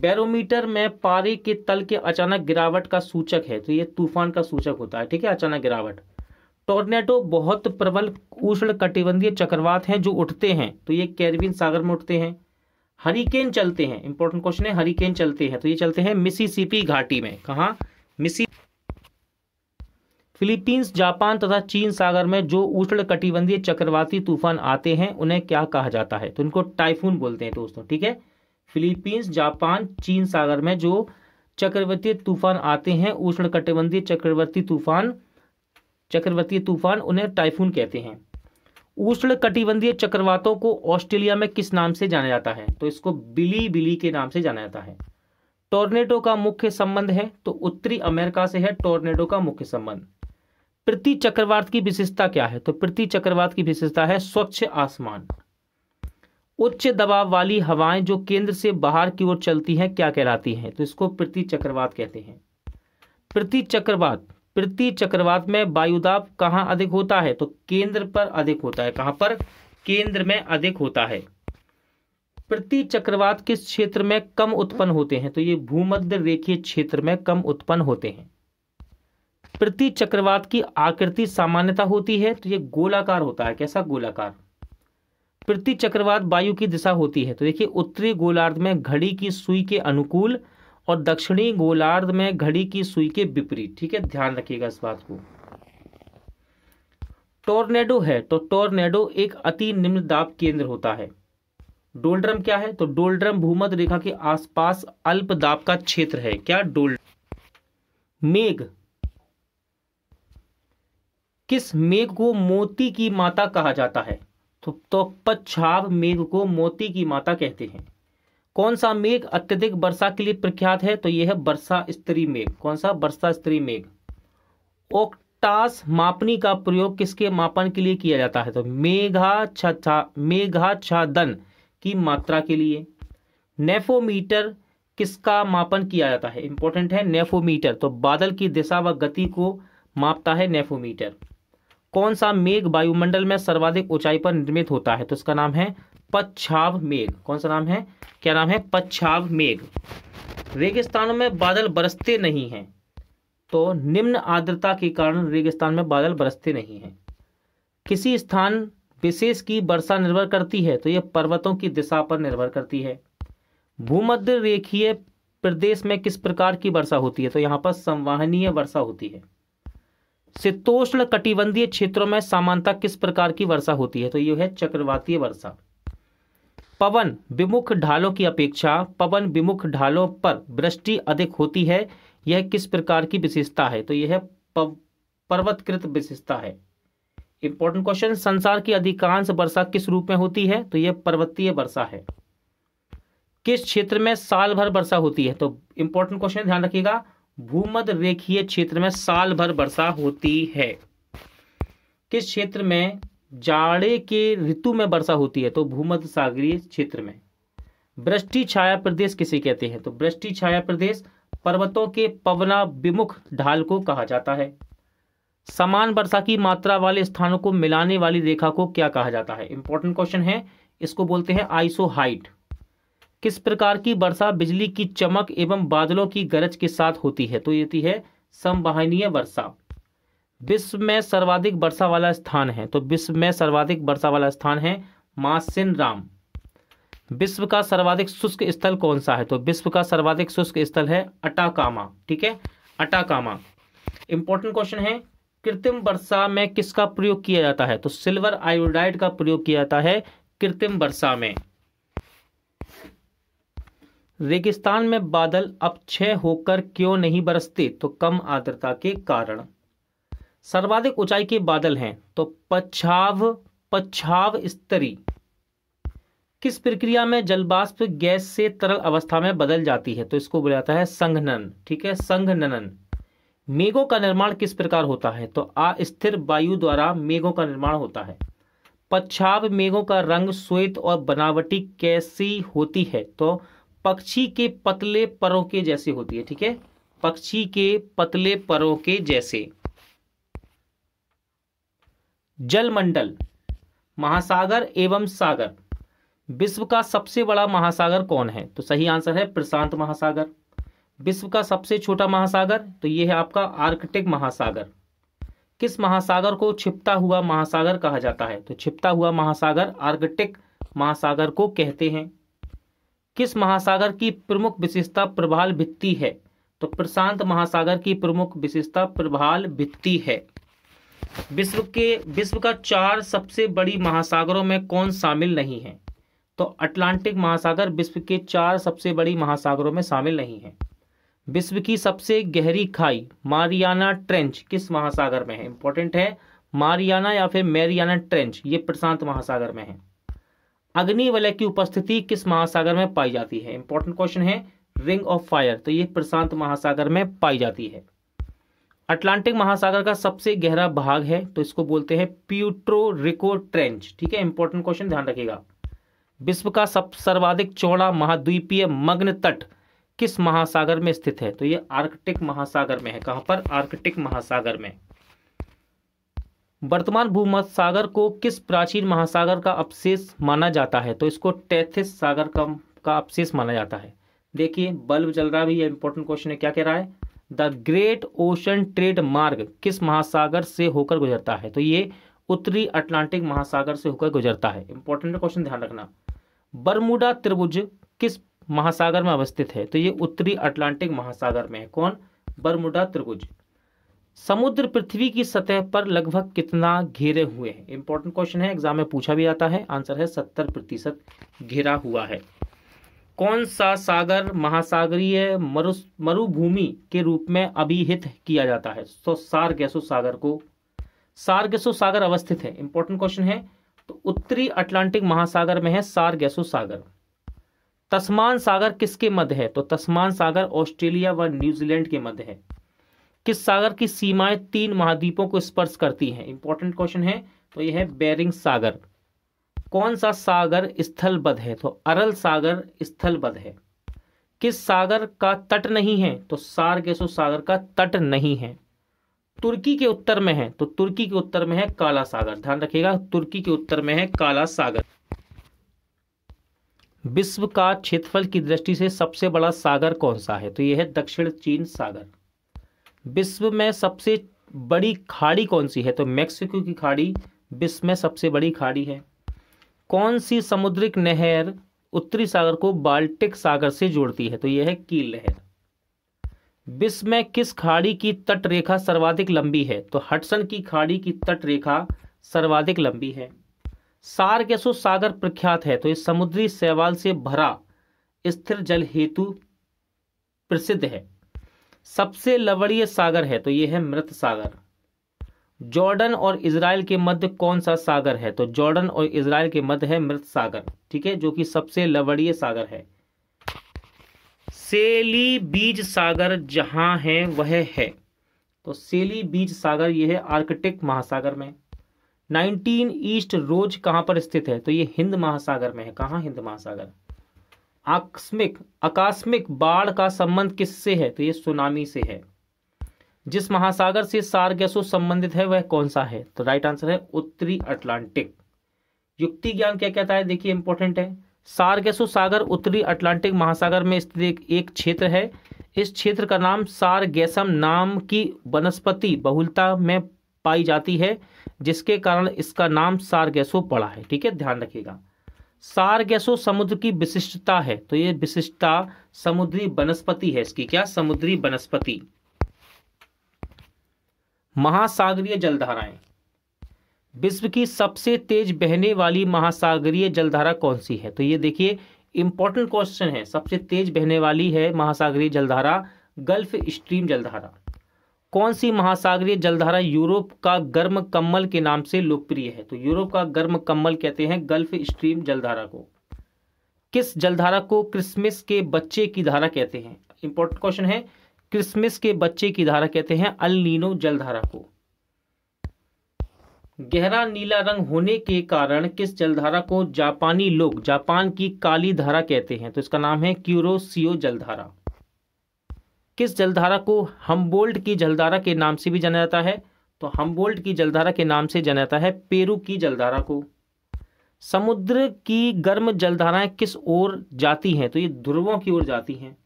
बैरोमीटर में पारे के तल के अचानक गिरावट का सूचक है तो ये तूफान का सूचक होता है ठीक है अचानक गिरावट टोर्नेटो बहुत प्रबल उष्ण कटिबंधीय चक्रवात हैं जो उठते हैं तो ये कैरबियन सागर में उठते हैं हरिकेन चलते हैं इंपॉर्टेंट क्वेश्चन है हरिकेन चलते हैं तो ये चलते हैं मिसिसिपी घाटी में कहा मिसी फिलीपींस जापान तथा चीन सागर में जो उष्ण कटिबंधीय चक्रवाती तूफान आते हैं उन्हें क्या कहा जाता है तो उनको टाइफून बोलते हैं दोस्तों ठीक है फिलीपींस जापान चीन सागर में जो चक्रवर्ती तूफान आते हैं उष्ण कटिबंधीय चक्रवर्ती तूफान चक्रवर्ती तूफान उन्हें टाइफून कहते हैं उष्ण कटिबंधीय चक्रवातों को ऑस्ट्रेलिया में किस नाम से जाना जाता है तो इसको बिली बिली के नाम से जाना जाता है टोर्नेडो का मुख्य संबंध है तो उत्तरी अमेरिका से है टोर्नेडो का मुख्य संबंध प्रति चक्रवात की विशेषता क्या है तो प्रति चक्रवात की विशेषता है स्वच्छ आसमान उच्च दबाव वाली हवाएं जो केंद्र से बाहर की ओर चलती हैं क्या कहलाती हैं तो इसको प्रति चक्रवात कहते हैं प्रति चक्रवात प्रति चक्रवात में वायुदाब कहाँ अधिक होता है तो केंद्र पर अधिक होता है कहाँ पर केंद्र में अधिक होता है प्रति चक्रवात किस क्षेत्र में कम उत्पन्न होते हैं तो ये भूमध्य रेखीय क्षेत्र में कम उत्पन्न होते हैं प्रति चक्रवात की आकृति सामान्यता होती है तो ये गोलाकार होता है कैसा गोलाकार प्रति चक्रवात वायु की दिशा होती है तो देखिए उत्तरी गोलार्ध में घड़ी की सुई के अनुकूल और दक्षिणी गोलार्ध में घड़ी की सुई के विपरीत ठीक है ध्यान रखिएगा इस बात को टोर्नेडो है तो टोर्नेडो एक अति निम्न दाब केंद्र होता है डोल्ड्रम क्या है तो डोल्ड्रम भूमध्य रेखा के आसपास अल्प दाब का क्षेत्र है क्या डोल मेघ किस मेघ को मोती की माता कहा जाता है तो, तो पच्छाव मेघ को मोती की माता कहते हैं कौन सा मेघ अत्यधिक वर्षा के लिए प्रख्यात है तो यह है वर्षा स्त्री मेघ कौन सा वर्षा स्त्री मेघ ओक्टास मापनी का प्रयोग किसके मापन के लिए किया जाता है तो मेघा छा मेघा छादन की मात्रा के लिए नेफोमीटर किसका मापन किया जाता है इंपॉर्टेंट है नेफोमीटर तो बादल की दिशा व गति को मापता है नेफोमीटर कौन सा मेघ वायुमंडल में सर्वाधिक ऊंचाई पर निर्मित होता है तो इसका नाम है पच्छाव मेघ कौन सा नाम है क्या नाम है पच्छाव मेघ रेगिस्तानों में बादल बरसते नहीं हैं तो निम्न आर्द्रता के कारण रेगिस्तान में बादल बरसते नहीं हैं किसी स्थान विशेष की वर्षा निर्भर करती है तो यह पर्वतों की दिशा पर निर्भर करती है भूमध्य रेखीय प्रदेश में किस प्रकार की वर्षा होती है तो यहाँ पर संवाहनीय वर्षा होती है शीतोष्ण कटिबंधीय क्षेत्रों में सामानता किस प्रकार की वर्षा होती है तो ये है चक्रवातीय वर्षा पवन विमुख ढालों की अपेक्षा पवन विमुख ढालों पर वृष्टि अधिक होती है यह किस प्रकार की विशेषता है तो यह पर्वतकृत विशेषता है इंपॉर्टेंट क्वेश्चन संसार की अधिकांश वर्षा किस रूप में होती है तो यह पर्वतीय वर्षा है किस क्षेत्र में साल भर वर्षा होती है तो इंपॉर्टेंट क्वेश्चन ध्यान रखिएगा भूमध्य रेखीय क्षेत्र में साल भर वर्षा होती है किस क्षेत्र में जाड़े के ऋतु में वर्षा होती है तो भूमध्य सागरीय क्षेत्र में वृष्टि छाया प्रदेश किसे कहते हैं तो वृष्टि छाया प्रदेश पर्वतों के पवना विमुख ढाल को कहा जाता है समान वर्षा की मात्रा वाले स्थानों को मिलाने वाली रेखा को क्या कहा जाता है इंपॉर्टेंट क्वेश्चन है इसको बोलते हैं आइसो हाइट किस प्रकार की वर्षा बिजली की चमक एवं बादलों की गरज के साथ होती है तो ये है संवाहनीय वर्षा विश्व में सर्वाधिक वर्षा वाला स्थान है तो विश्व में सर्वाधिक वर्षा वाला स्थान है मासिन राम विश्व का सर्वाधिक शुष्क स्थल कौन सा है तो विश्व का सर्वाधिक शुष्क स्थल है अटाकामा ठीक है अटाकामा इंपॉर्टेंट क्वेश्चन है कृत्रिम वर्षा में किसका प्रयोग किया जाता है तो सिल्वर आयोडाइड का प्रयोग किया जाता है कृत्रिम वर्षा में रेगिस्तान में बादल अब छह होकर क्यों नहीं बरसते तो कम आर्द्रता के कारण सर्वाधिक ऊंचाई के बादल हैं तो पछाव पछाव स्तरी किस प्रक्रिया में जलवाष्प गैस से तरल अवस्था में बदल जाती है तो इसको बोला जाता है संघनन ठीक है संघनन मेघों का निर्माण किस प्रकार होता है तो अस्थिर वायु द्वारा मेघों का निर्माण होता है पच्छाव मेघों का रंग श्वेत और बनावटी कैसी होती है तो पक्षी के पतले परों के जैसे होती है ठीक है पक्षी के पतले परों के जैसे जलमंडल महासागर एवं सागर विश्व का सबसे बड़ा महासागर कौन है तो सही आंसर है प्रशांत महासागर विश्व का सबसे छोटा महासागर तो ये है आपका आर्कटिक महासागर किस महासागर को छिपता हुआ महासागर कहा जाता है तो छिपता हुआ महासागर आर्कटिक महासागर को कहते हैं किस महासागर की प्रमुख विशेषता प्रभाल भित्ति है तो प्रशांत महासागर की प्रमुख विशेषता प्रभाल भित्ति है विश्व के विश्व का चार सबसे बड़ी महासागरों में कौन शामिल नहीं है तो अटलांटिक महासागर विश्व के चार सबसे बड़ी महासागरों में शामिल नहीं है विश्व की सबसे गहरी खाई मारियाना ट्रेंच किस महासागर में है इंपॉर्टेंट है मारियाना या फिर मेरियाना ट्रेंच ये प्रशांत महासागर में है अग्निवलय की उपस्थिति किस महासागर में पाई जाती है इंपॉर्टेंट क्वेश्चन है रिंग ऑफ फायर तो ये प्रशांत महासागर में पाई जाती है अटलांटिक महासागर का सबसे गहरा भाग है तो इसको बोलते हैं प्यूट्रो रिको ट्रेंच ठीक है इंपॉर्टेंट क्वेश्चन ध्यान रखिएगा विश्व का सब सर्वाधिक चौड़ा महाद्वीपीय मग्न तट किस महासागर में स्थित है तो ये आर्कटिक महासागर में है कहां पर आर्कटिक महासागर में वर्तमान भूमध्य सागर को किस प्राचीन महासागर का अवशेष माना जाता है तो इसको टैथिस सागर का अवशेष माना जाता है देखिए बल्ब जल रहा भी ये इंपॉर्टेंट क्वेश्चन है क्या कह रहा है द ग्रेट ओशन ट्रेड मार्ग किस महासागर से होकर गुजरता है तो ये उत्तरी अटलांटिक महासागर से होकर गुजरता है इंपॉर्टेंट क्वेश्चन ध्यान रखना बरमुडा त्रिभुज किस महासागर में अवस्थित है तो ये उत्तरी अटलांटिक महासागर में है कौन बरमुडा त्रिभुज समुद्र पृथ्वी की सतह पर लगभग कितना घेरे हुए हैं इंपॉर्टेंट क्वेश्चन है एग्जाम में पूछा भी जाता है आंसर है सत्तर प्रतिशत घेरा हुआ है कौन सा सागर महासागरीय मरु मरुभूमि के रूप में अभिहित किया जाता है तो सारगेसो सागर को सारगेसो सागर अवस्थित है इंपॉर्टेंट क्वेश्चन है तो उत्तरी अटलांटिक महासागर में है सारगेसो सागर तस्मान सागर किसके मध्य है तो तस्मान सागर ऑस्ट्रेलिया व न्यूजीलैंड के मध्य है किस सागर की सीमाएं तीन महाद्वीपों को स्पर्श करती हैं इंपॉर्टेंट क्वेश्चन है तो यह है बेरिंग सागर कौन सा सागर स्थलबद्ध है तो अरल सागर स्थलबद्ध है किस सागर का तट नहीं है तो केसो सागर का तट नहीं है तुर्की के उत्तर में है तो तुर्की के उत्तर में है काला सागर ध्यान रखिएगा तुर्की के उत्तर में है काला सागर विश्व का क्षेत्रफल की दृष्टि से सबसे बड़ा सागर कौन सा है तो यह है दक्षिण चीन सागर विश्व में सबसे बड़ी खाड़ी कौन सी है तो मैक्सिको की खाड़ी विश्व में सबसे बड़ी खाड़ी है कौन सी समुद्रिक नहर उत्तरी सागर को बाल्टिक सागर से जोड़ती है तो यह है कील नहर विश्व में किस खाड़ी की तट रेखा सर्वाधिक लंबी है तो हटसन की खाड़ी की तट रेखा सर्वाधिक लंबी है सार कैसो सागर प्रख्यात है तो इस समुद्री सेवाल से भरा स्थिर जल हेतु प्रसिद्ध है सबसे लवणीय सागर है तो यह है मृत सागर जॉर्डन और इसराइल के मध्य कौन सा सागर है तो जॉर्डन और इसराइल के मध्य है मृत सागर ठीक है जो कि सबसे लवड़ीय सागर है सेली बीज सागर जहां है वह है तो सेली बीज सागर यह है आर्कटिक महासागर में 19 ईस्ट रोज कहां पर स्थित है तो ये हिंद महासागर में है कहा हिंद महासागर आकस्मिक आकस्मिक बाढ़ का संबंध किससे है तो ये सुनामी से है जिस महासागर से सार गैसों संबंधित है वह कौन सा है तो राइट आंसर है उत्तरी अटलांटिक युक्ति ज्ञान क्या कहता है देखिए इंपॉर्टेंट है सार गैसो सागर उत्तरी अटलांटिक महासागर में स्थित एक क्षेत्र है इस क्षेत्र का नाम सार गैसम नाम की वनस्पति बहुलता में पाई जाती है जिसके कारण इसका नाम सार गैसो पड़ा है ठीक है ध्यान रखिएगा सार गैसो समुद्र की विशिष्टता है तो ये विशिष्टता समुद्री वनस्पति है इसकी क्या समुद्री वनस्पति महासागरीय जलधाराएं विश्व की सबसे तेज बहने वाली महासागरीय जलधारा कौन सी है तो ये देखिए इंपॉर्टेंट क्वेश्चन है सबसे तेज बहने वाली है महासागरीय जलधारा गल्फ स्ट्रीम जलधारा कौन सी महासागरीय जलधारा यूरोप का गर्म कम्बल के नाम से लोकप्रिय है तो यूरोप का गर्म कम्बल कहते हैं गल्फ स्ट्रीम जलधारा को किस जलधारा को क्रिसमस के बच्चे की धारा कहते हैं इंपॉर्टेंट क्वेश्चन है क्रिसमस के बच्चे की धारा कहते हैं अलिनो जलधारा को गहरा नीला रंग होने के कारण किस जलधारा को जापानी लोग जापान की काली धारा कहते हैं तो इसका नाम है क्यूरोसियो जलधारा किस जलधारा को हम्बोल्ट की जलधारा के नाम से भी जाना जाता है तो हम्बोल्ट की जलधारा के नाम से जाना जाता है पेरू की जलधारा को समुद्र की गर्म जलधाराएं किस ओर जाती हैं तो ये ध्रुवों की ओर जाती हैं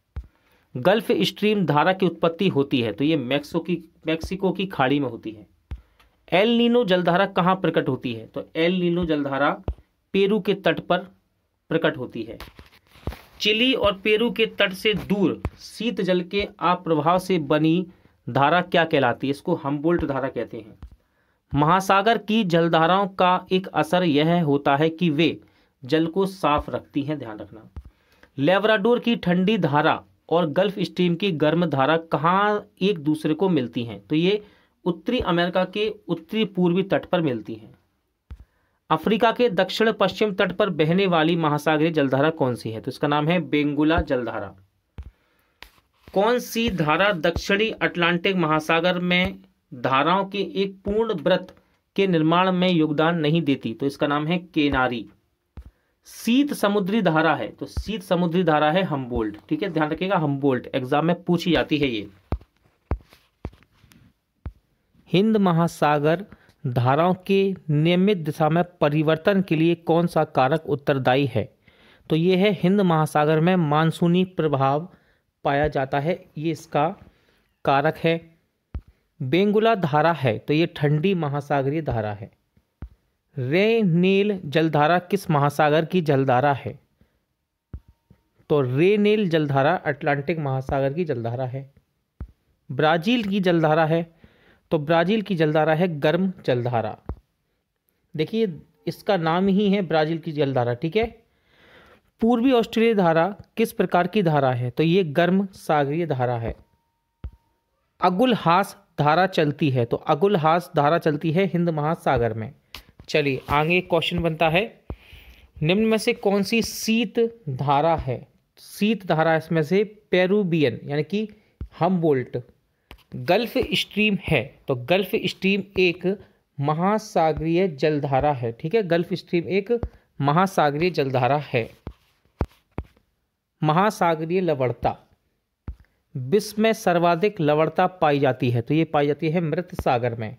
गल्फ स्ट्रीम धारा की उत्पत्ति होती है तो ये मैक्सो की मैक्सिको की खाड़ी में होती है एल नीनो जलधारा कहाँ प्रकट होती है तो एल नीनो जलधारा पेरू के तट पर प्रकट होती है चिली और पेरू के तट से दूर शीत जल के आप्रभाव से बनी धारा क्या कहलाती है इसको हम्बोल्ट धारा कहते हैं महासागर की जलधाराओं का एक असर यह होता है कि वे जल को साफ रखती हैं ध्यान रखना लेबराडोर की ठंडी धारा और गल्फ स्ट्रीम की गर्म धारा कहाँ एक दूसरे को मिलती हैं तो ये उत्तरी अमेरिका के उत्तरी पूर्वी तट पर मिलती हैं अफ्रीका के दक्षिण पश्चिम तट पर बहने वाली महासागरीय जलधारा कौन सी है तो इसका नाम है बेंगुला जलधारा कौन सी धारा दक्षिणी अटलांटिक महासागर में धाराओं के एक पूर्ण व्रत के निर्माण में योगदान नहीं देती तो इसका नाम है केनारी शीत समुद्री धारा है तो शीत समुद्री धारा है हम्बोल्ट ठीक है ध्यान रखिएगा हमबोल्ट एग्जाम में पूछी जाती है ये हिंद महासागर धाराओं के नियमित दिशा में परिवर्तन के लिए कौन सा कारक उत्तरदायी है तो ये है हिंद महासागर में मानसूनी प्रभाव पाया जाता है ये इसका कारक है बेंगुला धारा है तो ये ठंडी महासागरीय धारा है रे नील जलधारा किस महासागर की जलधारा है तो रे नील जलधारा अटलांटिक महासागर की जलधारा है ब्राज़ील की जलधारा है तो ब्राज़ील की जलधारा है गर्म जलधारा देखिए इसका नाम ही है ब्राज़ील की जलधारा ठीक है पूर्वी ऑस्ट्रेलिया धारा किस प्रकार की धारा है तो ये गर्म सागरीय धारा है अगुल हास धारा चलती है तो अगुल हास धारा चलती है हिंद महासागर में चलिए आगे क्वेश्चन बनता है निम्न में से कौन सी शीत धारा है शीत धारा इसमें से पेरूबियन यानी कि हम बोल्ट गल्फ स्ट्रीम है तो गल्फ स्ट्रीम एक महासागरीय जलधारा है ठीक है गल्फ स्ट्रीम एक महासागरीय जलधारा है महासागरीय लवणता विश्व में सर्वाधिक लवणता पाई जाती है तो ये पाई जाती है मृत सागर में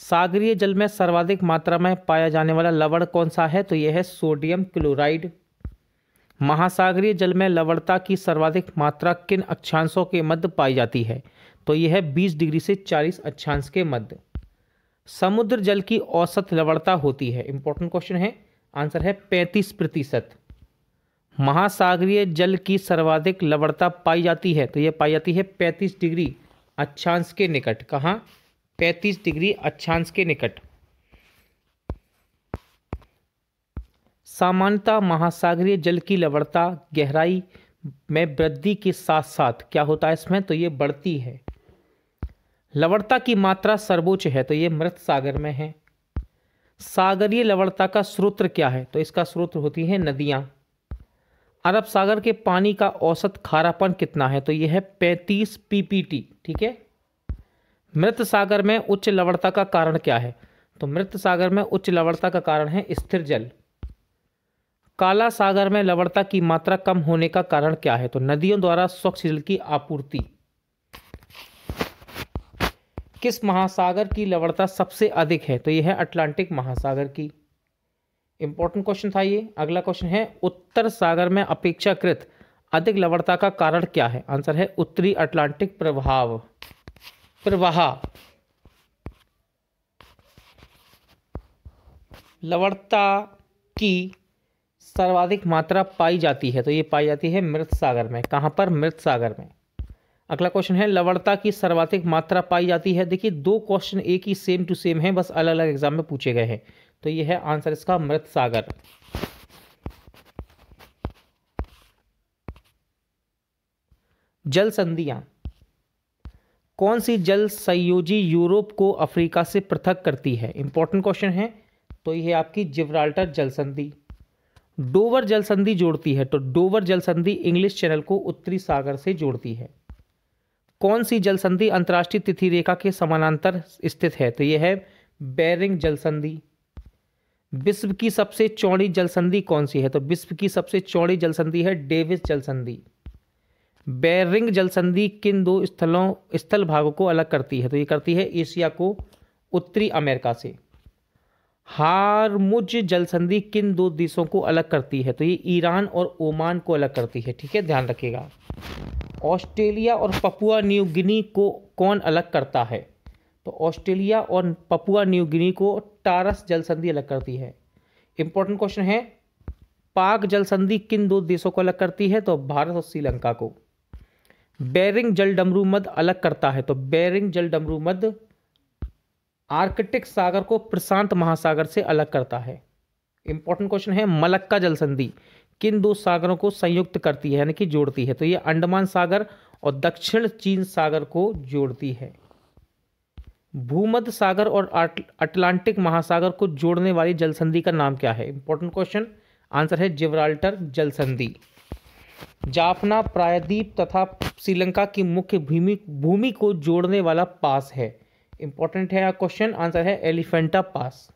सागरीय जल में सर्वाधिक मात्रा में पाया जाने वाला लवण कौन सा है तो यह है सोडियम क्लोराइड महासागरीय जल में लवणता की सर्वाधिक मात्रा किन अक्षांशों के मध्य पाई जाती है तो यह है 20 डिग्री से 40 अक्षांश के मध्य समुद्र जल की औसत लवणता होती है इंपॉर्टेंट क्वेश्चन है आंसर है 35 प्रतिशत महासागरीय जल की सर्वाधिक लवणता पाई जाती है तो यह पाई जाती है 35 डिग्री अक्षांश के निकट कहाँ पैंतीस डिग्री अक्षांश के निकट सामान्यतः महासागरीय जल की लवणता गहराई में वृद्धि के साथ साथ क्या होता है इसमें तो ये बढ़ती है लवणता की मात्रा सर्वोच्च है तो ये मृत सागर में है सागरीय लवणता का स्रोत क्या है तो इसका स्रोत होती है नदियां अरब सागर के पानी का औसत खारापन कितना है तो यह है पैंतीस पीपीटी ठीक है मृत सागर में उच्च लवणता का कारण क्या है तो मृत सागर में उच्च लवणता का कारण है स्थिर जल काला सागर में लवणता की मात्रा कम होने का कारण क्या है तो नदियों द्वारा स्वच्छ जल की आपूर्ति किस महासागर की लवणता सबसे अधिक है तो यह है अटलांटिक महासागर की इंपॉर्टेंट क्वेश्चन था ये अगला क्वेश्चन है उत्तर सागर में अपेक्षाकृत अधिक लवणता का कारण क्या है आंसर है उत्तरी अटलांटिक प्रभाव प्रवाह लवणता की सर्वाधिक मात्रा पाई जाती है तो ये पाई जाती है मृत सागर में कहाँ पर मृत सागर में अगला क्वेश्चन है लवणता की सर्वाधिक मात्रा पाई जाती है देखिए दो क्वेश्चन एक ही सेम टू सेम है बस अलग अलग एग्जाम में पूछे गए हैं तो ये है आंसर इसका मृत सागर जल संधियां कौन सी जल संयोजी यूरोप को अफ्रीका से पृथक करती है इंपॉर्टेंट क्वेश्चन है तो यह आपकी जिब्राल्टर जल संधि डोवर जल संधि जोड़ती है तो डोवर जल संधि इंग्लिश चैनल को उत्तरी सागर से जोड़ती है कौन सी जल संधि अंतर्राष्ट्रीय तिथि रेखा के समानांतर स्थित है तो यह है बैरिंग जल संधि विश्व की सबसे चौड़ी जल संधि कौन सी है तो विश्व की सबसे चौड़ी जल संधि है डेविस जल संधि बैरिंग जलसंधि किन दो स्थलों स्थल भागों को अलग करती है तो ये करती है एशिया को उत्तरी अमेरिका से हारमुज जलसंधि किन दो देशों को अलग करती है तो ये ईरान और ओमान को अलग करती है ठीक है ध्यान रखिएगा ऑस्ट्रेलिया और पपुआ न्यू गिनी को कौन अलग करता है तो ऑस्ट्रेलिया और पपुआ न्यू गिनी को टारस जलसंधि अलग करती है इंपॉर्टेंट क्वेश्चन है पाक जलसंधि किन दो देशों को अलग करती है तो भारत और श्रीलंका को बेरिंग जल डमरू मद अलग करता है तो बेरिंग जल डमरू मद आर्कटिक सागर को प्रशांत महासागर से अलग करता है इंपॉर्टेंट क्वेश्चन है मलक्का जल संधि किन दो सागरों को संयुक्त करती है यानी कि जोड़ती है तो ये अंडमान सागर और दक्षिण चीन सागर को जोड़ती है भूमध्य सागर और अटलांटिक महासागर को जोड़ने वाली जल संधि का नाम क्या है इंपॉर्टेंट क्वेश्चन आंसर है जिब्राल्टर जल संधि जाफना प्रायद्वीप तथा श्रीलंका की मुख्य भूमि भूमि को जोड़ने वाला पास है इंपॉर्टेंट है क्वेश्चन आंसर है एलिफेंटा पास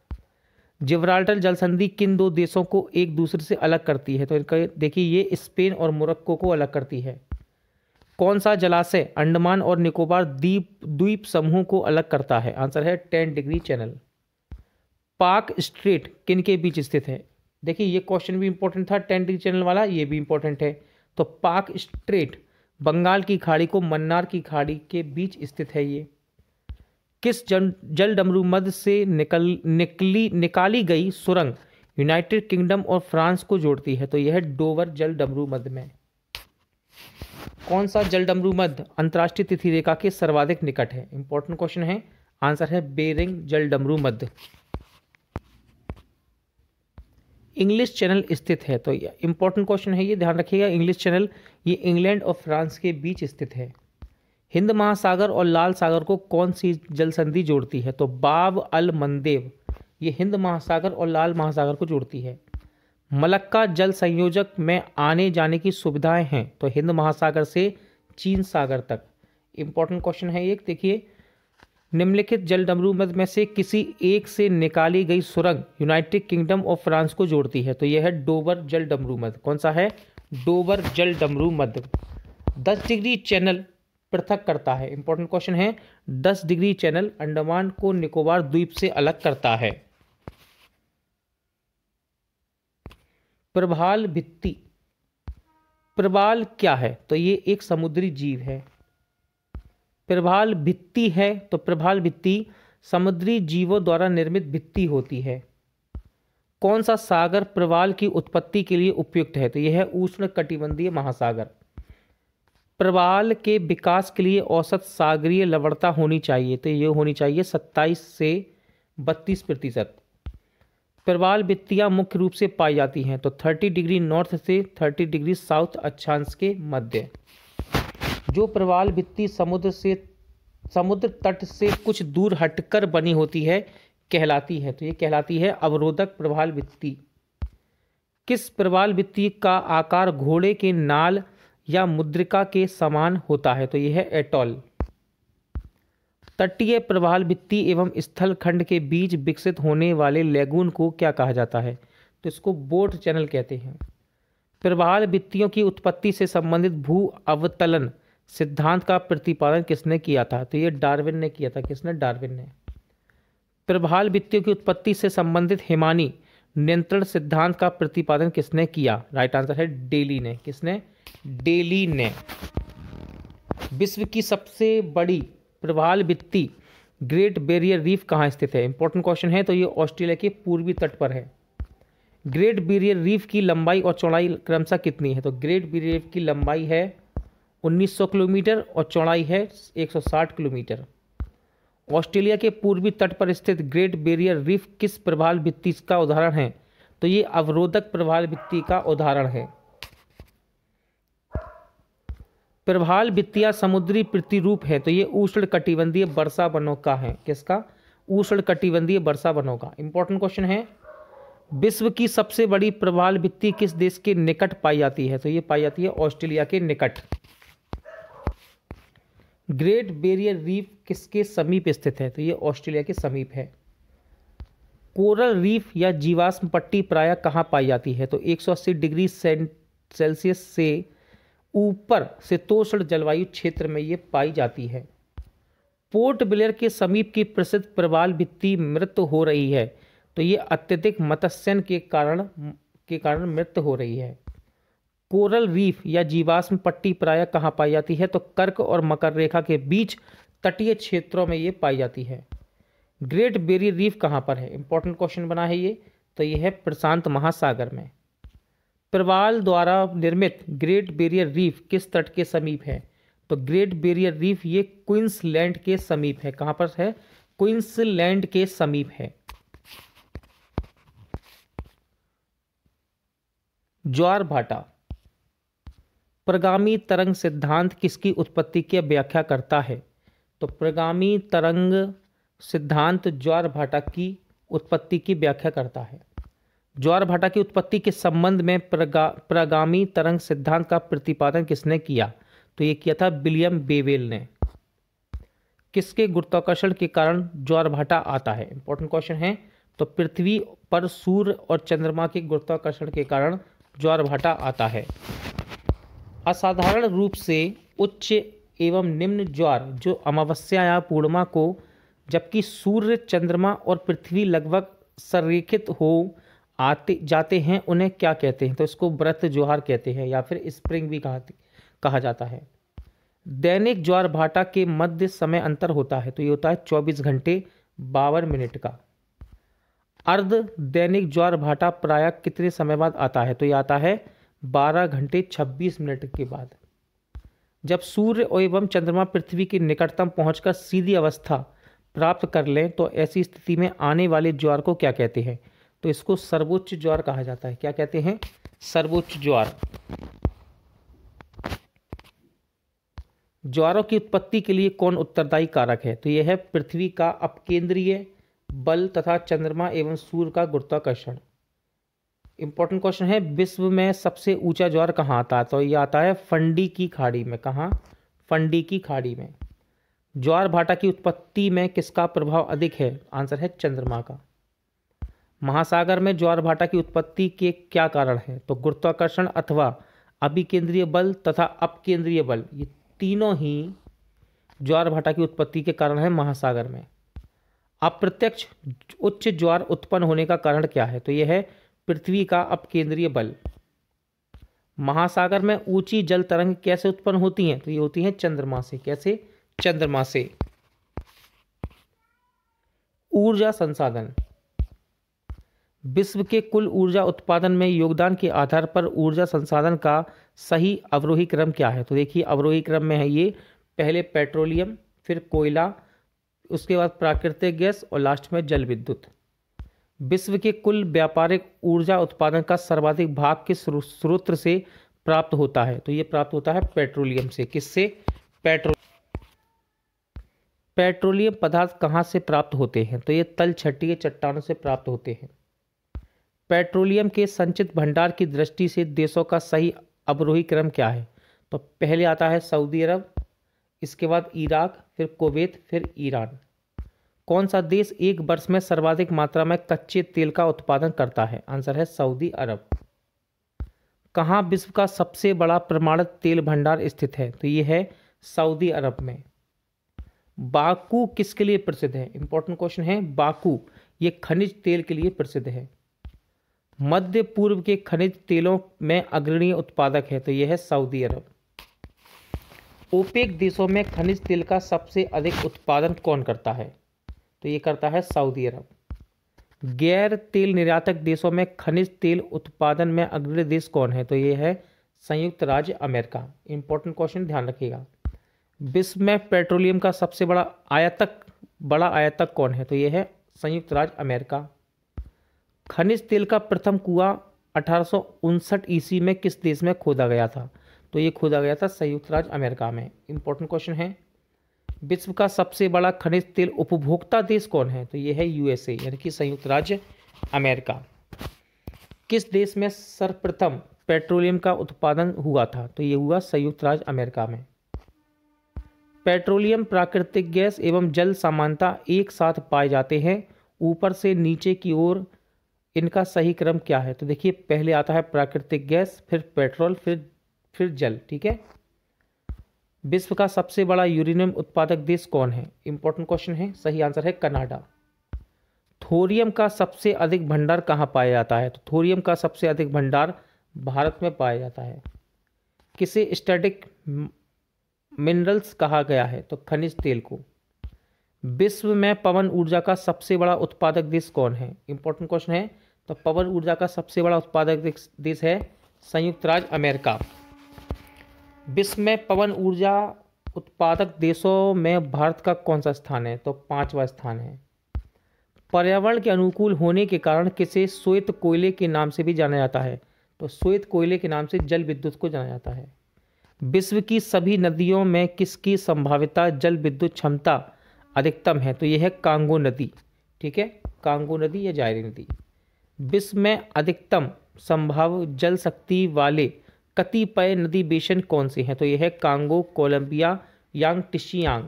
जिब्राल्टर जल संधि किन दो देशों को एक दूसरे से अलग करती है तो देखिए ये स्पेन और मोरक्को को अलग करती है कौन सा जलाशय अंडमान और निकोबार द्वीप द्वीप समूह को अलग करता है आंसर है ten degree channel Palk strait किन के बीच स्थित है देखिए ये क्वेश्चन भी इंपॉर्टेंट था टेन डिग्री चैनल वाला ये भी इंपॉर्टेंट है तो पाक स्ट्रेट बंगाल की खाड़ी को मन्नार की खाड़ी के बीच स्थित है ये किस जन जल डमरू मध से निकल निकली निकाली गई सुरंग यूनाइटेड किंगडम और फ्रांस को जोड़ती है तो यह डोवर जल डमरू मध्य में कौन सा जल डमरू मध्य अंतर्राष्ट्रीय तिथि रेखा के सर्वाधिक निकट है इंपॉर्टेंट क्वेश्चन है आंसर है बेरिंग जल डमरू मध्य इंग्लिश चैनल स्थित है तो इंपॉर्टेंट क्वेश्चन है ये ध्यान रखिएगा इंग्लिश चैनल ये इंग्लैंड और फ्रांस के बीच स्थित है हिंद महासागर और लाल सागर को कौन सी जल संधि जोड़ती है तो बाब अल मंदेव ये हिंद महासागर और लाल महासागर को जोड़ती है मलक्का जल संयोजक में आने जाने की सुविधाएं हैं तो हिंद महासागर से चीन सागर तक इम्पॉर्टेंट क्वेश्चन है एक देखिए निम्नलिखित जल जलडमरूमध में से किसी एक से निकाली गई सुरंग यूनाइटेड किंगडम और फ्रांस को जोड़ती है तो यह है डोबर जल डमरूमध कौन सा है डोबर जल डमरूमध दस डिग्री चैनल पृथक करता है इंपॉर्टेंट क्वेश्चन है दस डिग्री चैनल अंडमान को निकोबार द्वीप से अलग करता है प्रभाल भित्ति प्रबाल क्या है तो ये एक समुद्री जीव है प्रभाल भित्ति है तो प्रभाल भित्ति समुद्री जीवों द्वारा निर्मित भित्ति होती है कौन सा सागर प्रवाल की उत्पत्ति के लिए उपयुक्त है तो यह है उष्ण कटिबंधीय महासागर प्रवाल के विकास के लिए औसत सागरीय लवणता होनी चाहिए तो ये होनी चाहिए 27 से 32 प्रतिशत प्रवाल वित्तियाँ मुख्य रूप से पाई जाती हैं तो 30 डिग्री नॉर्थ से 30 डिग्री साउथ अक्षांश के मध्य जो प्रवाल भित्ति समुद्र से समुद्र तट से कुछ दूर हटकर बनी होती है कहलाती है तो ये कहलाती है अवरोधक प्रवाल भित्ति किस प्रवाल भित्ति का आकार घोड़े के नाल या मुद्रिका के समान होता है तो यह है एटॉल तटीय प्रवाल भित्ति एवं स्थल खंड के बीच विकसित होने वाले लेगून को क्या कहा जाता है तो इसको बोट चैनल कहते हैं प्रवाल भित्तियों की उत्पत्ति से संबंधित भू अवतलन सिद्धांत का प्रतिपादन किसने किया था तो ये डार्विन ने किया था किसने डार्विन ने प्रभाल वित्तियों की उत्पत्ति से संबंधित हिमानी नियंत्रण सिद्धांत का प्रतिपादन किसने किया राइट आंसर है डेली ने किसने डेली ने विश्व की सबसे बड़ी प्रभाल वित्ती ग्रेट बैरियर रीफ कहाँ स्थित है इंपॉर्टेंट क्वेश्चन है तो ये ऑस्ट्रेलिया के पूर्वी तट पर है ग्रेट बैरियर रीफ की लंबाई और चौड़ाई क्रमशः कितनी है तो ग्रेट बैरियर रीफ की लंबाई है 1900 किलोमीटर और चौड़ाई है 160 किलोमीटर ऑस्ट्रेलिया के पूर्वी तट पर स्थित ग्रेट बैरियर रीफ किस प्रभाल भित्ति का उदाहरण है तो ये अवरोधक प्रभाल भित्ति का उदाहरण है प्रभाल भित्तिया समुद्री प्रतिरूप है तो ये उष्ण कटिबंधीय वर्षा वनों का है किसका उष्ण कटिबंधीय वर्षा वनों का इंपॉर्टेंट क्वेश्चन है विश्व की सबसे बड़ी प्रभाल भित्ति किस देश के निकट पाई जाती है तो ये पाई जाती है ऑस्ट्रेलिया के निकट ग्रेट बेरियर रीफ किसके समीप स्थित है तो ये ऑस्ट्रेलिया के समीप है कोरल रीफ या जीवाश्म पट्टी प्रायः कहाँ पाई जाती है तो 180 डिग्री सेल्सियस से ऊपर से तोषण जलवायु क्षेत्र में ये पाई जाती है पोर्ट ब्लेयर के समीप की प्रसिद्ध प्रवाल भित्ति मृत्यु हो रही है तो ये अत्यधिक मत्स्यन के कारण के कारण मृत्यु हो रही है कोरल रीफ या जीवाश्म पट्टी प्रायः कहाँ पाई जाती है तो कर्क और मकर रेखा के बीच तटीय क्षेत्रों में ये पाई जाती है ग्रेट बेरी रीफ कहाँ पर है इंपॉर्टेंट क्वेश्चन बना है ये तो ये है प्रशांत महासागर में प्रवाल द्वारा निर्मित ग्रेट बेरियर रीफ किस तट के समीप है तो ग्रेट बेरियर रीफ ये लैंड के समीप है कहाँ पर है क्विंसलैंड के समीप है ज्वार भाटा प्रगामी तरंग सिद्धांत किसकी उत्पत्ति की व्याख्या करता है तो प्रगामी तरंग सिद्धांत ज्वार भाटा की उत्पत्ति की व्याख्या करता है ज्वार भाटा की उत्पत्ति के संबंध में प्रगा प्रगामी तरंग सिद्धांत का प्रतिपादन किसने किया तो ये किया था विलियम बेवेल ने किसके गुरुत्वाकर्षण के कारण ज्वार भाटा आता है इंपॉर्टेंट क्वेश्चन है तो पृथ्वी पर सूर्य और चंद्रमा के गुरुत्वाकर्षण के कारण ज्वार भाटा आता है असाधारण रूप से उच्च एवं निम्न ज्वार जो अमावस्या या पूर्णिमा को जबकि सूर्य चंद्रमा और पृथ्वी लगभग संरेखित हो आते जाते हैं उन्हें क्या कहते हैं तो इसको व्रत ज्वार कहते हैं या फिर स्प्रिंग भी कहा कहा जाता है दैनिक ज्वार भाटा के मध्य समय अंतर होता है तो ये होता है चौबीस घंटे बावन मिनट का अर्ध दैनिक ज्वार भाटा प्राय कितने समय बाद आता है तो ये आता है 12 घंटे 26 मिनट के बाद जब सूर्य एवं चंद्रमा पृथ्वी के निकटतम पहुंचकर सीधी अवस्था प्राप्त कर लें तो ऐसी स्थिति में आने वाले ज्वार को क्या कहते हैं तो इसको सर्वोच्च ज्वार कहा जाता है क्या कहते हैं सर्वोच्च ज्वार ज्वारों की उत्पत्ति के लिए कौन उत्तरदायी कारक है तो यह है पृथ्वी का अपकेंद्रीय बल तथा चंद्रमा एवं सूर्य का गुरुत्वाकर्षण इंपॉर्टेंट क्वेश्चन है विश्व में सबसे ऊंचा ज्वार कहाँ आता है तो ये आता है फंडी की खाड़ी में कहाँ फंडी की खाड़ी में ज्वार भाटा की उत्पत्ति में किसका प्रभाव अधिक है आंसर है चंद्रमा का महासागर में ज्वार भाटा की उत्पत्ति के क्या कारण है तो गुरुत्वाकर्षण अथवा अभिकेंद्रीय बल तथा अपकेंद्रीय बल ये तीनों ही ज्वार भाटा की उत्पत्ति के कारण है महासागर में अप्रत्यक्ष उच्च ज्वार उत्पन्न होने का कारण क्या है तो यह है पृथ्वी का अपकेंद्रीय बल महासागर में ऊंची जल तरंग कैसे उत्पन्न होती हैं तो ये होती हैं चंद्रमा से कैसे चंद्रमा से ऊर्जा संसाधन विश्व के कुल ऊर्जा उत्पादन में योगदान के आधार पर ऊर्जा संसाधन का सही अवरोही क्रम क्या है तो देखिए अवरोही क्रम में है ये पहले पेट्रोलियम फिर कोयला उसके बाद प्राकृतिक गैस और लास्ट में जल विद्युत विश्व के कुल व्यापारिक ऊर्जा उत्पादन का सर्वाधिक भाग किस स्रोत से प्राप्त होता है तो ये प्राप्त होता है पेट्रोलियम से किससे पेट्रोल पेट्रोलियम पदार्थ कहाँ से प्राप्त होते हैं तो ये तल छटीय चट्टानों से प्राप्त होते हैं पेट्रोलियम के संचित भंडार की दृष्टि से देशों का सही अवरोही क्रम क्या है तो पहले आता है सऊदी अरब इसके बाद इराक फिर कुवैत फिर ईरान कौन सा देश एक वर्ष में सर्वाधिक मात्रा में कच्चे तेल का उत्पादन करता है आंसर है सऊदी अरब कहाँ विश्व का सबसे बड़ा प्रमाणित तेल भंडार स्थित है तो ये है सऊदी अरब में बाकू किसके लिए प्रसिद्ध है इंपॉर्टेंट क्वेश्चन है बाकू ये खनिज तेल के लिए प्रसिद्ध है मध्य पूर्व के खनिज तेलों में अग्रणी उत्पादक है तो यह है सऊदी अरब ओपेक देशों में खनिज तेल का सबसे अधिक उत्पादन कौन करता है तो ये करता है सऊदी अरब गैर तेल निर्यातक देशों में खनिज तेल उत्पादन में अग्रणी देश कौन है तो ये है संयुक्त राज्य अमेरिका इंपॉर्टेंट क्वेश्चन ध्यान रखिएगा विश्व में पेट्रोलियम का सबसे बड़ा आयातक बड़ा आयातक कौन है तो ये है संयुक्त राज्य अमेरिका खनिज तेल का प्रथम कुआ अठारह ईस्वी में किस देश में खोदा गया था तो ये खोदा गया था संयुक्त राज्य अमेरिका में इंपॉर्टेंट क्वेश्चन है विश्व का सबसे बड़ा खनिज तेल उपभोक्ता देश कौन है तो यह है यूएसए यानी कि संयुक्त राज्य अमेरिका किस देश में सर्वप्रथम पेट्रोलियम का उत्पादन हुआ था तो ये हुआ संयुक्त राज्य अमेरिका में पेट्रोलियम प्राकृतिक गैस एवं जल समानता एक साथ पाए जाते हैं ऊपर से नीचे की ओर इनका सही क्रम क्या है तो देखिए पहले आता है प्राकृतिक गैस फिर पेट्रोल फिर फिर जल ठीक है विश्व का सबसे बड़ा यूरेनियम उत्पादक देश कौन है इंपॉर्टेंट क्वेश्चन है सही आंसर है कनाडा थोरियम का सबसे अधिक भंडार कहाँ पाया जाता है तो थोरियम का सबसे अधिक भंडार भारत में पाया जाता है किसे स्टैटिक मिनरल्स कहा गया है तो खनिज तेल को विश्व में पवन ऊर्जा का सबसे बड़ा उत्पादक देश कौन है इंपॉर्टेंट क्वेश्चन है तो पवन ऊर्जा का सबसे बड़ा उत्पादक देश है संयुक्त राज्य अमेरिका विश्व में पवन ऊर्जा उत्पादक देशों में भारत का कौन सा स्थान है तो पांचवा स्थान है पर्यावरण के अनुकूल होने के कारण किसे श्वेत कोयले के नाम से भी जाना जाता है तो श्वेत कोयले के नाम से जल विद्युत को जाना जाता है विश्व की सभी नदियों में किसकी संभाविता जल विद्युत क्षमता अधिकतम है तो यह है कांगो नदी ठीक है कांगो नदी या जायरी नदी विश्व में अधिकतम संभाव जल शक्ति वाले कतिपय नदी बेसन कौन से हैं तो यह है कांगो कोलंबिया यांग टिशियांग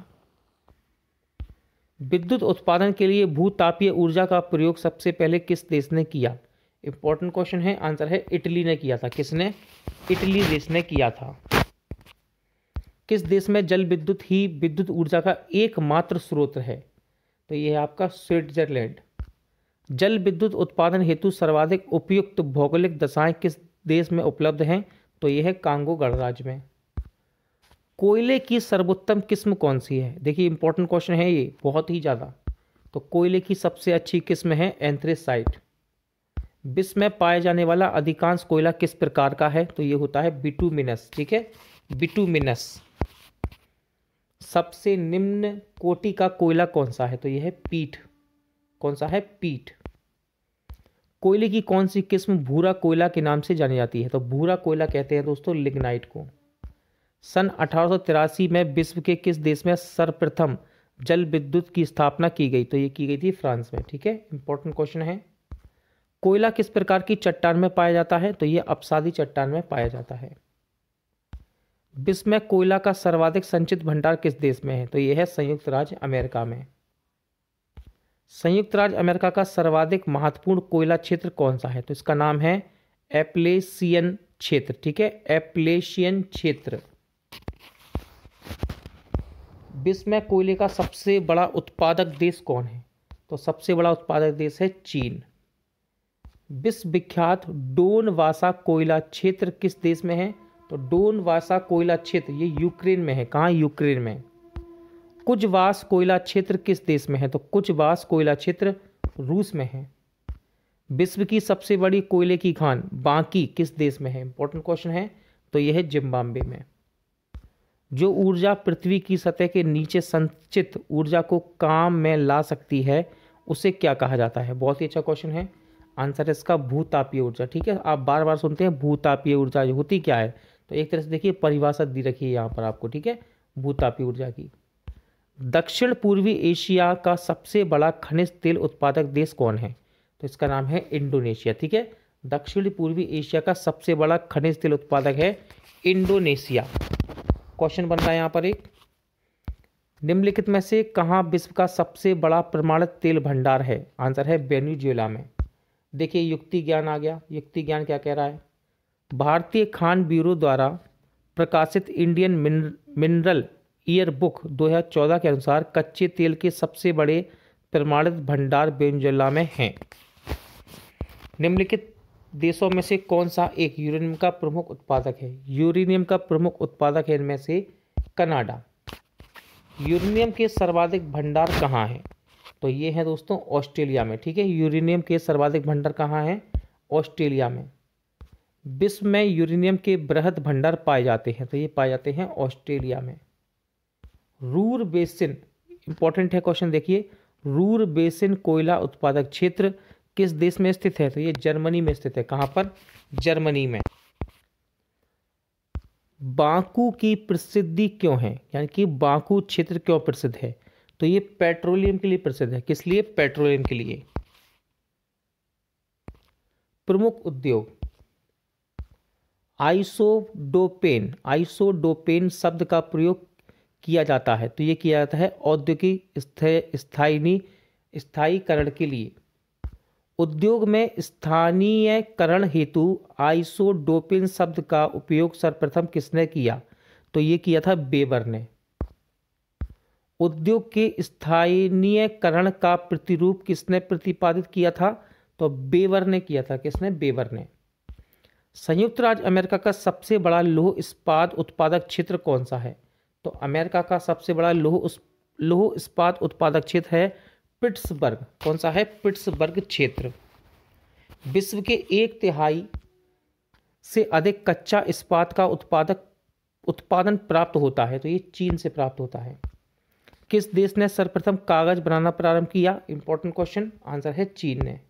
विद्युत उत्पादन के लिए भूतापीय ऊर्जा का प्रयोग सबसे पहले किस देश ने किया इंपॉर्टेंट क्वेश्चन है आंसर है इटली ने किया था किसने इटली देश ने किया था किस देश में जल विद्युत ही विद्युत ऊर्जा का एकमात्र स्रोत है तो यह है आपका स्विट्जरलैंड जल विद्युत उत्पादन हेतु सर्वाधिक उपयुक्त भौगोलिक दशाएं किस देश में उपलब्ध हैं तो यह है कांगो गणराज्य में कोयले की सर्वोत्तम किस्म कौन सी है देखिए इंपॉर्टेंट क्वेश्चन है ये बहुत ही ज़्यादा तो कोयले की सबसे अच्छी किस्म है एंथ्रेसाइट विश्व में पाया जाने वाला अधिकांश कोयला किस प्रकार का है तो ये होता है बिटूमिनस ठीक है बिटूमिनस सबसे निम्न कोटि का कोयला कौन सा है तो यह है पीठ कौन सा है पीठ कोयले की कौन सी किस्म भूरा कोयला के नाम से जानी जाती है तो भूरा कोयला कहते हैं दोस्तों लिग्नाइट को सन अठारह में विश्व के किस देश में सर्वप्रथम जल विद्युत की स्थापना की गई तो ये की गई थी फ्रांस में ठीक है इंपॉर्टेंट क्वेश्चन है कोयला किस प्रकार की चट्टान में पाया जाता है तो ये अपसादी चट्टान में पाया जाता है विश्व में कोयला का सर्वाधिक संचित भंडार किस देश में है तो यह है संयुक्त राज्य अमेरिका में संयुक्त राज्य अमेरिका का सर्वाधिक महत्वपूर्ण कोयला क्षेत्र कौन सा है तो इसका नाम है एप्लेसियन क्षेत्र ठीक है एप्लेशियन क्षेत्र विश्व में कोयले का सबसे बड़ा उत्पादक देश कौन है तो सबसे बड़ा उत्पादक देश है चीन विश्वविख्यात डोन वासा कोयला क्षेत्र किस देश में है तो डोन वासा कोयला क्षेत्र ये यूक्रेन में है कहाँ यूक्रेन में कुछ वास कोयला क्षेत्र किस देश में है तो कुछ वास कोयला क्षेत्र रूस में है विश्व की सबसे बड़ी कोयले की खान बाकी किस देश में है इंपॉर्टेंट क्वेश्चन है तो यह है जिम्बाब्वे में जो ऊर्जा पृथ्वी की सतह के नीचे संचित ऊर्जा को काम में ला सकती है उसे क्या कहा जाता है बहुत ही अच्छा क्वेश्चन है आंसर है इसका भूतापीय ऊर्जा ठीक है आप बार बार सुनते हैं भूतापीय ऊर्जा होती क्या है तो एक तरह से देखिए परिभाषा दी रखी है यहाँ पर आपको ठीक है भूतापीय ऊर्जा की दक्षिण पूर्वी एशिया का सबसे बड़ा खनिज तेल उत्पादक देश कौन है तो इसका नाम है इंडोनेशिया ठीक है दक्षिण पूर्वी एशिया का सबसे बड़ा खनिज तेल उत्पादक है इंडोनेशिया क्वेश्चन बन रहा है यहाँ पर एक निम्नलिखित में से कहाँ विश्व का सबसे बड़ा प्रमाणित तेल भंडार है आंसर है वेन्यूजुएला में देखिए युक्ति ज्ञान आ गया युक्ति ज्ञान क्या कह रहा है भारतीय खान ब्यूरो द्वारा प्रकाशित इंडियन मिनरल ईयरबुक 2014 के अनुसार कच्चे तेल के सबसे बड़े प्रमाणित भंडार वेनेजुएला में हैं निम्नलिखित देशों में से कौन सा एक यूरेनियम का प्रमुख उत्पादक है यूरेनियम का प्रमुख उत्पादक है इनमें से कनाडा यूरेनियम के सर्वाधिक भंडार कहाँ हैं तो ये है दोस्तों ऑस्ट्रेलिया में ठीक है यूरेनियम के सर्वाधिक भंडार कहाँ हैं ऑस्ट्रेलिया में विश्व में यूरेनियम के बृहद भंडार पाए जाते हैं तो ये पाए जाते हैं ऑस्ट्रेलिया में रूर बेसिन इंपॉर्टेंट है क्वेश्चन देखिए रूर बेसिन कोयला उत्पादक क्षेत्र किस देश में स्थित है तो ये जर्मनी में स्थित है कहां पर जर्मनी में बांकू की प्रसिद्धि क्यों है यानी कि बांकू क्षेत्र क्यों प्रसिद्ध है तो ये पेट्रोलियम के लिए प्रसिद्ध है किस लिए पेट्रोलियम के लिए प्रमुख उद्योग आइसोडोपेन आइसोडोपेन शब्द का प्रयोग किया जाता है तो ये किया जाता है औद्योगिक स्थायी स्थायीकरण के लिए उद्योग में स्थानीयकरण हेतु आइसोडोपिन शब्द का उपयोग सर्वप्रथम किसने किया तो ये किया था बेबर ने उद्योग के स्थानीयकरण का प्रतिरूप किसने प्रतिपादित किया था तो बेवर ने किया था किसने बेवर ने संयुक्त राज्य अमेरिका का सबसे बड़ा लोह इस्पात उत्पादक क्षेत्र कौन सा है तो अमेरिका का सबसे बड़ा लोह उस लोह इस्पात उत्पादक क्षेत्र है पिट्सबर्ग कौन सा है पिट्सबर्ग क्षेत्र विश्व के एक तिहाई से अधिक कच्चा इस्पात का उत्पादक उत्पादन प्राप्त होता है तो ये चीन से प्राप्त होता है किस देश ने सर्वप्रथम कागज बनाना प्रारंभ किया इंपॉर्टेंट क्वेश्चन आंसर है चीन ने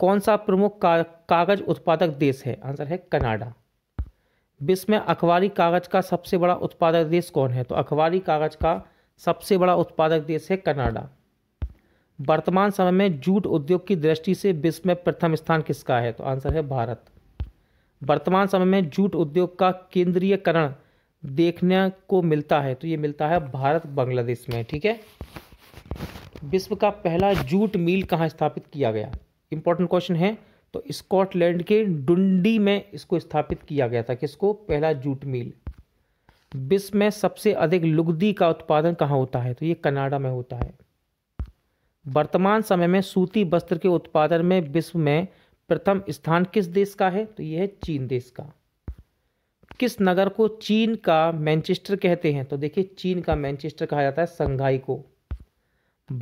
कौन सा प्रमुख का, कागज उत्पादक देश है आंसर है कनाडा विश्व में अखबारी कागज़ का सबसे बड़ा उत्पादक देश कौन है तो अखबारी कागज़ का सबसे बड़ा उत्पादक देश है कनाडा वर्तमान समय में जूट उद्योग की दृष्टि से विश्व में प्रथम स्थान किसका है तो आंसर है भारत वर्तमान समय में जूट उद्योग का केंद्रीयकरण देखने को मिलता है तो ये मिलता है भारत बांग्लादेश में ठीक है विश्व का पहला जूट मिल कहाँ स्थापित किया गया इंपॉर्टेंट क्वेश्चन है तो स्कॉटलैंड के डुंडी में इसको स्थापित किया गया था किसको पहला जूट मिल विश्व में सबसे अधिक लुगदी का उत्पादन कहाँ होता है तो ये कनाडा में होता है वर्तमान समय में सूती वस्त्र के उत्पादन में विश्व में प्रथम स्थान किस देश का है तो यह है चीन देश का किस नगर को चीन का मैनचेस्टर कहते हैं तो देखिए चीन का मैनचेस्टर कहा जाता है संघाई को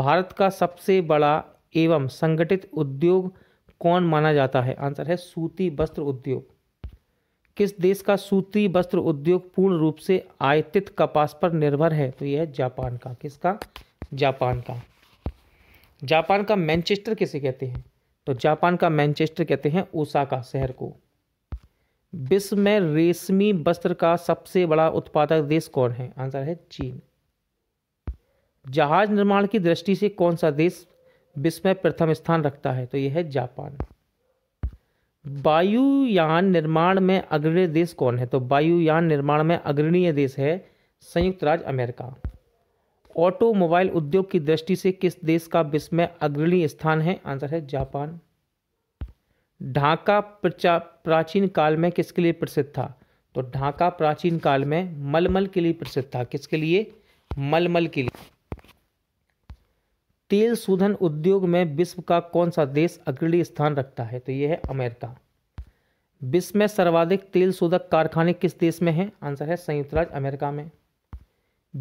भारत का सबसे बड़ा एवं संगठित उद्योग कौन माना जाता है आंसर है सूती वस्त्र उद्योग किस देश का सूती वस्त्र उद्योग पूर्ण रूप से आयतित कपास पर निर्भर है तो यह है जापान का किसका जापान का जापान का मैनचेस्टर किसे कहते हैं तो जापान का मैनचेस्टर कहते हैं ओसाका शहर को विश्व में रेशमी वस्त्र का सबसे बड़ा उत्पादक देश कौन है आंसर है चीन जहाज निर्माण की दृष्टि से कौन सा देश विश्व में प्रथम स्थान रखता है तो यह है जापान वायुयान निर्माण में अग्रणी देश कौन है तो वायुयान निर्माण में अग्रणीय देश है संयुक्त राज्य अमेरिका ऑटोमोबाइल उद्योग की दृष्टि से किस देश का विश्व में अग्रणी स्थान है आंसर है जापान ढाका प्राचीन काल में किसके लिए प्रसिद्ध था तो ढाका प्राचीन काल में मलमल के लिए प्रसिद्ध था किसके लिए मलमल के लिए तेल शोधन उद्योग में विश्व का कौन सा देश अग्रणी स्थान रखता है तो ये है अमेरिका विश्व में सर्वाधिक तेल शोधक कारखाने किस देश में हैं आंसर है संयुक्त राज्य अमेरिका में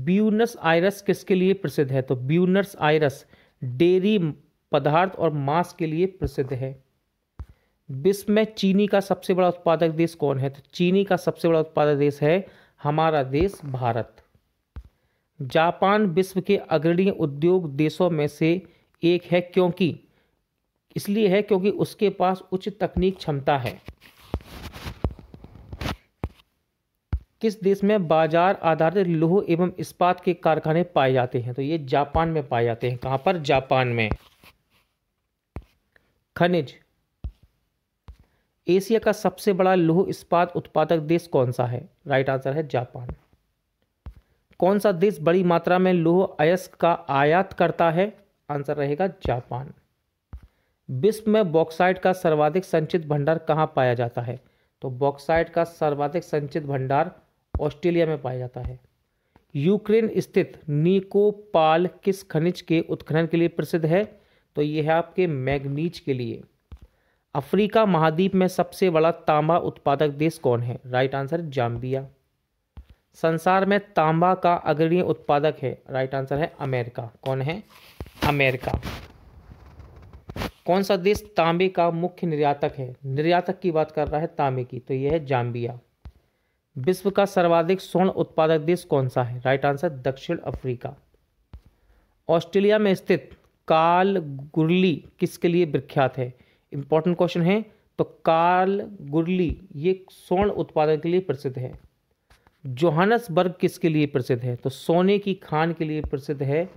ब्यूनस आयरस किसके लिए प्रसिद्ध है तो ब्यूनस आयरस डेयरी पदार्थ और मांस के लिए प्रसिद्ध है विश्व में चीनी का सबसे बड़ा उत्पादक देश कौन है तो चीनी का सबसे बड़ा उत्पादक देश है हमारा देश भारत जापान विश्व के अग्रणी उद्योग देशों में से एक है क्योंकि इसलिए है क्योंकि उसके पास उच्च तकनीक क्षमता है किस देश में बाजार आधारित लोह एवं इस्पात के कारखाने पाए जाते हैं तो ये जापान में पाए जाते हैं कहाँ पर जापान में खनिज एशिया का सबसे बड़ा लोह इस्पात उत्पादक देश कौन सा है राइट आंसर है जापान कौन सा देश बड़ी मात्रा में लोह अयस्क का आयात करता है आंसर रहेगा जापान विश्व में बॉक्साइट का सर्वाधिक संचित भंडार कहाँ पाया जाता है तो बॉक्साइट का सर्वाधिक संचित भंडार ऑस्ट्रेलिया में पाया जाता है यूक्रेन स्थित निकोपाल किस खनिज के उत्खनन के लिए प्रसिद्ध है तो यह है आपके मैग्नीज के लिए अफ्रीका महाद्वीप में सबसे बड़ा तांबा उत्पादक देश कौन है राइट आंसर जाम्बिया संसार में तांबा का अग्रणी उत्पादक है राइट आंसर है अमेरिका कौन है अमेरिका कौन सा देश तांबे का मुख्य निर्यातक है निर्यातक की बात कर रहा है तांबे की तो यह है जाम्बिया विश्व का सर्वाधिक स्वर्ण उत्पादक देश कौन सा है राइट आंसर दक्षिण अफ्रीका ऑस्ट्रेलिया में स्थित काल गुरली किसके लिए विख्यात है इंपॉर्टेंट क्वेश्चन है तो काल गुरली ये स्वर्ण उत्पादन के लिए प्रसिद्ध है जोहानसबर्ग किसके लिए प्रसिद्ध है तो सोने की खान के लिए प्रसिद्ध है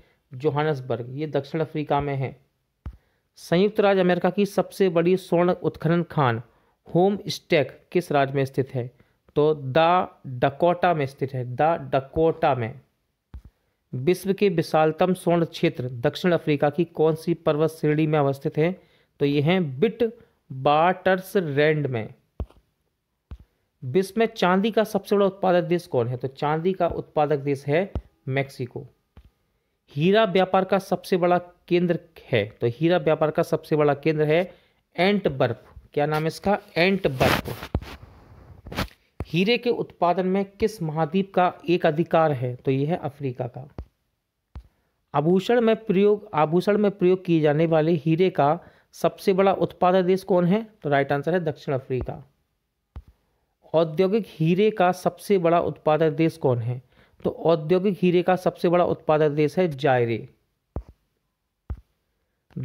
जोहानसबर्ग ये दक्षिण अफ्रीका में है संयुक्त राज्य अमेरिका की सबसे बड़ी स्वर्ण उत्खनन खान होम स्टेक किस राज्य में स्थित है तो द डकोटा में स्थित है द डकोटा में विश्व के विशालतम स्वर्ण क्षेत्र दक्षिण अफ्रीका की कौन सी पर्वत श्रेणी में अवस्थित है तो ये हैं बिट बाटर्स रैंड में विश्व में चांदी का सबसे बड़ा उत्पादक देश कौन है तो चांदी का उत्पादक देश है मैक्सिको हीरा व्यापार का सबसे बड़ा केंद्र है तो हीरा व्यापार का सबसे बड़ा केंद्र है एंट बर्फ क्या नाम है इसका एंट बर्फ हीरे के उत्पादन में किस महाद्वीप का एक अधिकार है तो यह है अफ्रीका का आभूषण में प्रयोग आभूषण में प्रयोग किए जाने वाले हीरे का सबसे बड़ा उत्पादक देश कौन है तो राइट आंसर है दक्षिण अफ्रीका औद्योगिक हीरे का सबसे बड़ा उत्पादक देश कौन है तो औद्योगिक हीरे का सबसे बड़ा उत्पादक देश है जायरे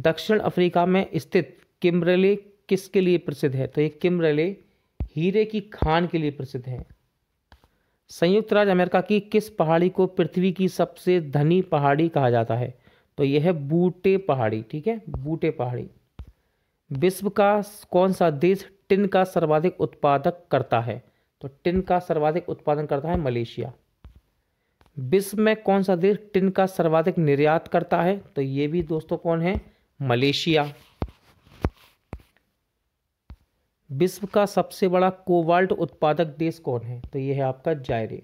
दक्षिण अफ्रीका में स्थित किमरेले किसके लिए प्रसिद्ध है तो ये किमरेले हीरे की खान के लिए प्रसिद्ध है संयुक्त राज्य अमेरिका की किस पहाड़ी को पृथ्वी की सबसे धनी पहाड़ी कहा जाता है तो यह है बूटे पहाड़ी ठीक है बूटे पहाड़ी विश्व का कौन सा देश टिन का सर्वाधिक उत्पादक करता है तो टिन का सर्वाधिक उत्पादन करता है मलेशिया विश्व में कौन सा देश टिन का सर्वाधिक निर्यात करता है तो ये भी दोस्तों कौन है मलेशिया विश्व का सबसे बड़ा कोवाल्ट उत्पादक देश कौन है तो ये है आपका जायरे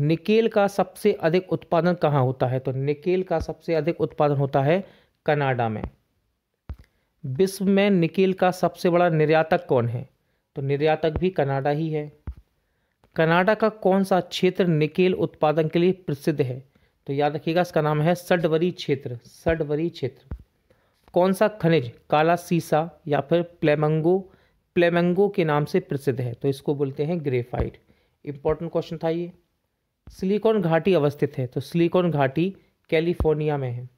निकेल का सबसे अधिक उत्पादन कहाँ होता है तो निकेल का सबसे अधिक उत्पादन होता है कनाडा में विश्व में निकेल का सबसे बड़ा निर्यातक कौन है तो निर्यातक भी कनाडा ही है कनाडा का कौन सा क्षेत्र निकेल उत्पादन के लिए प्रसिद्ध है तो याद रखिएगा इसका नाम है सडवरी क्षेत्र सडवरी क्षेत्र कौन सा खनिज काला सीसा या फिर प्लेमंगो प्लेमंगो के नाम से प्रसिद्ध है तो इसको बोलते हैं ग्रेफाइट इंपॉर्टेंट क्वेश्चन था ये सिलिकॉन घाटी अवस्थित है तो सिलिकॉन घाटी कैलिफोर्निया में है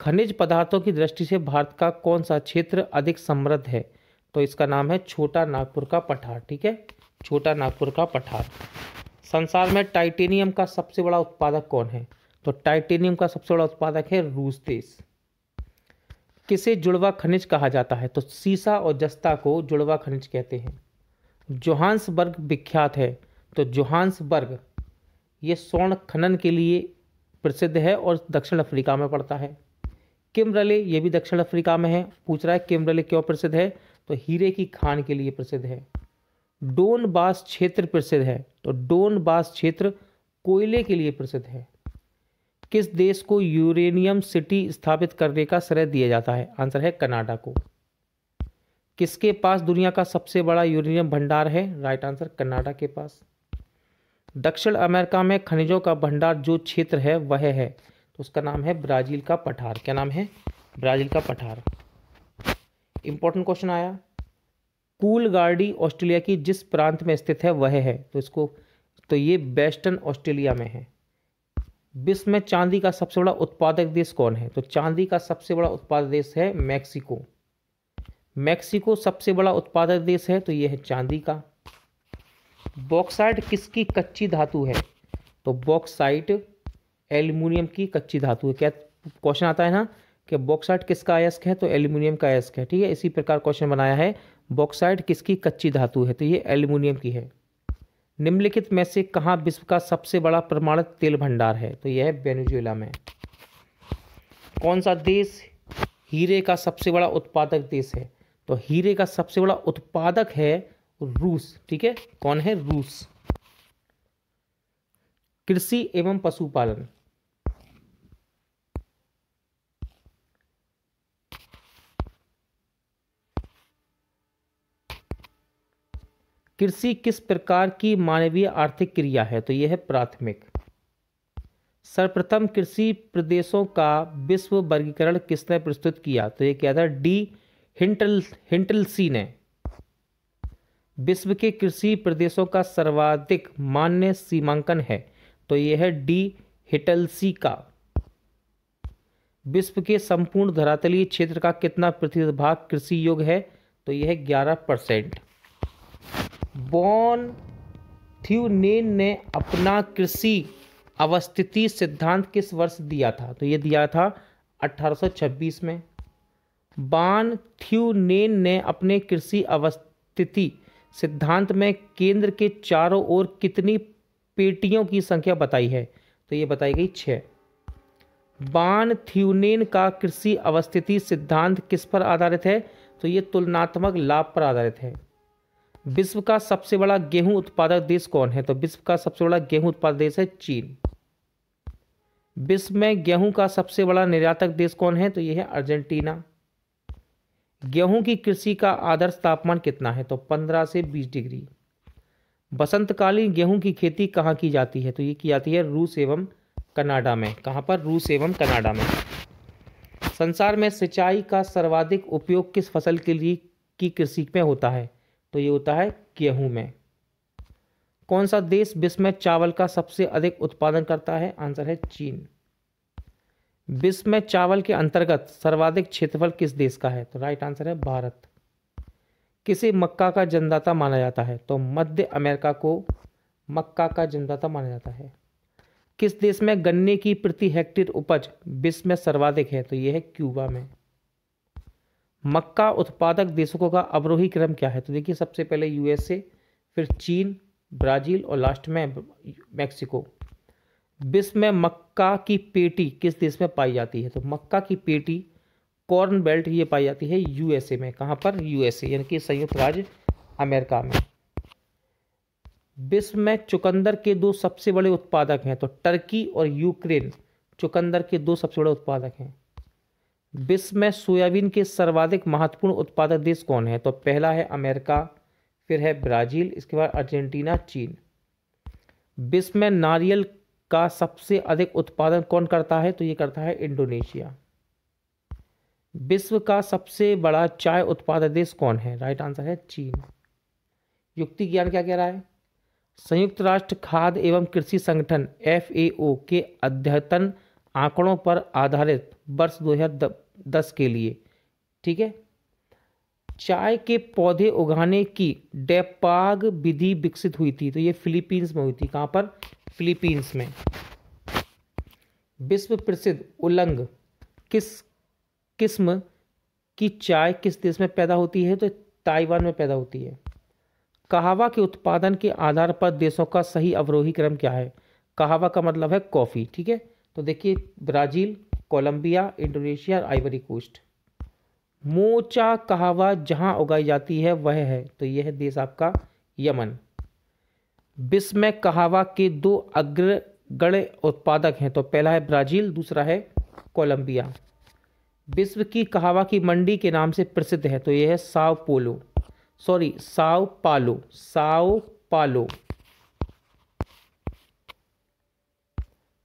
खनिज पदार्थों की दृष्टि से भारत का कौन सा क्षेत्र अधिक समृद्ध है तो इसका नाम है छोटा नागपुर का पठार ठीक है छोटा नागपुर का पठार संसार में टाइटेनियम का सबसे बड़ा उत्पादक कौन है तो टाइटेनियम का सबसे बड़ा उत्पादक है रूस देश किसे जुड़वा खनिज कहा जाता है तो सीसा और जस्ता को जुड़वा खनिज कहते हैं जोहान्सबर्ग विख्यात है तो जोहान्सबर्ग ये स्वर्ण खनन के लिए प्रसिद्ध है और दक्षिण अफ्रीका में पड़ता है किमरले ये भी दक्षिण अफ्रीका में है पूछ रहा है किमरले क्यों प्रसिद्ध है तो हीरे की खान के लिए प्रसिद्ध है डोन बास क्षेत्र प्रसिद्ध है तो डोन बास क्षेत्र कोयले के लिए प्रसिद्ध है किस देश को यूरेनियम सिटी स्थापित करने का श्रेय दिया जाता है आंसर है कनाडा को किसके पास दुनिया का सबसे बड़ा यूरेनियम भंडार है राइट आंसर कनाडा के पास दक्षिण अमेरिका में खनिजों का भंडार जो क्षेत्र है वह है तो उसका नाम है ब्राज़ील का पठार क्या नाम है ब्राज़ील का पठार इम्पोर्टेंट क्वेश्चन आया कूल गार्डी ऑस्ट्रेलिया की जिस प्रांत में स्थित है वह है तो इसको तो ये वेस्टर्न ऑस्ट्रेलिया में है विश्व में चांदी का सबसे बड़ा उत्पादक देश कौन है तो चांदी का सबसे बड़ा उत्पादक देश है मैक्सिको मैक्सिको सबसे बड़ा उत्पादक देश है तो ये है चांदी का बॉक्साइट किसकी कच्ची धातु है तो बॉक्साइट एल्यूमिनियम की कच्ची धातु है क्या क्वेश्चन आता है ना कि बॉक्साइट किसका अयस्क है तो एल्यूमिनियम का अयस्क है ठीक है इसी प्रकार क्वेश्चन बनाया है बॉक्साइट किसकी कच्ची धातु है तो ये एल्यूमिनियम की है निम्नलिखित में से कहाँ विश्व का सबसे बड़ा प्रमाणित तेल भंडार है तो यह है वेनेजुएला में कौन सा देश हीरे का सबसे बड़ा उत्पादक देश है तो हीरे का सबसे बड़ा उत्पादक है रूस ठीक है कौन है रूस कृषि एवं पशुपालन कृषि किस प्रकार की मानवीय आर्थिक क्रिया है तो यह है प्राथमिक सर्वप्रथम कृषि प्रदेशों का विश्व वर्गीकरण किसने प्रस्तुत किया तो यह क्या था डी हिंटल हिंटलसी ने विश्व के कृषि प्रदेशों का सर्वाधिक मान्य सीमांकन है तो यह है डी हिटलसी का विश्व के संपूर्ण धरातलीय क्षेत्र का कितना भाग कृषि योग है तो यह है ग्यारह परसेंट बॉन थ्यूनेन ने अपना कृषि अवस्थिति सिद्धांत किस वर्ष दिया था तो यह दिया था 1826 में बान थ्यूनेन ने अपने कृषि अवस्थिति सिद्धांत में केंद्र के चारों ओर कितनी पेटियों की संख्या बताई है तो ये बताई गई छः बान थ्यूनेन का कृषि अवस्थिति सिद्धांत किस पर आधारित है तो ये तुलनात्मक लाभ पर आधारित है विश्व का सबसे बड़ा गेहूं उत्पादक देश कौन है तो विश्व का सबसे बड़ा गेहूं उत्पादक देश है चीन विश्व में गेहूं का सबसे बड़ा निर्यातक देश कौन है तो यह है अर्जेंटीना गेहूं की कृषि का आदर्श तापमान कितना है तो पंद्रह से बीस डिग्री बसंतकालीन गेहूं की खेती कहाँ की जाती है तो ये की जाती है रूस एवं कनाडा में कहाँ पर रूस एवं कनाडा में संसार में सिंचाई का सर्वाधिक उपयोग किस फसल के लिए की कृषि में होता है तो ये होता है गेहूं में कौन सा देश विश्व में चावल का सबसे अधिक उत्पादन करता है आंसर है चीन विश्व में चावल के अंतर्गत सर्वाधिक क्षेत्रफल किस देश का है तो राइट आंसर है भारत किसे मक्का का जन्मदाता माना जाता है तो मध्य अमेरिका को मक्का का जन्मदाता माना जाता है किस देश में गन्ने की प्रति हेक्टेयर उपज विश्व में सर्वाधिक है तो यह है क्यूबा में मक्का उत्पादक देशों का अवरोही क्रम क्या है तो देखिए सबसे पहले यूएसए फिर चीन ब्राज़ील और लास्ट में मैक्सिको विश्व में मक्का की पेटी किस देश में पाई जाती है तो मक्का की पेटी कॉर्न बेल्ट ये पाई जाती है यूएसए में कहाँ पर यूएसए यानी कि संयुक्त राज्य अमेरिका में विश्व में चुकंदर के दो सबसे बड़े उत्पादक हैं तो टर्की और यूक्रेन चुकंदर के दो सबसे बड़े उत्पादक हैं विश्व में सोयाबीन के सर्वाधिक महत्वपूर्ण उत्पादक देश कौन है तो पहला है अमेरिका फिर है ब्राज़ील इसके बाद अर्जेंटीना चीन विश्व में नारियल का सबसे अधिक उत्पादन कौन करता है तो ये करता है इंडोनेशिया विश्व का सबसे बड़ा चाय उत्पादक देश कौन है राइट आंसर है चीन युक्ति ज्ञान क्या कह रहा है संयुक्त राष्ट्र खाद्य एवं कृषि संगठन एफ के अद्यतन आंकड़ों पर आधारित वर्ष 2010 के लिए ठीक है चाय के पौधे उगाने की डेपाग विधि विकसित हुई थी तो ये फिलीपींस में हुई थी कहाँ पर फिलीपींस में विश्व प्रसिद्ध उलंग किस किस्म की चाय किस देश में पैदा होती है तो ताइवान में पैदा होती है कहावा के उत्पादन के आधार पर देशों का सही अवरोही क्रम क्या है कहावा का मतलब है कॉफ़ी ठीक है तो देखिए ब्राज़ील कोलंबिया इंडोनेशिया और आइवरी कोस्ट मोचा कहावा जहाँ उगाई जाती है वह है तो यह है देश आपका यमन विश्व में कहावा के दो अग्रगण्य उत्पादक हैं तो पहला है ब्राज़ील दूसरा है कोलंबिया विश्व की कहावा की मंडी के नाम से प्रसिद्ध है तो यह है साव पोलो सॉरी साव पालो साव पालो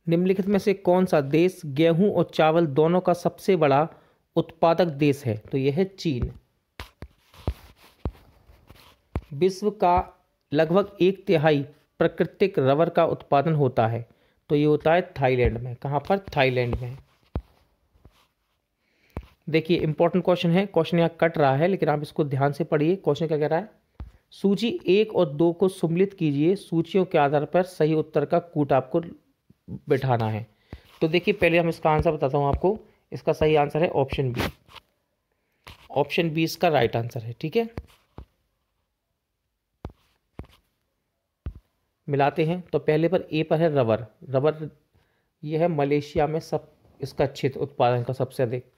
निम्नलिखित में से कौन सा देश गेहूं और चावल दोनों का सबसे बड़ा उत्पादक देश है तो यह है चीन विश्व का लगभग एक तिहाई प्राकृतिक रबर का उत्पादन होता है तो ये होता है थाईलैंड में कहाँ पर थाईलैंड में देखिए इंपॉर्टेंट क्वेश्चन है क्वेश्चन यहाँ कट रहा है लेकिन आप इसको ध्यान से पढ़िए क्वेश्चन क्या कह रहा है सूची एक और दो को सुमिलित कीजिए सूचियों के आधार पर सही उत्तर का कूट आपको बैठाना है तो देखिए पहले हम इसका आंसर बताता हूँ आपको इसका सही आंसर है ऑप्शन बी ऑप्शन बी इसका राइट आंसर है ठीक है मिलाते हैं तो पहले पर ए पर है रबर रबर यह है मलेशिया में सब इसका अच्छे उत्पादन का सबसे अधिक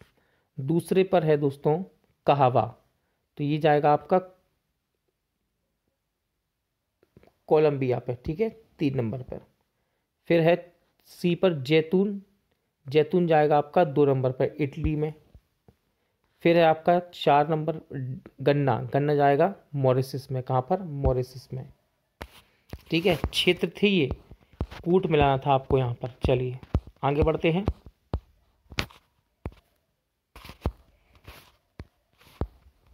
दूसरे पर है दोस्तों कहावा तो ये जाएगा आपका कोलंबिया पर ठीक है तीन नंबर पर फिर है सी पर जैतून जैतून जाएगा आपका दो नंबर पर इटली में फिर है आपका चार नंबर गन्ना गन्ना जाएगा मॉरिसिस में कहाँ पर मॉरिसिस में ठीक है क्षेत्र थे ये कूट मिलाना था आपको यहाँ पर चलिए आगे बढ़ते हैं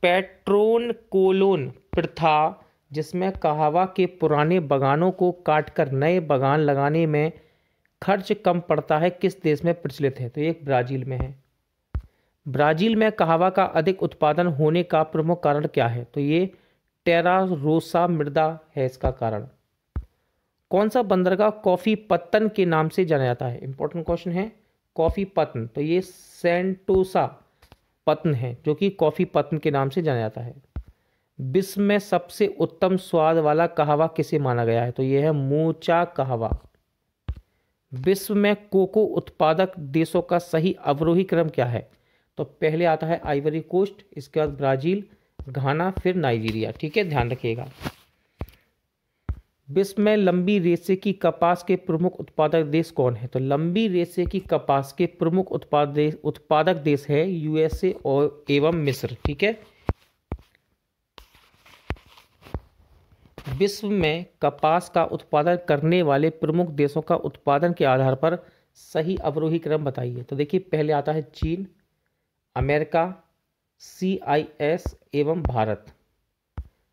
पेट्रोन कोलोन प्रथा जिसमें कहावा के पुराने बगानों को काटकर नए बगान लगाने में खर्च कम पड़ता है किस देश में प्रचलित है तो ये ब्राज़ील में है ब्राज़ील में कहावा का अधिक उत्पादन होने का प्रमुख कारण क्या है तो ये टेरारोसा मृदा है इसका कारण कौन सा बंदरगाह कॉफ़ी पत्तन के नाम से जाना जाता है इंपॉर्टेंट क्वेश्चन है कॉफ़ी पत्तन तो ये सेंटोसा पत्न है जो कि कॉफ़ी पत्न के नाम से जाना जाता है विश्व में सबसे उत्तम स्वाद वाला कहवा किसे माना गया है तो यह है मोचा कहवा विश्व में कोको उत्पादक देशों का सही अवरोही क्रम क्या है तो पहले आता है आइवरी कोस्ट इसके बाद ब्राज़ील घाना फिर नाइजीरिया ठीक है ध्यान रखिएगा विश्व में लंबी रेसे की कपास के प्रमुख उत्पादक देश कौन है तो लंबी रेसे की कपास के प्रमुख उत्पाद उत्पादक देश है यूएसए और एवं मिस्र ठीक है विश्व में कपास का उत्पादन करने वाले प्रमुख देशों का उत्पादन के आधार पर सही अवरोही क्रम बताइए तो देखिए पहले आता है चीन अमेरिका सी आई एस एवं भारत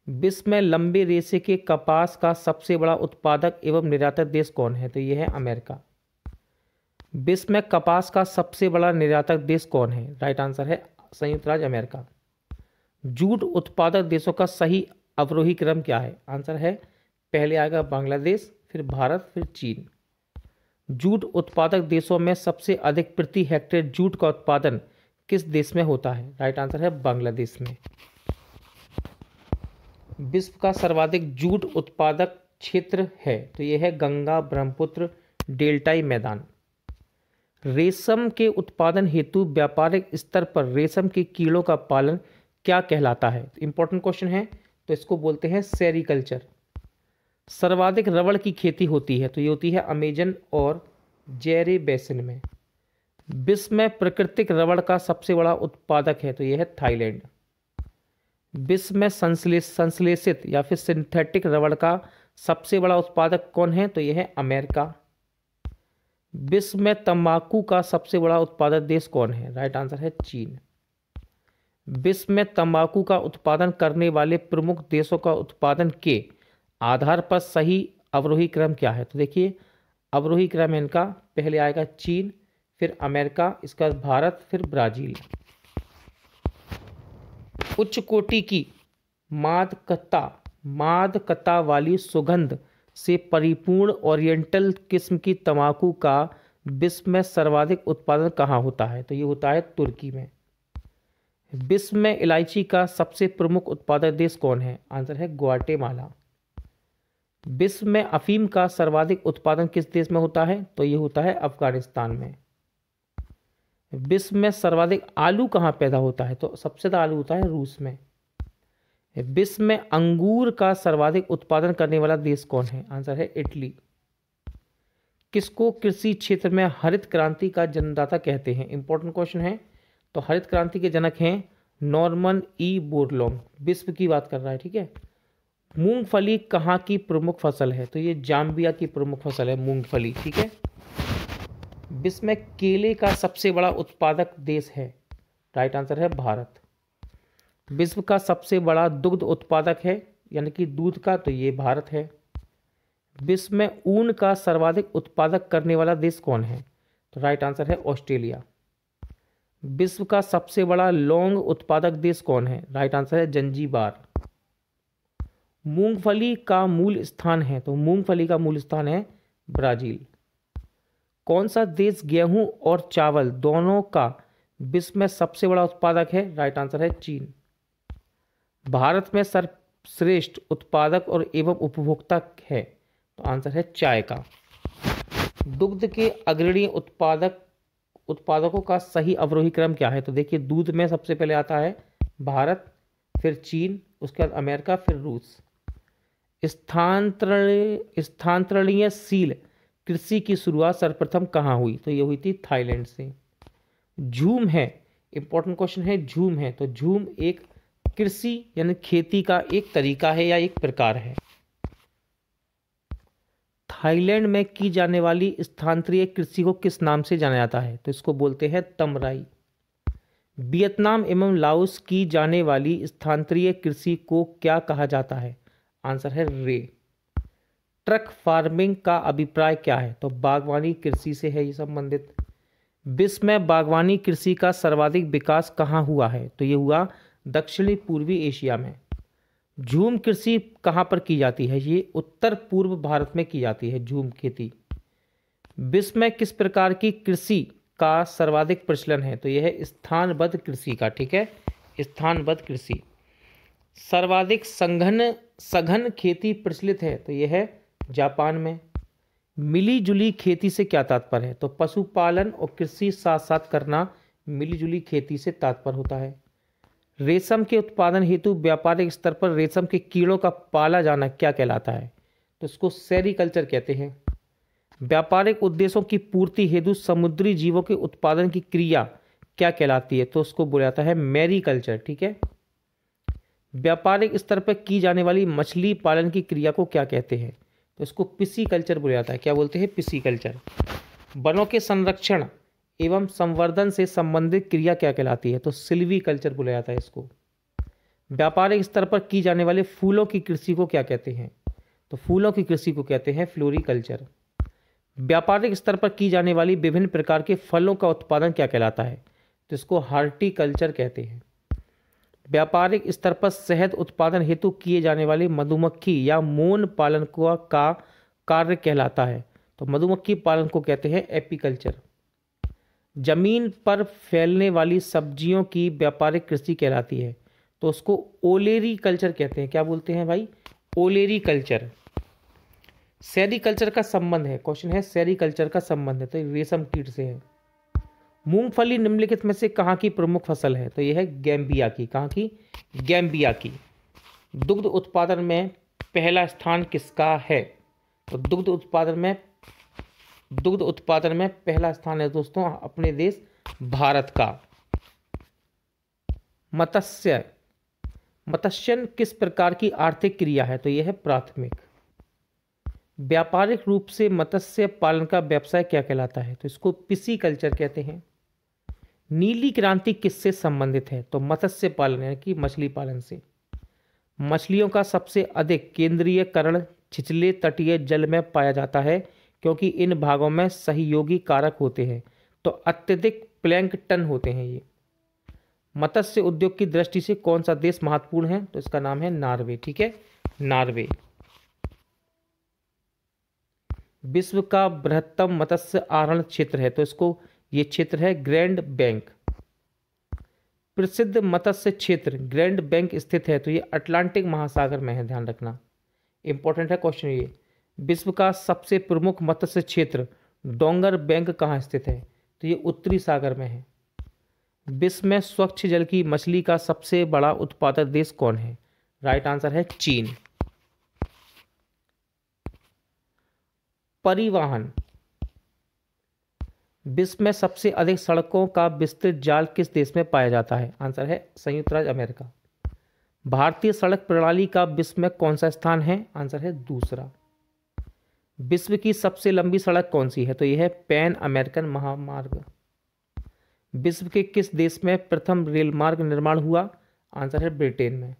विश्व में लंबे रेशे के कपास का सबसे बड़ा उत्पादक एवं निर्यातक देश कौन है तो यह है अमेरिका विश्व में कपास का सबसे बड़ा निर्यातक देश कौन है राइट आंसर है संयुक्त राज्य अमेरिका जूट उत्पादक देशों का सही अवरोही क्रम क्या है आंसर है पहले आएगा बांग्लादेश फिर भारत फिर चीन जूट उत्पादक देशों में सबसे अधिक प्रति हेक्टेयर जूट का उत्पादन किस देश में होता है राइट आंसर है बांग्लादेश में विश्व का सर्वाधिक जूट उत्पादक क्षेत्र है तो यह है गंगा ब्रह्मपुत्र डेल्टाई मैदान रेशम के उत्पादन हेतु व्यापारिक स्तर पर रेशम के कीड़ों का पालन क्या कहलाता है इंपॉर्टेंट क्वेश्चन है तो इसको बोलते हैं सेरिकल्चर सर्वाधिक रबड़ की खेती होती है तो ये होती है अमेजन और जेरे बेसिन में विश्व में प्राकृतिक रबड़ का सबसे बड़ा उत्पादक है तो यह है थाईलैंड विश्व में संश्लेष संश्लेषित या फिर सिंथेटिक रबड़ का सबसे बड़ा उत्पादक कौन है तो यह है अमेरिका विश्व में तंबाकू का सबसे बड़ा उत्पादक देश कौन है राइट आंसर है चीन विश्व में तंबाकू का उत्पादन करने वाले प्रमुख देशों का उत्पादन के आधार पर सही अवरोही क्रम क्या है तो देखिए अवरोही क्रम इनका पहले आएगा चीन फिर अमेरिका इसका भारत फिर ब्राज़ील उच्च कोटि की मादकता मादकता वाली सुगंध से परिपूर्ण ओरिएंटल किस्म की तंबाकू का विश्व में सर्वाधिक उत्पादन कहाँ होता है तो ये होता है तुर्की में विश्व में इलायची का सबसे प्रमुख उत्पादक देश कौन है आंसर है ग्वाटेमाला विश्व में अफीम का सर्वाधिक उत्पादन किस देश में होता है तो ये होता है अफगानिस्तान में विश्व में सर्वाधिक आलू कहाँ पैदा होता है तो सबसे ज़्यादा आलू होता है रूस में विश्व में अंगूर का सर्वाधिक उत्पादन करने वाला देश कौन है आंसर है इटली किसको कृषि क्षेत्र में हरित क्रांति का जन्मदाता कहते हैं इंपॉर्टेंट क्वेश्चन है तो हरित क्रांति के जनक हैं नॉर्मन ई बोरलोंग विश्व की बात कर रहा है ठीक है मूंगफली कहाँ की प्रमुख फसल है तो ये जाम्बिया की प्रमुख फसल है मूंगफली ठीक है विश्व में केले का सबसे बड़ा उत्पादक देश है राइट आंसर है भारत विश्व का सबसे बड़ा दुग्ध उत्पादक है यानी कि दूध का तो ये भारत है विश्व में ऊन का सर्वाधिक उत्पादक करने वाला देश कौन है तो राइट आंसर है ऑस्ट्रेलिया विश्व का सबसे बड़ा लौंग उत्पादक देश कौन है राइट आंसर है जंजीबार मूंगफली का मूल स्थान है तो मूंगफली का मूल स्थान है ब्राज़ील कौन सा देश गेहूं और चावल दोनों का विश्व में सबसे बड़ा उत्पादक है राइट आंसर है चीन भारत में सर्वश्रेष्ठ उत्पादक और एवं उपभोक्ता है तो आंसर है चाय का दुग्ध के अग्रणी उत्पादक उत्पादकों का सही अवरोही क्रम क्या है तो देखिए दूध में सबसे पहले आता है भारत फिर चीन उसके बाद अमेरिका फिर रूस स्थानांतरण स्थानांतरणीय सील कृषि की शुरुआत सर्वप्रथम कहाँ हुई तो ये हुई थी थाईलैंड से झूम है इंपॉर्टेंट क्वेश्चन है झूम है तो झूम एक कृषि यानी खेती का एक तरीका है या एक प्रकार है थाईलैंड में की जाने वाली स्थानीय कृषि को किस नाम से जाना जाता है तो इसको बोलते हैं तमराई वियतनाम एवं लाओस की जाने वाली स्थानीय कृषि को क्या कहा जाता है आंसर है रे ट्रक फार्मिंग का अभिप्राय क्या है तो बागवानी कृषि से है ये संबंधित विश्व में बागवानी कृषि का सर्वाधिक विकास कहाँ हुआ है तो ये हुआ दक्षिणी पूर्वी एशिया में झूम कृषि कहाँ पर की जाती है ये उत्तर पूर्व भारत में की जाती है झूम खेती विश्व में किस प्रकार की कृषि का सर्वाधिक प्रचलन है तो यह है स्थानबद्ध कृषि का ठीक है स्थानबद्ध कृषि सर्वाधिक संघन सघन खेती प्रचलित है तो यह है जापान में मिली जुली खेती से क्या तात्पर्य है तो पशुपालन और कृषि साथ साथ करना मिली जुली खेती से तात्पर्य होता है रेशम के उत्पादन हेतु व्यापारिक स्तर पर रेशम के कीड़ों का पाला जाना क्या कहलाता है तो इसको सेरिकल्चर कहते हैं व्यापारिक उद्देश्यों की पूर्ति हेतु समुद्री जीवों के उत्पादन की क्रिया क्या कहलाती है तो उसको जाता है मैरीकल्चर ठीक है व्यापारिक स्तर पर की जाने वाली मछली पालन की क्रिया को क्या कहते हैं तो इसको पिसी कल्चर बोला जाता है क्या बोलते हैं पिसी कल्चर वनों के संरक्षण एवं संवर्धन से संबंधित क्रिया क्या कहलाती है तो सिल्वी कल्चर बोला जाता है इसको व्यापारिक स्तर पर की जाने वाले फूलों की कृषि को क्या कहते हैं तो फूलों की कृषि को कहते हैं फ्लोरी कल्चर व्यापारिक स्तर पर की जाने वाली विभिन्न प्रकार के फलों का उत्पादन क्या कहलाता है तो इसको हार्टिकल्चर कहते हैं व्यापारिक स्तर पर शहद उत्पादन हेतु किए जाने वाले मधुमक्खी या मोन पालन को का कार्य कहलाता है तो मधुमक्खी पालन को कहते हैं एपिकल्चर जमीन पर फैलने वाली सब्जियों की व्यापारिक कृषि कहलाती है तो उसको ओलेरी कल्चर कहते हैं क्या बोलते हैं भाई ओलेरी कल्चर सेरी कल्चर का संबंध है क्वेश्चन है सेरी कल्चर का संबंध है तो रेशम कीट से है मूंगफली निम्नलिखित में से कहाँ की प्रमुख फसल है तो यह है गैम्बिया की कहाँ की गैम्बिया की दुग्ध उत्पादन में पहला स्थान किसका है तो दुग्ध उत्पादन में दुग्ध उत्पादन में पहला स्थान है दोस्तों अपने देश भारत का मत्स्य मत्स्यन किस प्रकार की आर्थिक क्रिया है तो यह है प्राथमिक व्यापारिक रूप से मत्स्य पालन का व्यवसाय क्या कहलाता है तो इसको पिसी कल्चर कहते हैं नीली क्रांति किससे संबंधित है तो मत्स्य पालन यानी कि मछली पालन से मछलियों का सबसे अधिक केंद्रीयकरण छिछले तटीय जल में पाया जाता है क्योंकि इन भागों में सहयोगी कारक होते हैं तो अत्यधिक प्लैंकटन होते हैं ये मत्स्य उद्योग की दृष्टि से कौन सा देश महत्वपूर्ण है तो इसका नाम है नार्वे ठीक है नार्वे विश्व का बृहत्तम मत्स्य आरण क्षेत्र है तो इसको ये क्षेत्र है ग्रैंड बैंक प्रसिद्ध मत्स्य क्षेत्र ग्रैंड बैंक स्थित है तो ये अटलांटिक महासागर में है ध्यान रखना इंपॉर्टेंट है क्वेश्चन ये विश्व का सबसे प्रमुख मत्स्य क्षेत्र डोंगर बैंक कहाँ स्थित है तो ये उत्तरी सागर में है विश्व में स्वच्छ जल की मछली का सबसे बड़ा उत्पादक देश कौन है राइट आंसर है चीन परिवहन विश्व में सबसे अधिक सड़कों का विस्तृत जाल किस देश में पाया जाता है आंसर है संयुक्त राज्य अमेरिका भारतीय सड़क प्रणाली का विश्व में कौन सा स्थान है आंसर है दूसरा विश्व की सबसे लंबी सड़क कौन सी है तो यह है पैन अमेरिकन महामार्ग विश्व के किस देश में प्रथम रेल मार्ग निर्माण हुआ आंसर है ब्रिटेन में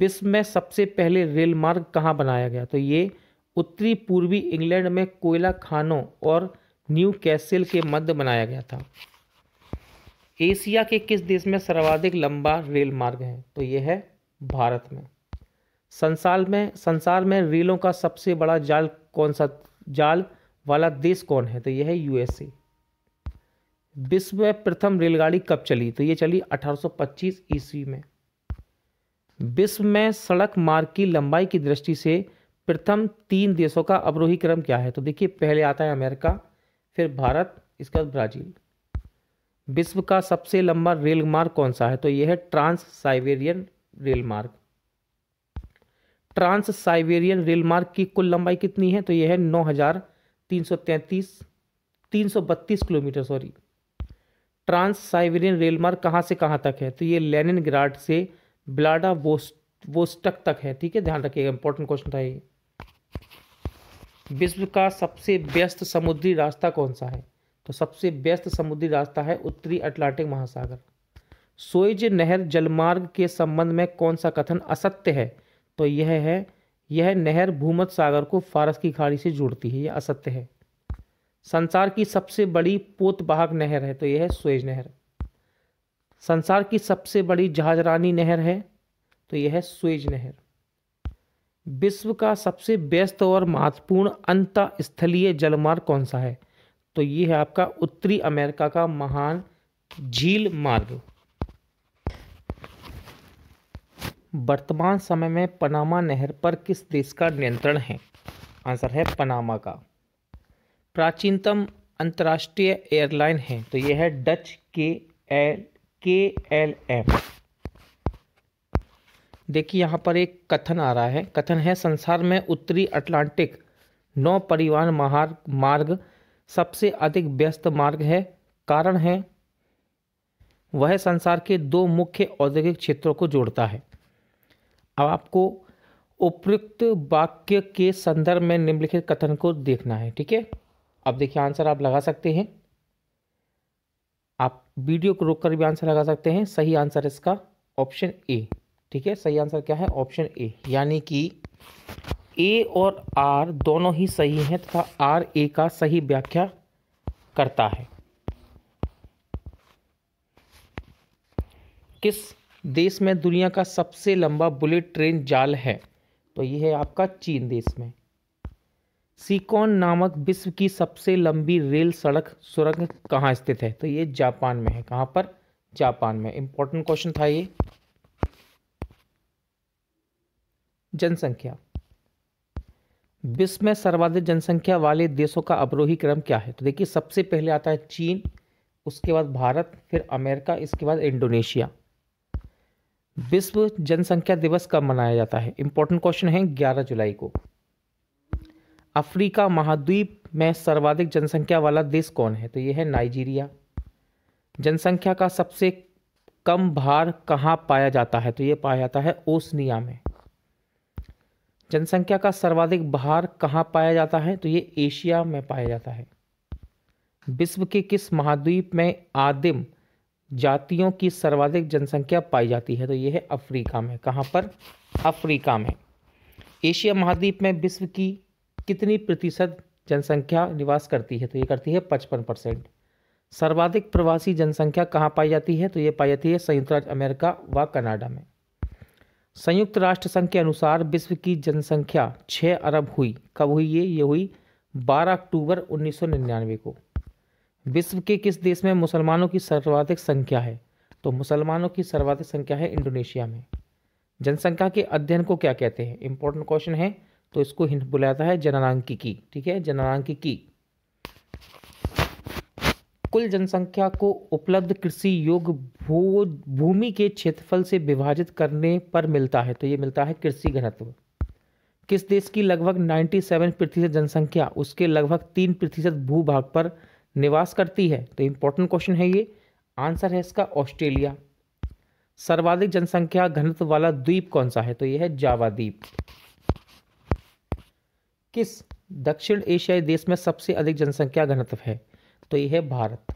विश्व में सबसे पहले रेल मार्ग कहाँ बनाया गया तो ये उत्तरी पूर्वी इंग्लैंड में कोयला खानों और न्यू कैसल के मध्य बनाया गया था एशिया के किस देश में सर्वाधिक लंबा रेल मार्ग है तो यह है भारत में संसार में संसार में रेलों का सबसे बड़ा जाल कौन सा जाल वाला देश कौन है तो यह है यूएसए विश्व में प्रथम रेलगाड़ी कब चली तो ये चली 1825 ईस्वी में विश्व में सड़क मार्ग की लंबाई की दृष्टि से प्रथम तीन देशों का अवरोही क्रम क्या है तो देखिए पहले आता है अमेरिका फिर भारत इसका ब्राज़ील विश्व का सबसे लंबा रेल मार्ग कौन सा है तो यह है ट्रांस साइबेरियन रेल मार्ग ट्रांस साइबेरियन रेल मार्ग की कुल लंबाई कितनी है तो यह है नौ हज़ार तीन सौ तैंतीस तीन सौ बत्तीस kilometre sorry trans Siberian rail मार्ग कहाँ से कहाँ तक है तो ये ग्राड से ब्लाडा वोस्ट वोस्टक तक है ठीक है ध्यान रखिएगा इंपॉर्टेंट क्वेश्चन था ये विश्व का सबसे व्यस्त समुद्री रास्ता कौन सा है तो सबसे व्यस्त समुद्री रास्ता है उत्तरी अटलांटिक महासागर सोइज नहर जलमार्ग के संबंध में कौन सा कथन असत्य है तो यह है यह नहर भूमत सागर को फारस की खाड़ी से जोड़ती है यह असत्य है संसार की सबसे बड़ी पोतवाहक नहर है तो यह है सोएज नहर संसार की सबसे बड़ी जहाजरानी नहर है तो यह है सुएज नहर विश्व का सबसे व्यस्त और महत्वपूर्ण अंत स्थलीय जलमार्ग कौन सा है तो ये है आपका उत्तरी अमेरिका का महान झील मार्ग वर्तमान समय में पनामा नहर पर किस देश का नियंत्रण है आंसर है पनामा का प्राचीनतम अंतर्राष्ट्रीय एयरलाइन है तो यह है डच के एल के एल एफ देखिए यहाँ पर एक कथन आ रहा है कथन है संसार में उत्तरी अटलांटिक नौ परिवहन महार मार्ग सबसे अधिक व्यस्त मार्ग है कारण है वह संसार के दो मुख्य औद्योगिक क्षेत्रों को जोड़ता है अब आपको उपयुक्त वाक्य के संदर्भ में निम्नलिखित कथन को देखना है ठीक है अब देखिए आंसर आप लगा सकते हैं आप वीडियो को रोककर भी आंसर लगा सकते हैं सही आंसर इसका ऑप्शन ए ठीक है सही आंसर क्या है ऑप्शन ए यानी कि ए और आर दोनों ही सही हैं तथा आर ए का सही व्याख्या करता है किस देश में दुनिया का सबसे लंबा बुलेट ट्रेन जाल है तो यह है आपका चीन देश में सिकोन नामक विश्व की सबसे लंबी रेल सड़क सुरंग कहाँ स्थित है तो ये जापान में है कहाँ पर जापान में इंपॉर्टेंट क्वेश्चन था ये जनसंख्या विश्व में सर्वाधिक जनसंख्या वाले देशों का अवरोही क्रम क्या है तो देखिए सबसे पहले आता है चीन उसके बाद भारत फिर अमेरिका इसके बाद इंडोनेशिया विश्व जनसंख्या दिवस कब मनाया जाता है इंपॉर्टेंट क्वेश्चन है 11 जुलाई को अफ्रीका महाद्वीप में सर्वाधिक जनसंख्या वाला देश कौन है तो यह है नाइजीरिया जनसंख्या का सबसे कम भार कहाँ पाया जाता है तो यह पाया जाता है ओसनिया में जनसंख्या का सर्वाधिक भार कहाँ पाया जाता है तो ये एशिया में पाया जाता है विश्व के किस महाद्वीप में आदिम जातियों की सर्वाधिक जनसंख्या पाई जाती है तो ये है अफ्रीका में कहाँ पर अफ्रीका में एशिया महाद्वीप में विश्व की कितनी प्रतिशत जनसंख्या निवास करती है तो ये करती है पचपन परसेंट सर्वाधिक प्रवासी जनसंख्या कहाँ पाई जाती है तो ये पाई जाती है संयुक्त राज्य अमेरिका व कनाडा में संयुक्त राष्ट्र संघ के अनुसार विश्व की जनसंख्या 6 अरब हुई कब हुई ये ये हुई 12 अक्टूबर 1999 को विश्व के किस देश में मुसलमानों की सर्वाधिक संख्या है तो मुसलमानों की सर्वाधिक संख्या है इंडोनेशिया में जनसंख्या के अध्ययन को क्या कहते हैं इंपॉर्टेंट क्वेश्चन है तो इसको हिंट बुलाता है जननांकी ठीक है जननांकी की कुल जनसंख्या को उपलब्ध कृषि योग्य भू भूमि के क्षेत्रफल से विभाजित करने पर मिलता है तो ये मिलता है कृषि घनत्व किस देश की लगभग 97 प्रतिशत जनसंख्या उसके लगभग तीन प्रतिशत भूभाग पर निवास करती है तो इम्पोर्टेंट क्वेश्चन है ये आंसर है इसका ऑस्ट्रेलिया सर्वाधिक जनसंख्या घनत्व वाला द्वीप कौन सा है तो यह है जावा द्वीप किस दक्षिण एशियाई देश में सबसे अधिक जनसंख्या घनत्व है तो यह है भारत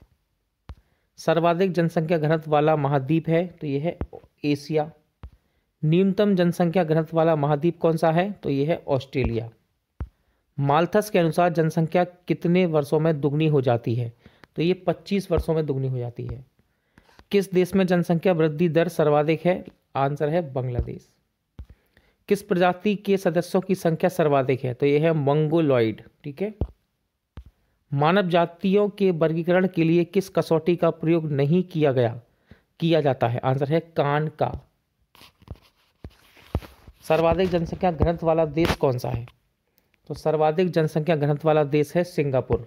सर्वाधिक जनसंख्या घनत्व वाला महाद्वीप है तो यह है एशिया न्यूनतम जनसंख्या घनत्व वाला महाद्वीप कौन सा है तो यह है ऑस्ट्रेलिया मालथस के अनुसार जनसंख्या कितने वर्षों में दुगनी हो जाती है तो ये 25 वर्षों में दुगनी हो जाती है किस देश में जनसंख्या वृद्धि दर सर्वाधिक है आंसर है बांग्लादेश किस प्रजाति के सदस्यों की संख्या सर्वाधिक है तो यह है मंगोलॉइड ठीक है मानव जातियों के वर्गीकरण के लिए किस कसौटी का प्रयोग नहीं किया गया किया जाता है आंसर है कान का सर्वाधिक जनसंख्या घनत्व वाला देश कौन सा है तो सर्वाधिक जनसंख्या घनत्व वाला देश है सिंगापुर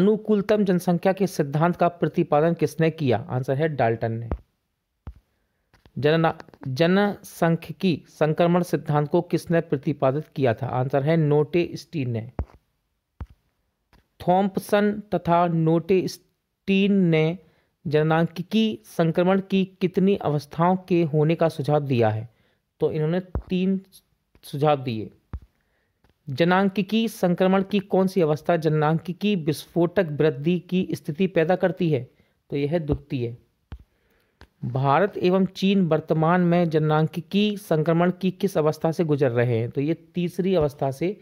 अनुकूलतम जनसंख्या के सिद्धांत का प्रतिपादन किसने किया आंसर है डाल्टन ने जनसंख्य की संक्रमण सिद्धांत को किसने प्रतिपादित किया था आंसर है नोटे स्टीन ने थॉम्पसन तथा नोटे स्टीन ने जननांकिकी संक्रमण की कितनी अवस्थाओं के होने का सुझाव दिया है तो इन्होंने तीन सुझाव दिए जनांकिकी संक्रमण की कौन सी अवस्था जनांकिकी विस्फोटक वृद्धि की स्थिति पैदा करती है तो यह द्वितीय भारत एवं चीन वर्तमान में जनांकिकी संक्रमण की किस अवस्था से गुजर रहे हैं तो ये तीसरी अवस्था से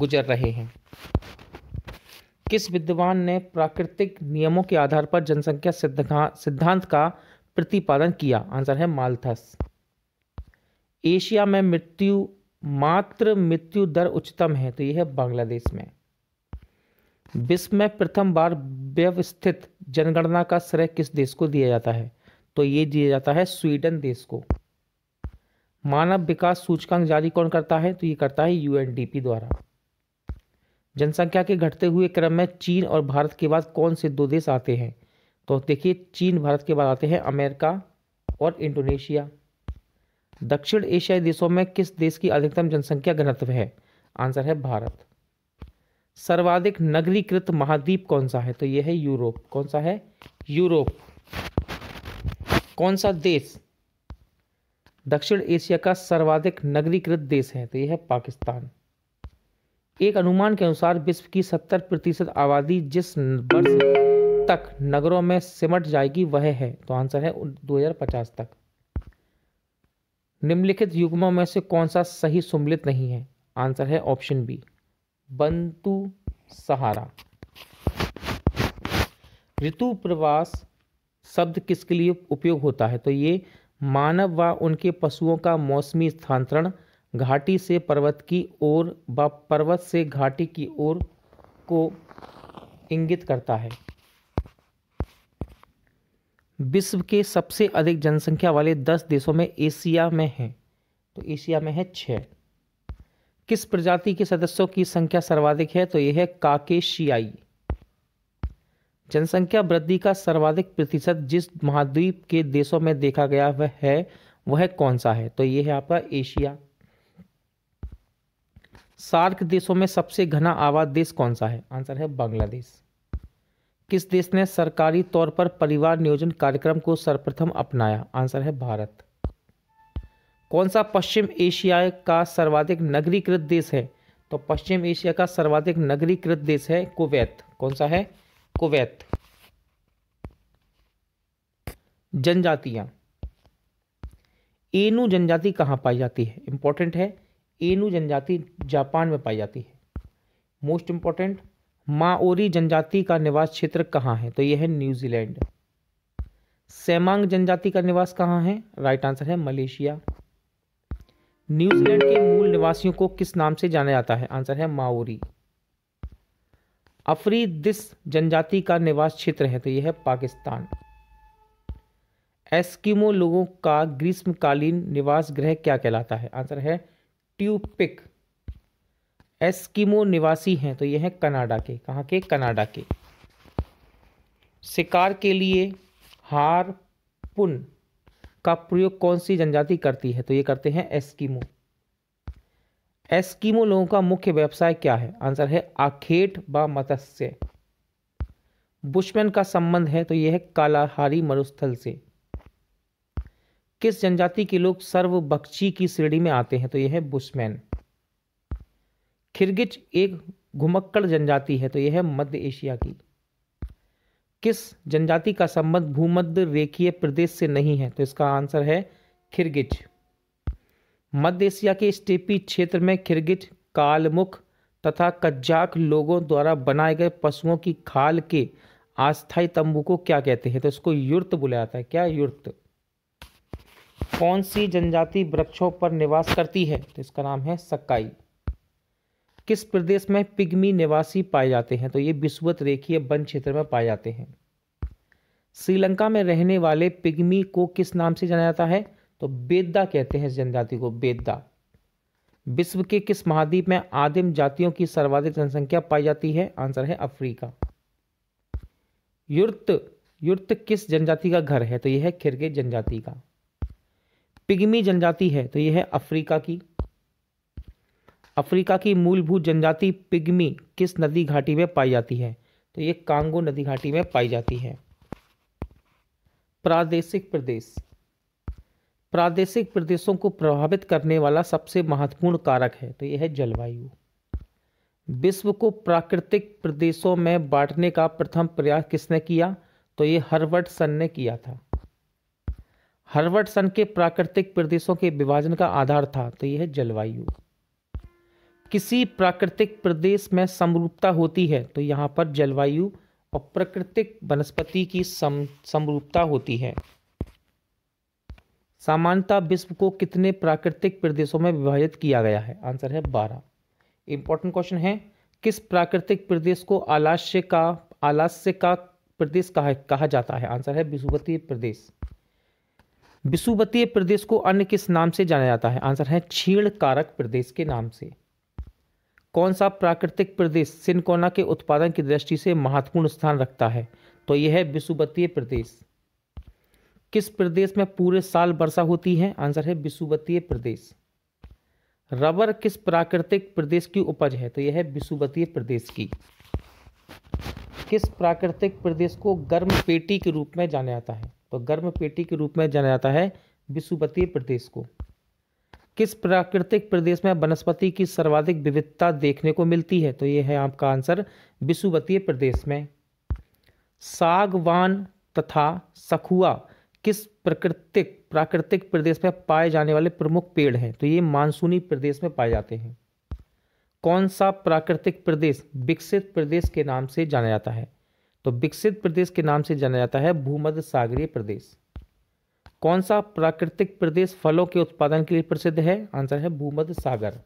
गुजर रहे हैं किस विद्वान ने प्राकृतिक नियमों के आधार पर जनसंख्या सिद्धांत का प्रतिपादन किया आंसर है मालथस एशिया में मृत्यु मात्र मृत्यु दर उच्चतम है तो यह है बांग्लादेश में विश्व में प्रथम बार व्यवस्थित जनगणना का श्रेय किस देश को दिया जाता है तो ये दिया जाता है स्वीडन देश को मानव विकास सूचकांक जारी कौन करता है तो ये करता है यूएनडीपी द्वारा जनसंख्या के घटते हुए क्रम में चीन और भारत के बाद कौन से दो देश आते हैं तो देखिए चीन भारत के बाद आते हैं अमेरिका और इंडोनेशिया दक्षिण एशियाई देशों में किस देश की अधिकतम जनसंख्या घनत्व है आंसर है भारत सर्वाधिक नगरीकृत महाद्वीप कौन सा है तो यह है यूरोप कौन सा है यूरोप कौन सा देश दक्षिण एशिया का सर्वाधिक नगरीकृत देश है तो यह है पाकिस्तान एक अनुमान के अनुसार विश्व की 70 प्रतिशत आबादी जिस वर्ष तक नगरों में सिमट जाएगी वह है तो आंसर है 2050 तक निम्नलिखित युग्मों में से कौन सा सही सुमिलित नहीं है आंसर है ऑप्शन बी बंतु सहारा ऋतु प्रवास शब्द किसके लिए उपयोग होता है तो ये मानव व उनके पशुओं का मौसमी स्थानांतरण घाटी से पर्वत की ओर व पर्वत से घाटी की ओर को इंगित करता है विश्व के सबसे अधिक जनसंख्या वाले दस देशों में एशिया में है तो एशिया में है छः किस प्रजाति के सदस्यों की संख्या सर्वाधिक है तो यह है काकेशियाई जनसंख्या वृद्धि का सर्वाधिक प्रतिशत जिस महाद्वीप के देशों में देखा गया वह है वह कौन सा है तो यह है आपका एशिया सार्क देशों में सबसे घना आबाद देश कौन सा है आंसर है बांग्लादेश किस देश ने सरकारी तौर पर परिवार नियोजन कार्यक्रम को सर्वप्रथम अपनाया आंसर है भारत कौन सा पश्चिम एशिया का सर्वाधिक नगरीकृत देश है तो पश्चिम एशिया का सर्वाधिक नगरीकृत देश है कुवैत कौन सा है कुवैत जनजातियां एनु जनजाति कहां पाई जाती है इंपॉर्टेंट है एनु जनजाति जापान में पाई जाती है मोस्ट इम्पॉर्टेंट माओरी जनजाति का निवास क्षेत्र कहाँ है तो यह है न्यूजीलैंड सेमांग जनजाति का निवास कहाँ है राइट आंसर है मलेशिया न्यूजीलैंड के मूल निवासियों को किस नाम से जाना जाता है आंसर है माओरी दिस जनजाति का निवास क्षेत्र है तो यह है पाकिस्तान एस्किमो लोगों का ग्रीष्मकालीन निवास गृह क्या कहलाता है आंसर है ट्यूपिक एस्किमो निवासी हैं तो ये हैं कनाडा के कहाँ के कनाडा के शिकार के लिए हार पुन का प्रयोग कौन सी जनजाति करती है तो ये करते हैं एस्किमो एस्किमो लोगों का मुख्य व्यवसाय क्या है आंसर है आखेट व मत्स्य बुशमैन का संबंध है तो यह है कालाहारी मरुस्थल से किस जनजाति के लोग सर्वभक्षी की श्रेणी में आते हैं तो यह है बुशमैन खिरगिज एक घुमक्कड़ जनजाति है तो यह है मध्य एशिया की किस जनजाति का संबंध भूमध्य रेखीय प्रदेश से नहीं है तो इसका आंसर है खिरगिज मध्य एशिया के स्टेपी क्षेत्र में खिरगिज कालमुख तथा कज्जाक लोगों द्वारा बनाए गए पशुओं की खाल के अस्थायी तंबू को क्या कहते हैं तो इसको युर्त बुलाया जाता है क्या युर्त कौन सी जनजाति वृक्षों पर निवास करती है तो इसका नाम है सक्काई किस प्रदेश में पिग्मी निवासी पाए जाते हैं तो ये विश्वत रेखीय वन क्षेत्र में पाए जाते हैं श्रीलंका में रहने वाले पिग्मी को किस नाम से जाना जाता है तो बेद्दा कहते हैं इस जनजाति को बेद्दा विश्व के किस महाद्वीप में आदिम जातियों की सर्वाधिक जनसंख्या पाई जाती है आंसर है अफ्रीका युर्त युर्त किस जनजाति का घर है तो यह है खिरगे जनजाति का पिग्मी जनजाति है तो यह है अफ्रीका की अफ्रीका की मूलभूत जनजाति पिग्मी किस नदी घाटी में पाई जाती है तो ये कांगो नदी घाटी में पाई जाती है प्रादेशिक प्रदेश प्रादेशिक प्रदेशों को प्रभावित करने वाला सबसे महत्वपूर्ण कारक है तो यह है जलवायु विश्व को प्राकृतिक प्रदेशों में बांटने का प्रथम प्रयास किसने किया तो ये हर्बर्ट सन ने किया था हर्बर्ट सन के प्राकृतिक प्रदेशों के विभाजन का आधार था तो यह है जलवायु किसी प्राकृतिक प्रदेश में समरूपता होती है तो यहाँ पर जलवायु और प्राकृतिक वनस्पति की सम समरूपता होती है सामान्यतः विश्व को कितने प्राकृतिक प्रदेशों में विभाजित किया गया है आंसर है बारह इंपॉर्टेंट क्वेश्चन है किस प्राकृतिक प्रदेश को आलास्य का आलास्य का प्रदेश कहा कहा जाता है आंसर है विश्वपति प्रदेश विषुवतीय प्रदेश को अन्य किस नाम से जाना जाता है आंसर है छीण कारक प्रदेश के नाम से कौन सा प्राकृतिक प्रदेश सिनकोना के उत्पादन की दृष्टि से महत्वपूर्ण स्थान रखता है तो यह है विषुवतीय प्रदेश किस प्रदेश में पूरे साल वर्षा होती है आंसर है विषुवतीय प्रदेश रबर किस प्राकृतिक प्रदेश की उपज है तो यह है विषुवतीय प्रदेश की किस प्राकृतिक प्रदेश को गर्म पेटी के रूप में जाना जाता है तो गर्म पेटी के रूप में जाना जाता है विश्वपति प्रदेश को किस प्राकृतिक प्रदेश में वनस्पति की सर्वाधिक विविधता देखने को मिलती है तो यह है आपका आंसर विश्ववतीय प्रदेश में सागवान तथा सखुआ किस प्राकृतिक प्राकृतिक प्रदेश में पाए जाने वाले प्रमुख पेड़ हैं तो ये मानसूनी प्रदेश में पाए जाते हैं कौन सा प्राकृतिक प्रदेश विकसित प्रदेश के नाम से जाना जाता है तो विकसित प्रदेश के नाम से जाना जाता है भूमध्य सागरीय प्रदेश कौन सा प्राकृतिक प्रदेश फलों के उत्पादन के लिए प्रसिद्ध है आंसर है भूमध्य सागर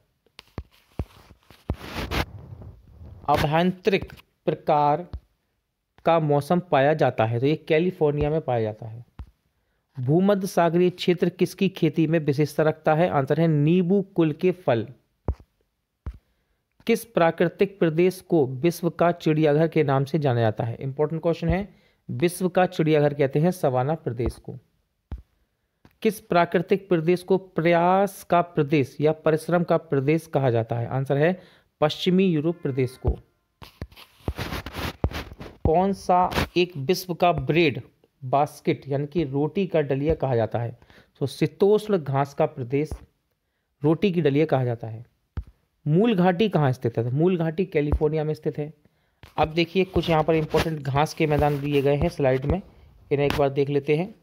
अभ्यंतरिक प्रकार का मौसम पाया जाता है तो ये कैलिफोर्निया में पाया जाता है भूमध्य सागरीय क्षेत्र किसकी खेती में विशेषता रखता है आंसर है नींबू कुल के फल किस प्राकृतिक प्रदेश को विश्व का चिड़ियाघर के नाम से जाना जाता है इंपॉर्टेंट क्वेश्चन है विश्व का चिड़ियाघर कहते हैं सवाना प्रदेश को किस प्राकृतिक प्रदेश को प्रयास का प्रदेश या परिश्रम का प्रदेश कहा जाता है आंसर है पश्चिमी यूरोप प्रदेश को कौन सा एक विश्व का ब्रेड बास्केट यानी कि रोटी का डलिया कहा जाता है तो शीतोष्ण घास का प्रदेश रोटी की डलिया कहा जाता है मूल घाटी कहाँ स्थित है मूल घाटी कैलिफोर्निया में स्थित है अब देखिए कुछ यहाँ पर इंपॉर्टेंट घास के मैदान दिए गए हैं स्लाइड में इन्हें एक बार देख लेते हैं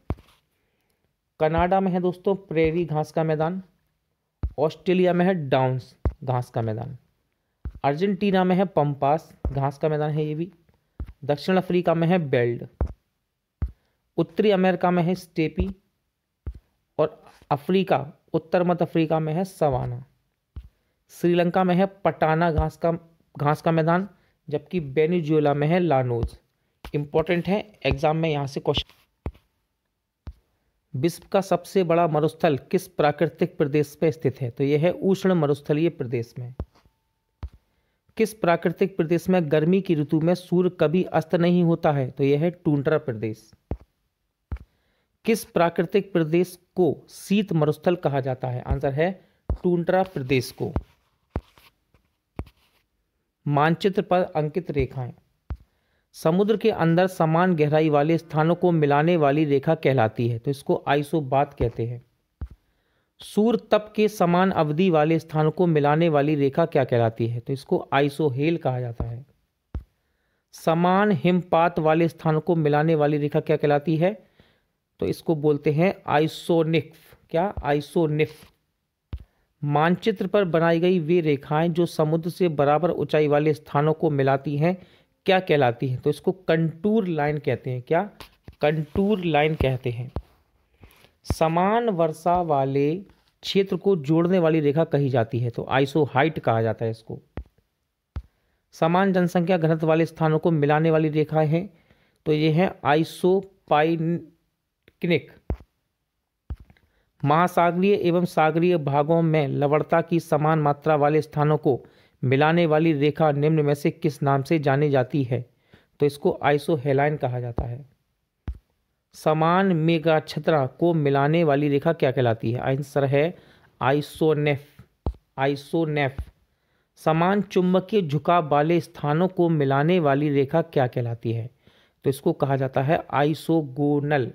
कनाडा में है दोस्तों प्रेरी घास का मैदान ऑस्ट्रेलिया में है डाउन्स घास का मैदान अर्जेंटीना में है पम्पास घास का मैदान है ये भी दक्षिण अफ्रीका में है बेल्ड उत्तरी अमेरिका में है स्टेपी और अफ्रीका उत्तर मध्य अफ्रीका में है सवाना श्रीलंका में है पटाना घास का घास का मैदान जबकि बेनिजुएला में है लानोज इंपॉर्टेंट है एग्जाम में यहाँ से क्वेश्चन विश्व का सबसे बड़ा मरुस्थल किस प्राकृतिक प्रदेश में स्थित है तो यह है उष्ण मरुस्थलीय प्रदेश में किस प्राकृतिक प्रदेश में गर्मी की ऋतु में सूर्य कभी अस्त नहीं होता है तो यह है टूंड्रा प्रदेश किस प्राकृतिक प्रदेश को शीत मरुस्थल कहा जाता है आंसर है टूंड्रा प्रदेश को मानचित्र पर अंकित रेखाएं समुद्र के अंदर समान गहराई वाले स्थानों को मिलाने वाली रेखा कहलाती है तो इसको आइसोबात कहते हैं सूर्य तप के समान अवधि वाले स्थानों को मिलाने वाली रेखा क्या कहलाती है तो इसको आइसोहेल कहा जाता है समान हिमपात वाले स्थानों को मिलाने वाली रेखा क्या कहलाती है तो इसको बोलते हैं आइसोनिफ क्या आइसोनिफ मानचित्र पर बनाई गई वे रेखाएं जो समुद्र से बराबर ऊंचाई वाले स्थानों को मिलाती हैं क्या कहलाती हैं तो इसको कंटूर लाइन कहते हैं क्या कंटूर लाइन कहते हैं समान वर्षा वाले क्षेत्र को जोड़ने वाली रेखा कही जाती है तो आइसो हाइट कहा जाता है इसको समान जनसंख्या घनत्व वाले स्थानों को मिलाने वाली रेखाएं हैं तो ये हैं पाइनिक महासागरीय एवं सागरीय भागों में लवणता की समान मात्रा वाले स्थानों को मिलाने वाली रेखा निम्न में से किस नाम से जानी जाती है तो इसको आइसोहेलाइन कहा जाता है समान मेगा छतरा को मिलाने वाली रेखा क्या कहलाती है आंसर है आइसोनेफ आइसोनेफ समान चुंबकीय झुकाव वाले स्थानों को मिलाने वाली रेखा क्या कहलाती है तो इसको कहा जाता है आइसोगोनल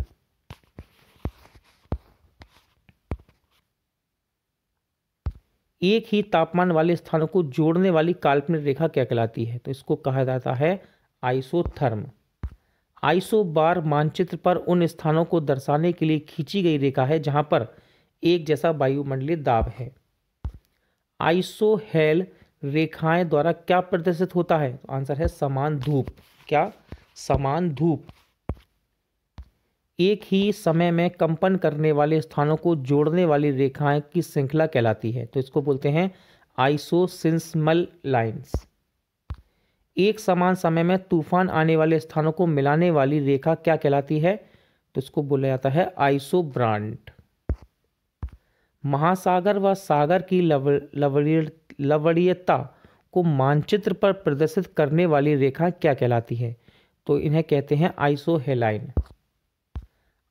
एक ही तापमान वाले स्थानों को जोड़ने वाली काल्पनिक रेखा क्या कहलाती है तो इसको कहा जाता है आइसोथर्म आइसो बार मानचित्र पर उन स्थानों को दर्शाने के लिए खींची गई रेखा है जहां पर एक जैसा वायुमंडलीय दाब है आइसोहेल रेखाएं द्वारा क्या प्रदर्शित होता है तो आंसर है समान धूप क्या समान धूप एक ही समय में कंपन करने वाले स्थानों को जोड़ने वाली रेखाएं की श्रृंखला कहलाती है तो इसको बोलते हैं आइसोसिंसमल लाइंस एक समान समय में तूफान आने वाले स्थानों को मिलाने वाली रेखा क्या कहलाती है तो इसको बोला जाता है आइसोब्रांट महासागर व सागर की लवणीयता को मानचित्र पर प्रदर्शित करने वाली रेखा क्या कहलाती है तो इन्हें कहते हैं आइसोहेलाइन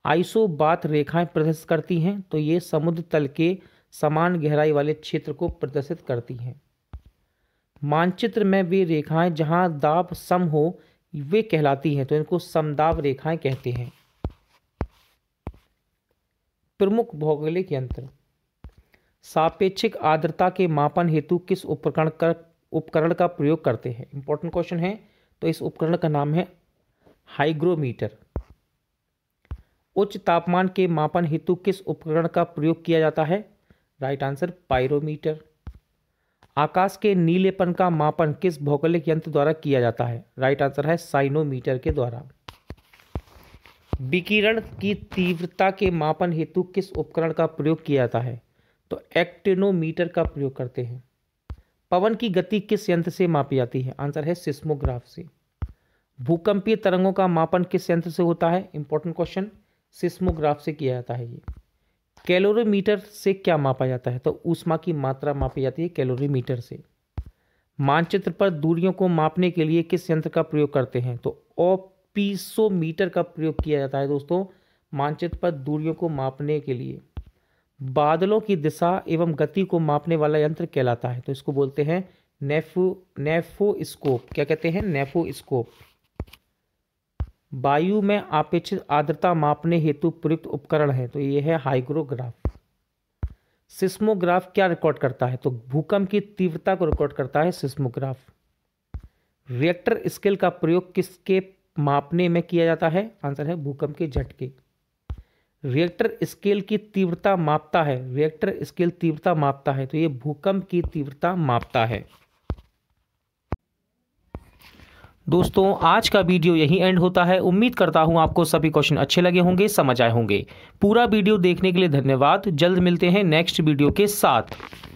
बात रेखाएं प्रदर्शित करती हैं तो ये समुद्र तल के समान गहराई वाले क्षेत्र को प्रदर्शित करती हैं मानचित्र में वे रेखाएं जहां दाब सम हो वे कहलाती हैं तो इनको समदाब रेखाएं कहते हैं प्रमुख भौगोलिक यंत्र सापेक्षिक आर्द्रता के मापन हेतु किस उपकरण का उपकरण का प्रयोग करते हैं इंपॉर्टेंट क्वेश्चन है तो इस उपकरण का नाम है हाइग्रोमीटर उच्च तापमान के मापन हेतु किस उपकरण का प्रयोग किया जाता है राइट आंसर पायरोमीटर आकाश के नीलेपन का मापन किस भौगोलिक यंत्र द्वारा किया जाता है राइट आंसर है साइनोमीटर के द्वारा विकिरण की तीव्रता के मापन हेतु किस उपकरण का प्रयोग किया जाता है तो एक्टिनोमीटर का प्रयोग करते हैं पवन की गति किस यंत्र से मापी जाती है आंसर है सिस्मोग्राफ से भूकंपीय तरंगों का मापन किस यंत्र से होता है इंपॉर्टेंट क्वेश्चन सिस्मोग्राफ से किया जाता है ये कैलोरीमीटर से क्या मापा जाता है तो ऊष्मा की मात्रा मापी जाती है कैलोरीमीटर से मानचित्र पर दूरियों को मापने के लिए किस यंत्र का प्रयोग करते हैं तो ओपीसोमीटर का प्रयोग किया जाता है दोस्तों मानचित्र पर दूरियों को मापने के लिए बादलों की दिशा एवं गति को मापने वाला यंत्र कहलाता है तो इसको बोलते हैं नेफो नेफोस्कोप क्या कहते हैं नेफोस्कोप वायु में अपेक्षित आर्द्रता मापने हेतु प्रयुक्त उपकरण है तो ये है हाइग्रोग्राफ सिस्मोग्राफ क्या रिकॉर्ड करता है तो भूकंप की तीव्रता को रिकॉर्ड करता है सिस्मोग्राफ रिएक्टर स्केल का प्रयोग किसके मापने में किया जाता है आंसर है भूकंप के झटके रिएक्टर स्केल की तीव्रता मापता है रिएक्टर स्केल तीव्रता मापता है तो ये भूकंप की तीव्रता मापता है दोस्तों आज का वीडियो यही एंड होता है उम्मीद करता हूं आपको सभी क्वेश्चन अच्छे लगे होंगे समझ आए होंगे पूरा वीडियो देखने के लिए धन्यवाद जल्द मिलते हैं नेक्स्ट वीडियो के साथ